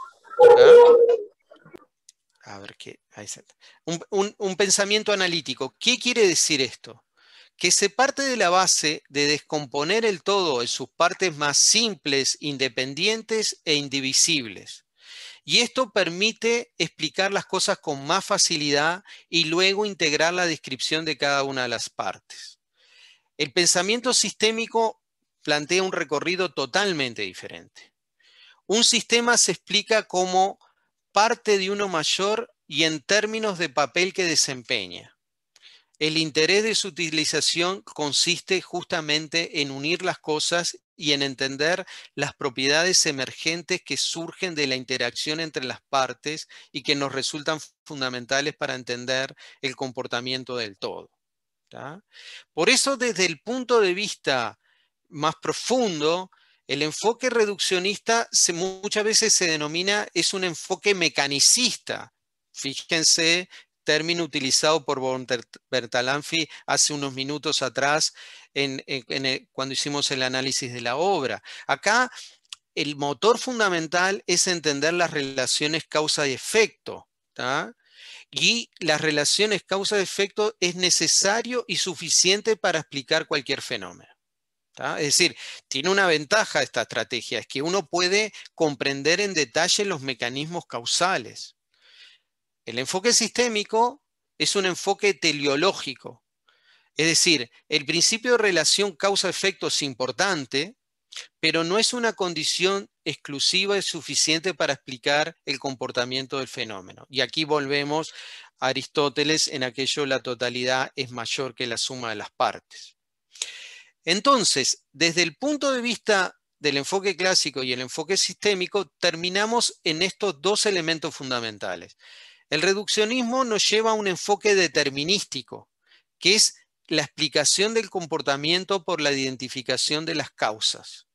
¿Ah? A ver qué. un pensamiento analítico. ¿Qué quiere decir esto? que se parte de la base de descomponer el todo en sus partes más simples, independientes e indivisibles. Y esto permite explicar las cosas con más facilidad y luego integrar la descripción de cada una de las partes. El pensamiento sistémico plantea un recorrido totalmente diferente. Un sistema se explica como parte de uno mayor y en términos de papel que desempeña. El interés de su utilización consiste justamente en unir las cosas y en entender las propiedades emergentes que surgen de la interacción entre las partes y que nos resultan fundamentales para entender el comportamiento del todo. Por eso desde el punto de vista más profundo, el enfoque reduccionista muchas veces se denomina, es un enfoque mecanicista. Fíjense, término utilizado por Bertalanfi hace unos minutos atrás cuando hicimos el análisis de la obra. Acá el motor fundamental es entender las relaciones causa y efecto. Y las relaciones causa y efecto es necesario y suficiente para explicar cualquier fenómeno. Es decir, tiene una ventaja esta estrategia, es que uno puede comprender en detalle los mecanismos causales. El enfoque sistémico es un enfoque teleológico, es decir, el principio de relación causa-efecto es importante, pero no es una condición exclusiva y suficiente para explicar el comportamiento del fenómeno. Y aquí volvemos a Aristóteles en aquello la totalidad es mayor que la suma de las partes. Entonces, desde el punto de vista del enfoque clásico y el enfoque sistémico, terminamos en estos dos elementos fundamentales. El reduccionismo nos lleva a un enfoque determinístico, que es la explicación del comportamiento por la identificación de las causas.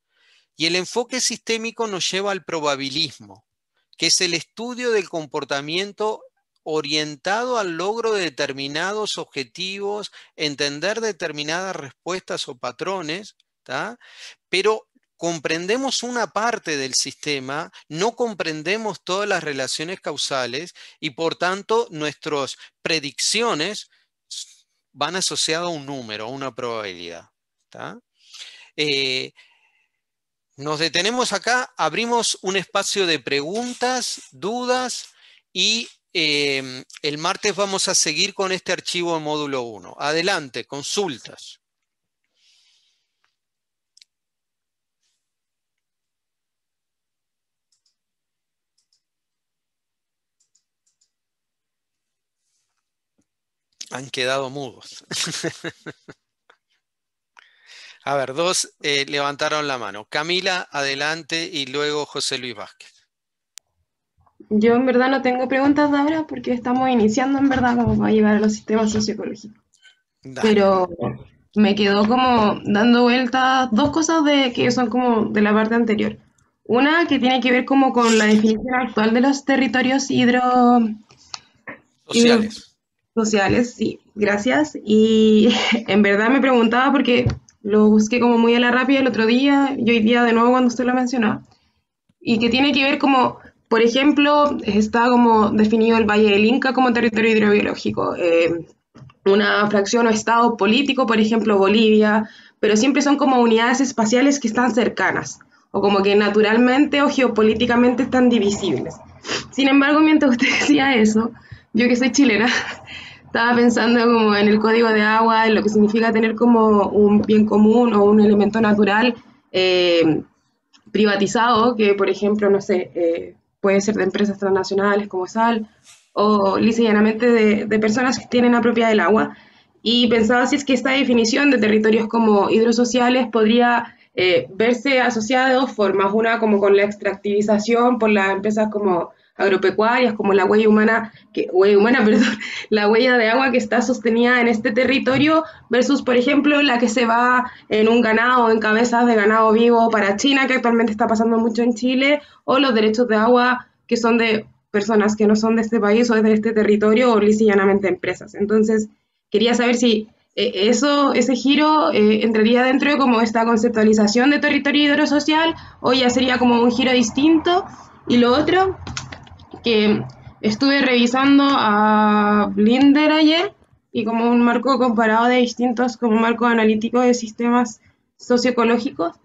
Y el enfoque sistémico nos lleva al probabilismo, que es el estudio del comportamiento orientado al logro de determinados objetivos, entender determinadas respuestas o patrones, pero comprendemos una parte del sistema, no comprendemos todas las relaciones causales y por tanto nuestras predicciones van asociadas a un número, a una probabilidad. Eh, nos detenemos acá, abrimos un espacio de preguntas, dudas y Em, el martes vamos a seguir con este archivo en módulo 1. Adelante, consultas. Han quedado mudos. a ver, dos eh, levantaron la mano. Camila, adelante, y luego José Luis Vázquez. Yo en verdad no tengo preguntas ahora porque estamos iniciando en verdad cómo va a llevar a los sistemas socioecológicos. Pero me quedó como dando vueltas dos cosas de que son como de la parte anterior. Una que tiene que ver como con la definición actual de los territorios hidro... Sociales. Sociales, sí, gracias. Y en verdad me preguntaba porque lo busqué como muy a la rápida el otro día y hoy día de nuevo cuando usted lo mencionaba. Y que tiene que ver como por ejemplo, está como definido el Valle del Inca como territorio hidrobiológico. Eh, una fracción o estado político, por ejemplo, Bolivia, pero siempre son como unidades espaciales que están cercanas o como que naturalmente o geopolíticamente están divisibles. Sin embargo, mientras usted decía eso, yo que soy chilena, estaba pensando como en el código de agua, en lo que significa tener como un bien común o un elemento natural eh, privatizado, que por ejemplo, no sé, eh, puede ser de empresas transnacionales como Sal, o lisa y de, personas que tienen la propiedad del agua. Y pensaba si es que esta definición de territorios como hidrosociales podría eh, verse asociada de dos formas, una como con la extractivización por las empresas como agropecuarias como la huella humana, que, humana, perdón, la huella de agua que está sostenida en este territorio versus, por ejemplo, la que se va en un ganado, en cabezas de ganado vivo para China, que actualmente está pasando mucho en Chile, o los derechos de agua que son de personas que no son de este país o de este territorio o lisa empresas. Entonces, quería saber si eh, eso, ese giro eh, entraría dentro de como esta conceptualización de territorio social o ya sería como un giro distinto. Y lo otro que estuve revisando a Blinder ayer y como un marco comparado de distintos, como marco analítico de sistemas socioecológicos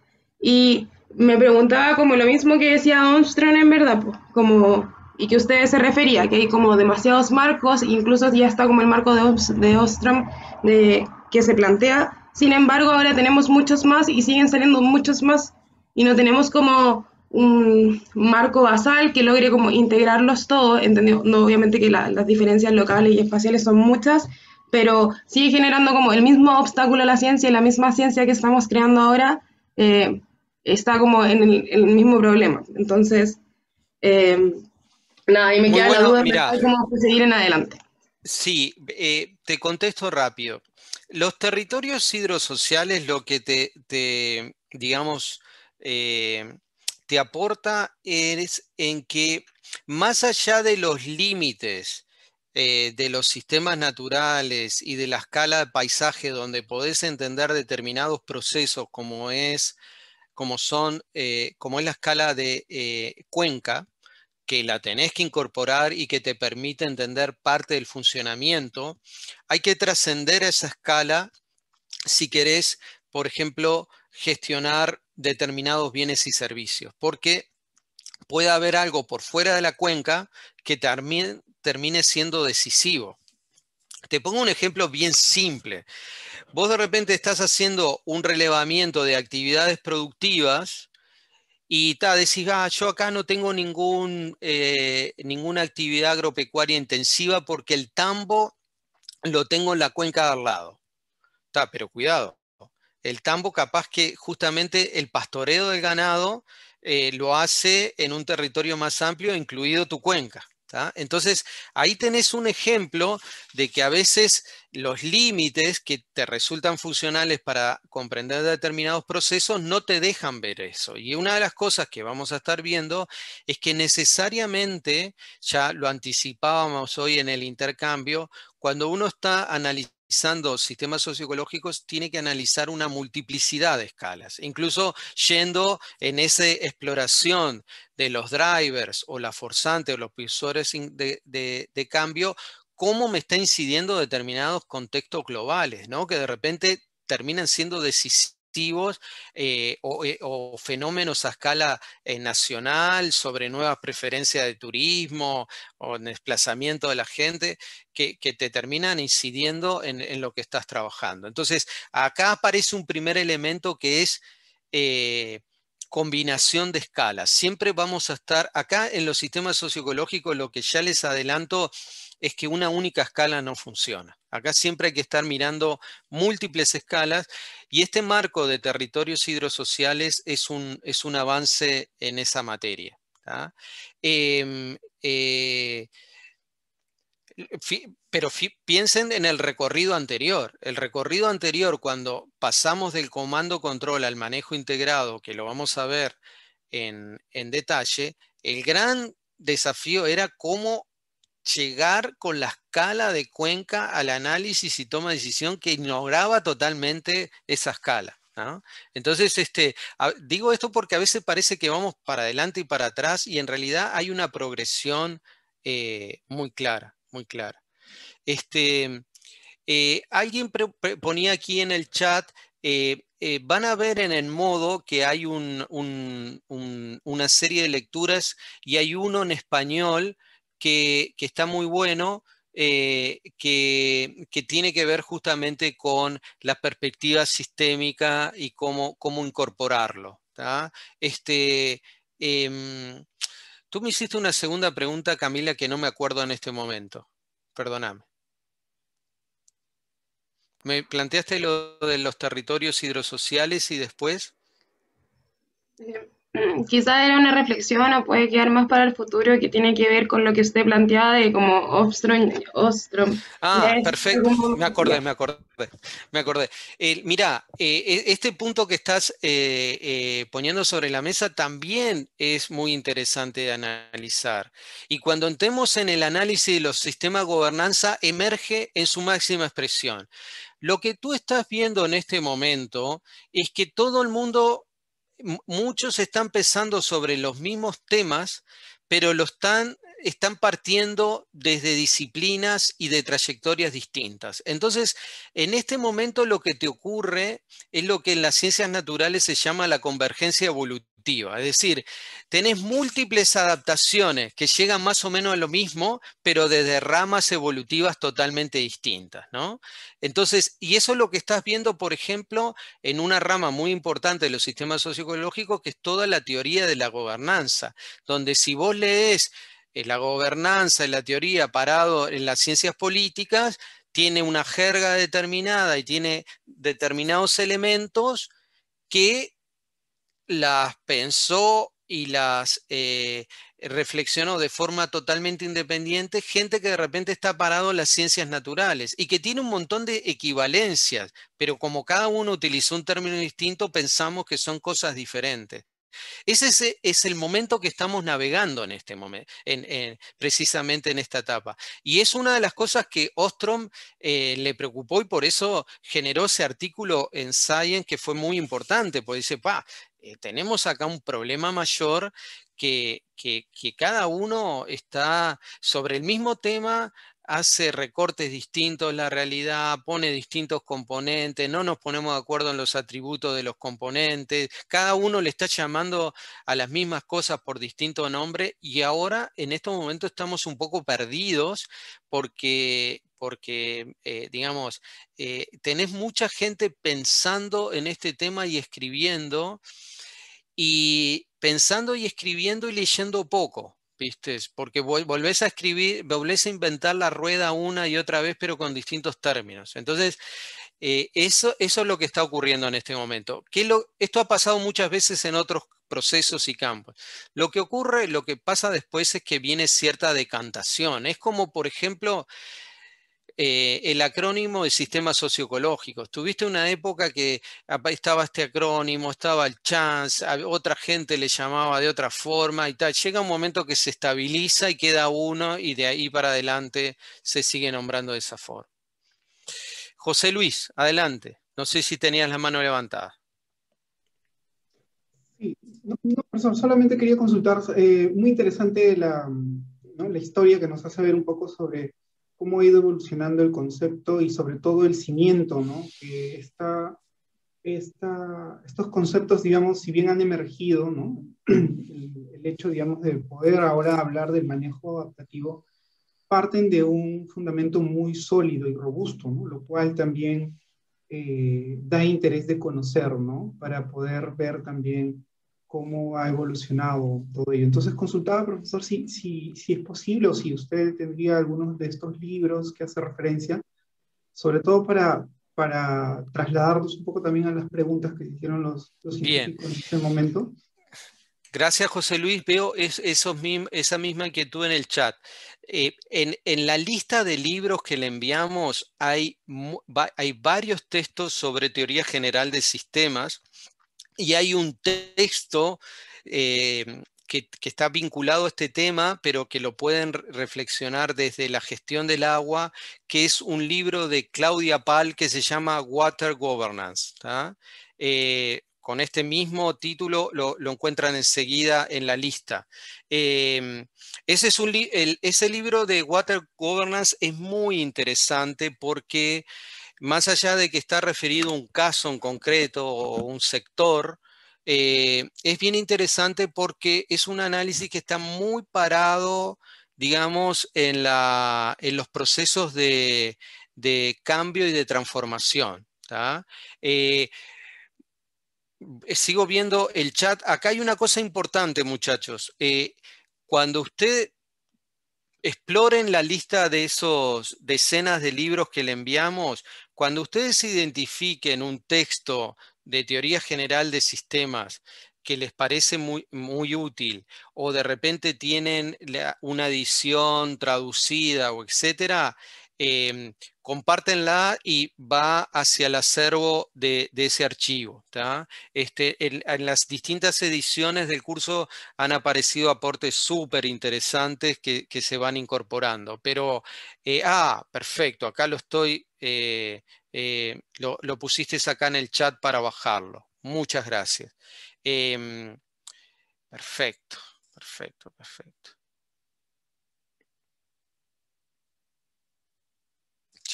y me preguntaba como lo mismo que decía Ostrom en verdad, como y que ustedes se refería, que hay como demasiados marcos, incluso ya está como el marco de, de Ostrom de, que se plantea. Sin embargo, ahora tenemos muchos más y siguen saliendo muchos más y no tenemos como un marco basal que logre como integrarlos todos, entendido, no, obviamente que las diferencias locales y espaciales son muchas, pero sigue generando como el mismo obstáculo a la ciencia y la misma ciencia que estamos creando ahora eh, está como en el, mismo problema. Entonces, eh, nada, y me queda la duda de cómo seguir en adelante. Sí, eh, te contesto rápido. Los territorios hidrosociales lo que te, digamos, te aporta es en que más allá de los límites eh, de los sistemas naturales y de la escala de paisaje donde podés entender determinados procesos como es, como son, eh, como es la escala de eh, cuenca, que la tenés que incorporar y que te permite entender parte del funcionamiento, hay que trascender esa escala si querés, por ejemplo, gestionar determinados bienes y servicios, porque puede haber algo por fuera de la cuenca que termine, termine siendo decisivo. Te pongo un ejemplo bien simple. Vos de repente estás haciendo un relevamiento de actividades productivas y ta, decís, ah, yo acá no tengo ningún, eh, ninguna actividad agropecuaria intensiva porque el tambo lo tengo en la cuenca de al lado. Ta, pero cuidado, el tambo capaz que justamente el pastoreo del ganado eh, lo hace en un territorio más amplio, incluido tu cuenca. Entonces, ahí tenés un ejemplo de que a veces los límites que te resultan funcionales para comprender determinados procesos no te dejan ver eso. Y una de las cosas que vamos a estar viendo es que necesariamente, ya lo anticipábamos hoy en el intercambio, cuando uno está analizando sistemas socioecológicos tiene que analizar una multiplicidad de escalas, incluso yendo en esa exploración de los drivers o la forzante o los pulsores de, cambio, cómo me está incidiendo determinados contextos globales, ¿no? que de repente terminan siendo decisivos eh, eh, o, fenómenos a escala eh, nacional sobre nuevas preferencias de turismo o desplazamiento de la gente que, te terminan incidiendo en, lo que estás trabajando. Entonces, acá aparece un primer elemento que es... combinación de escalas. Siempre vamos a estar acá en los sistemas socioecológicos, lo que ya les adelanto es que una única escala no funciona. Acá siempre hay que estar mirando múltiples escalas y este marco de territorios hidrosociales es un, es un avance en esa materia. Em, eh, pero piensen en el recorrido anterior. El recorrido anterior, cuando pasamos del comando control al manejo integrado, que lo vamos a ver en, en detalle, el gran desafío era cómo llegar con la escala de Cuenca al análisis y toma de decisión que ignoraba totalmente esa escala. Entonces, este, digo esto porque a veces parece que vamos para adelante y para atrás y en realidad hay una progresión eh, muy clara, muy clara. Este, eh, alguien ponía aquí en el chat, eh, van a ver en el modo que hay una serie de lecturas y hay uno en español que, está muy bueno, eh, que, tiene que ver justamente con la perspectiva sistémica y cómo, cómo incorporarlo. Este, em, tú me hiciste una segunda pregunta, Camila, que no me acuerdo en este momento. Perdóname. Me planteaste lo de los territorios hidrosociales y después. Eh, quizás era una reflexión o puede quedar más para el futuro que tiene que ver con lo que usted planteaba de como Ostrom. ah, perfecto, me acordé, me acordé, me eh, mira, eh, e, este punto que estás eh, poniendo sobre la mesa también es muy interesante de analizar. Y cuando entremos en el análisis de los sistemas de gobernanza, emerge en su máxima expresión. Lo que tú estás viendo en este momento es que todo el mundo muchos están pensando sobre los mismos temas, pero lo están, están partiendo desde disciplinas y de trayectorias distintas. Entonces, en este momento lo que te ocurre es lo que en las ciencias naturales se llama la convergencia evolutiva es decir, tenés múltiples adaptaciones que llegan más o menos a lo mismo, pero desde ramas evolutivas totalmente distintas, ¿no? Entonces, y eso es lo que estás viendo, por ejemplo, en una rama muy importante de los sistemas socioecológicos, que es toda la teoría de la gobernanza, donde si vos lees eh, la gobernanza y la teoría parado en las ciencias políticas, tiene una jerga determinada y tiene determinados elementos que las pensó y las eh, reflexionó de forma totalmente independiente gente que de repente está parado en las ciencias naturales y que tiene un montón de equivalencias, pero como cada uno utilizó un término distinto, pensamos que son cosas diferentes. Ese es, el momento que estamos navegando en este momento, precisamente en esta etapa. Y es una de las cosas que Ostrom eh, le preocupó y por eso generó ese artículo en Science que fue muy importante, porque dice, pa, eh, tenemos acá un problema mayor que, cada uno está sobre el mismo tema, hace recortes distintos la realidad, pone distintos componentes, no nos ponemos de acuerdo en los atributos de los componentes, cada uno le está llamando a las mismas cosas por distinto nombre y ahora en estos momentos estamos un poco perdidos porque, eh, digamos, eh, tenés mucha gente pensando en este tema y escribiendo y pensando y escribiendo y leyendo poco, ¿viste? Porque volvés a escribir, volvés a inventar la rueda una y otra vez, pero con distintos términos. Entonces, eh, eso, eso es lo que está ocurriendo en este momento. esto ha pasado muchas veces en otros procesos y campos. Lo que ocurre, lo que pasa después es que viene cierta decantación. Es como, por ejemplo, eh, el acrónimo de sistema socioecológico. Tuviste una época que estaba este acrónimo, estaba el chance, otra gente le llamaba de otra forma y tal. Llega un momento que se estabiliza y queda uno y de ahí para adelante se sigue nombrando de esa forma. José Luis, adelante. No sé si tenías la mano levantada. Sí, no, no solamente quería consultar, eh, muy interesante la, la historia que nos hace ver un poco sobre cómo ha ido evolucionando el concepto y sobre todo el cimiento, ¿no? Que estos conceptos, digamos, si bien han emergido, El, hecho, de poder ahora hablar del manejo adaptativo, parten de un fundamento muy sólido y robusto, Lo cual también eh, da interés de conocer, ¿no? Para poder ver también cómo ha evolucionado todo ello. Entonces consultaba, profesor, si, si, si es posible o si usted tendría algunos de estos libros que hace referencia, sobre todo para, para trasladarnos un poco también a las preguntas que hicieron los, los científicos en este momento. Gracias, José Luis. Veo esos esa misma inquietud en el chat. Eh, en, en, la lista de libros que le enviamos hay, hay varios textos sobre teoría general de sistemas y hay un texto eh, que, está vinculado a este tema, pero que lo pueden reflexionar desde la gestión del agua, que es un libro de Claudia Pal que se llama Water Governance. Eh, con este mismo título lo, encuentran enseguida en la lista. Eh, ese, es ese libro de Water Governance es muy interesante porque más allá de que está referido a un caso en concreto o un sector, eh, es bien interesante porque es un análisis que está muy parado, digamos, en, los procesos de, cambio y de transformación. Eh, sigo viendo el chat. Acá hay una cosa importante, muchachos. Eh, cuando usted exploren la lista de esos decenas de libros que le enviamos. Cuando ustedes identifiquen un texto de teoría general de sistemas que les parece muy, útil o de repente tienen una edición traducida o etcétera, eh, compártenla y va hacia el acervo de, ese archivo. Este, en, las distintas ediciones del curso han aparecido aportes súper interesantes que, se van incorporando. Pero, eh, ah, perfecto, acá lo estoy, eh, eh, lo, pusiste acá en el chat para bajarlo. Muchas gracias. Em, perfecto, perfecto, perfecto.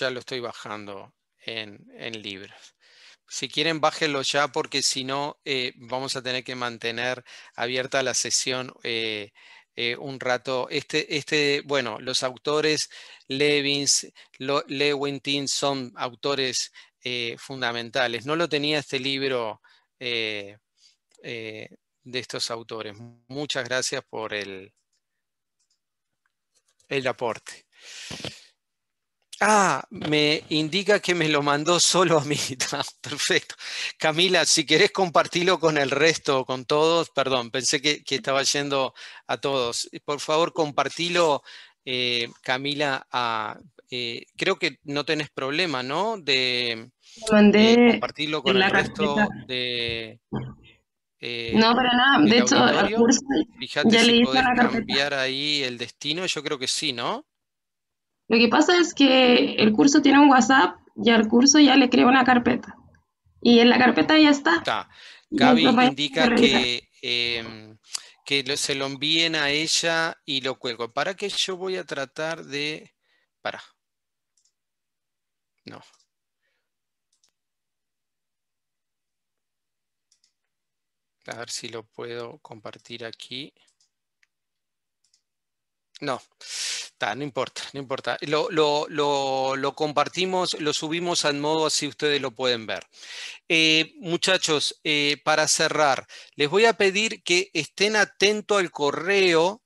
ya lo estoy bajando en, en Si quieren, bájenlo ya porque si no, eh, vamos a tener que mantener abierta la sesión eh, eh, un rato. Este, este, bueno, los autores Levins, Lo, Lewintin son autores fundamentales. No lo tenía este libro de estos autores. Muchas gracias por el, el aporte. Ah, me indica que me lo mandó solo a mí. Perfecto. Camila, si querés compartirlo con el resto, con todos, perdón, pensé que, estaba yendo a todos. Por favor, compartilo, eh, Camila, eh, creo que no tenés problema, ¿no? De, eh, compartirlo con el resto de... no, para nada. De hecho, Fíjate si le cambiar ahí el destino, yo creo que sí, ¿no? Lo que pasa es que el curso tiene un WhatsApp y al curso ya le crea una carpeta. Y en la carpeta ya está. Gaby indica que, em, que se lo envíen a ella y lo cuelgo. ¿Para qué yo voy a tratar de... Para. No. A ver si lo puedo compartir aquí. No, no importa, no importa. Lo, compartimos, lo subimos al modo así ustedes lo pueden ver. Eh, muchachos, eh, para cerrar, les voy a pedir que estén atentos al correo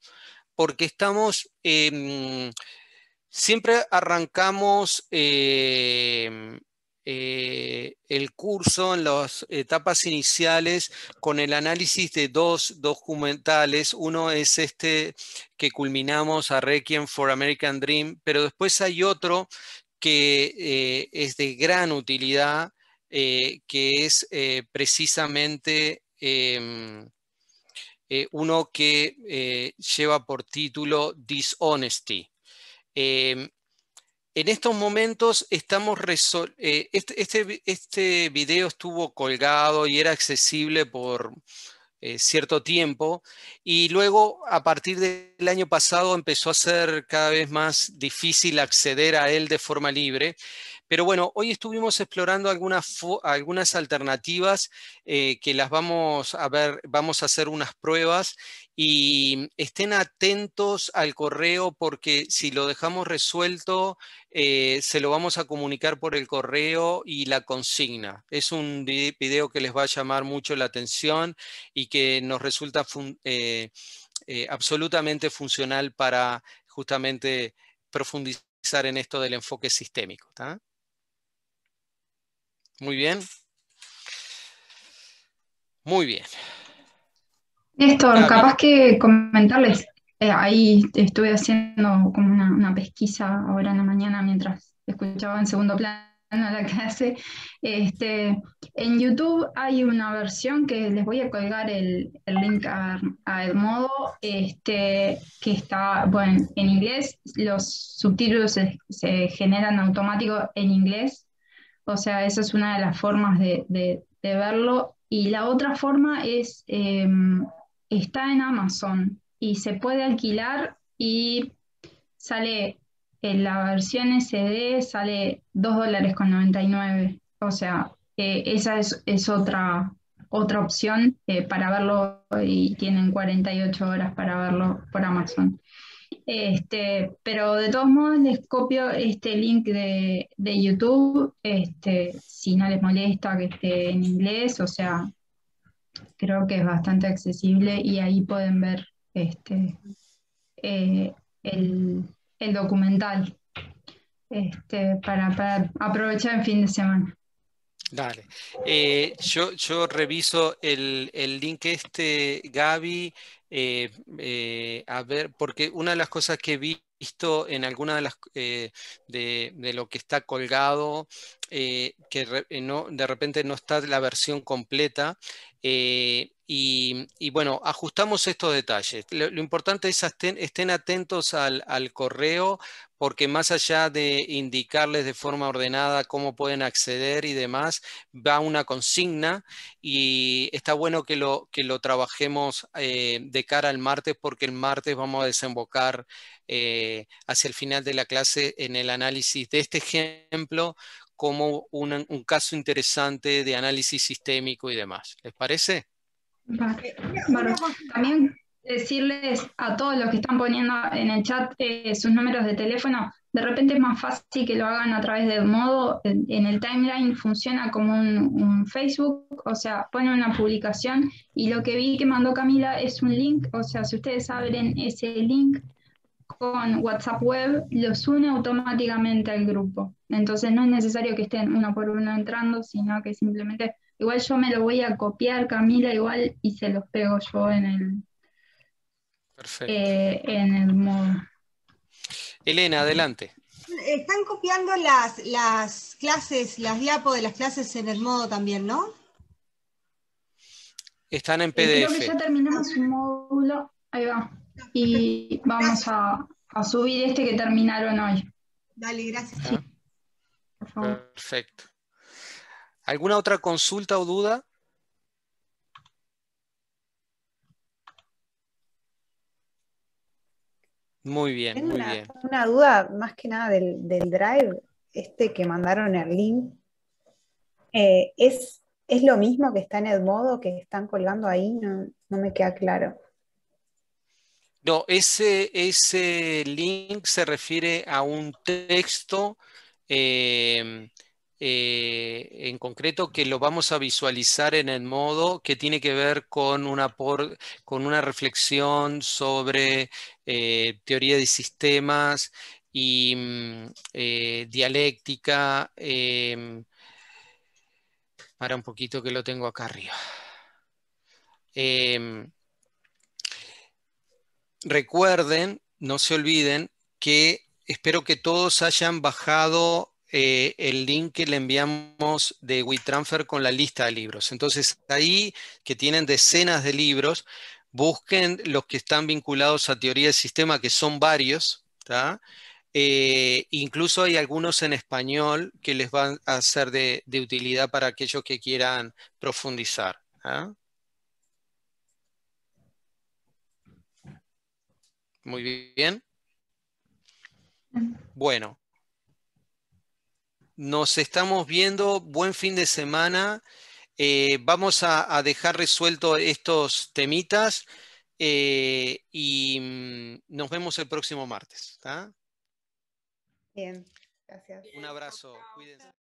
porque estamos, em, siempre arrancamos em, eh, el curso en las etapas iniciales con el análisis de dos documentales. Uno es este que culminamos a Requiem for American Dream, pero después hay otro que eh, es de gran utilidad, eh, que es precisamente em, uno que lleva por título Dishonesty. Em, en estos momentos estamos eh, este, este, este, video estuvo colgado y era accesible por eh, cierto tiempo y luego a partir del año pasado empezó a ser cada vez más difícil acceder a él de forma libre pero bueno, hoy estuvimos explorando algunas, alternativas eh, que las vamos a ver, vamos a hacer unas pruebas y estén atentos al correo porque si lo dejamos resuelto, eh, se lo vamos a comunicar por el correo y la consigna. Es un video que les va a llamar mucho la atención y que nos resulta eh, absolutamente funcional para justamente profundizar en esto del enfoque sistémico. Muy bien. Muy bien. Néstor, capaz que comentarles, eh, ahí estuve haciendo como una, pesquisa ahora en la mañana mientras escuchaba en segundo plano la clase. Este, en YouTube hay una versión que les voy a colgar el, link al modo, este, que está, bueno, en inglés, los subtítulos se, generan automáticamente en inglés o sea, esa es una de las formas de, verlo. Y la otra forma es, em, está en Amazon y se puede alquilar y sale en la versión SD, sale 2 dólares con 99. O sea, eh, esa es, otra, otra opción eh, para verlo y tienen 48 horas para verlo por Amazon. Este, pero de todos modos les copio este link de, YouTube, este, si no les molesta que esté en inglés, o sea, creo que es bastante accesible y ahí pueden ver este, eh, el, documental este, para, aprovechar el fin de semana. Dale. Eh, yo, yo reviso el, el, link este, Gaby, eh, eh, a ver, porque una de las cosas que he visto en alguna de las eh, de, lo que está colgado, que no, de repente no está la versión completa, eh, y, bueno, ajustamos estos detalles. Lo, importante es que estén atentos al, correo porque más allá de indicarles de forma ordenada cómo pueden acceder y demás, va una consigna y está bueno que lo, que lo trabajemos eh, de cara al martes porque el martes vamos a desembocar eh, hacia el final de la clase en el análisis de este ejemplo como un, caso interesante de análisis sistémico y demás. ¿Les parece? también decirles a todos los que están poniendo en el chat eh, sus números de teléfono, de repente es más fácil que lo hagan a través de modo, en, el timeline funciona como un, un, Facebook, o sea, ponen una publicación y lo que vi que mandó Camila es un link, o sea, si ustedes abren ese link, con WhatsApp Web los une automáticamente al grupo. Entonces no es necesario que estén uno por uno entrando, sino que simplemente, igual yo me lo voy a copiar, Camila, igual, y se los pego yo en el, eh, en el modo. Elena, adelante. Están copiando las, las clases, las diapos de las clases en el modo también, ¿no? Están en PDF. Eh, creo que ya terminamos un módulo. Ahí va y vamos a, subir este que terminaron hoy. Dale, gracias. Ah. Por favor. Perfecto. ¿Alguna otra consulta o duda? Muy bien, Tengo una, duda más que nada del, drive, este que mandaron el link. Eh, ¿es, lo mismo que está en Edmodo que están colgando ahí? no me queda claro. No, ese, ese link se refiere a un texto eh, eh, en concreto que lo vamos a visualizar en el modo que tiene que ver con una, con una reflexión sobre eh, teoría de sistemas y mm, dialéctica. para un poquito que lo tengo acá arriba recuerden, no se olviden que espero que todos hayan bajado eh, el link que le enviamos de WeTransfer con la lista de libros. Entonces, ahí que tienen decenas de libros, busquen los que están vinculados a teoría del sistema, que son varios, eh, incluso hay algunos en español que les van a ser de, utilidad para aquellos que quieran profundizar. ¿ah? Muy bien. Bueno. Nos estamos viendo. Buen fin de semana. Eh, vamos a, dejar resuelto estos temitas eh, y mm, nos vemos el próximo martes. Bien, gracias. Un abrazo. Cuídense.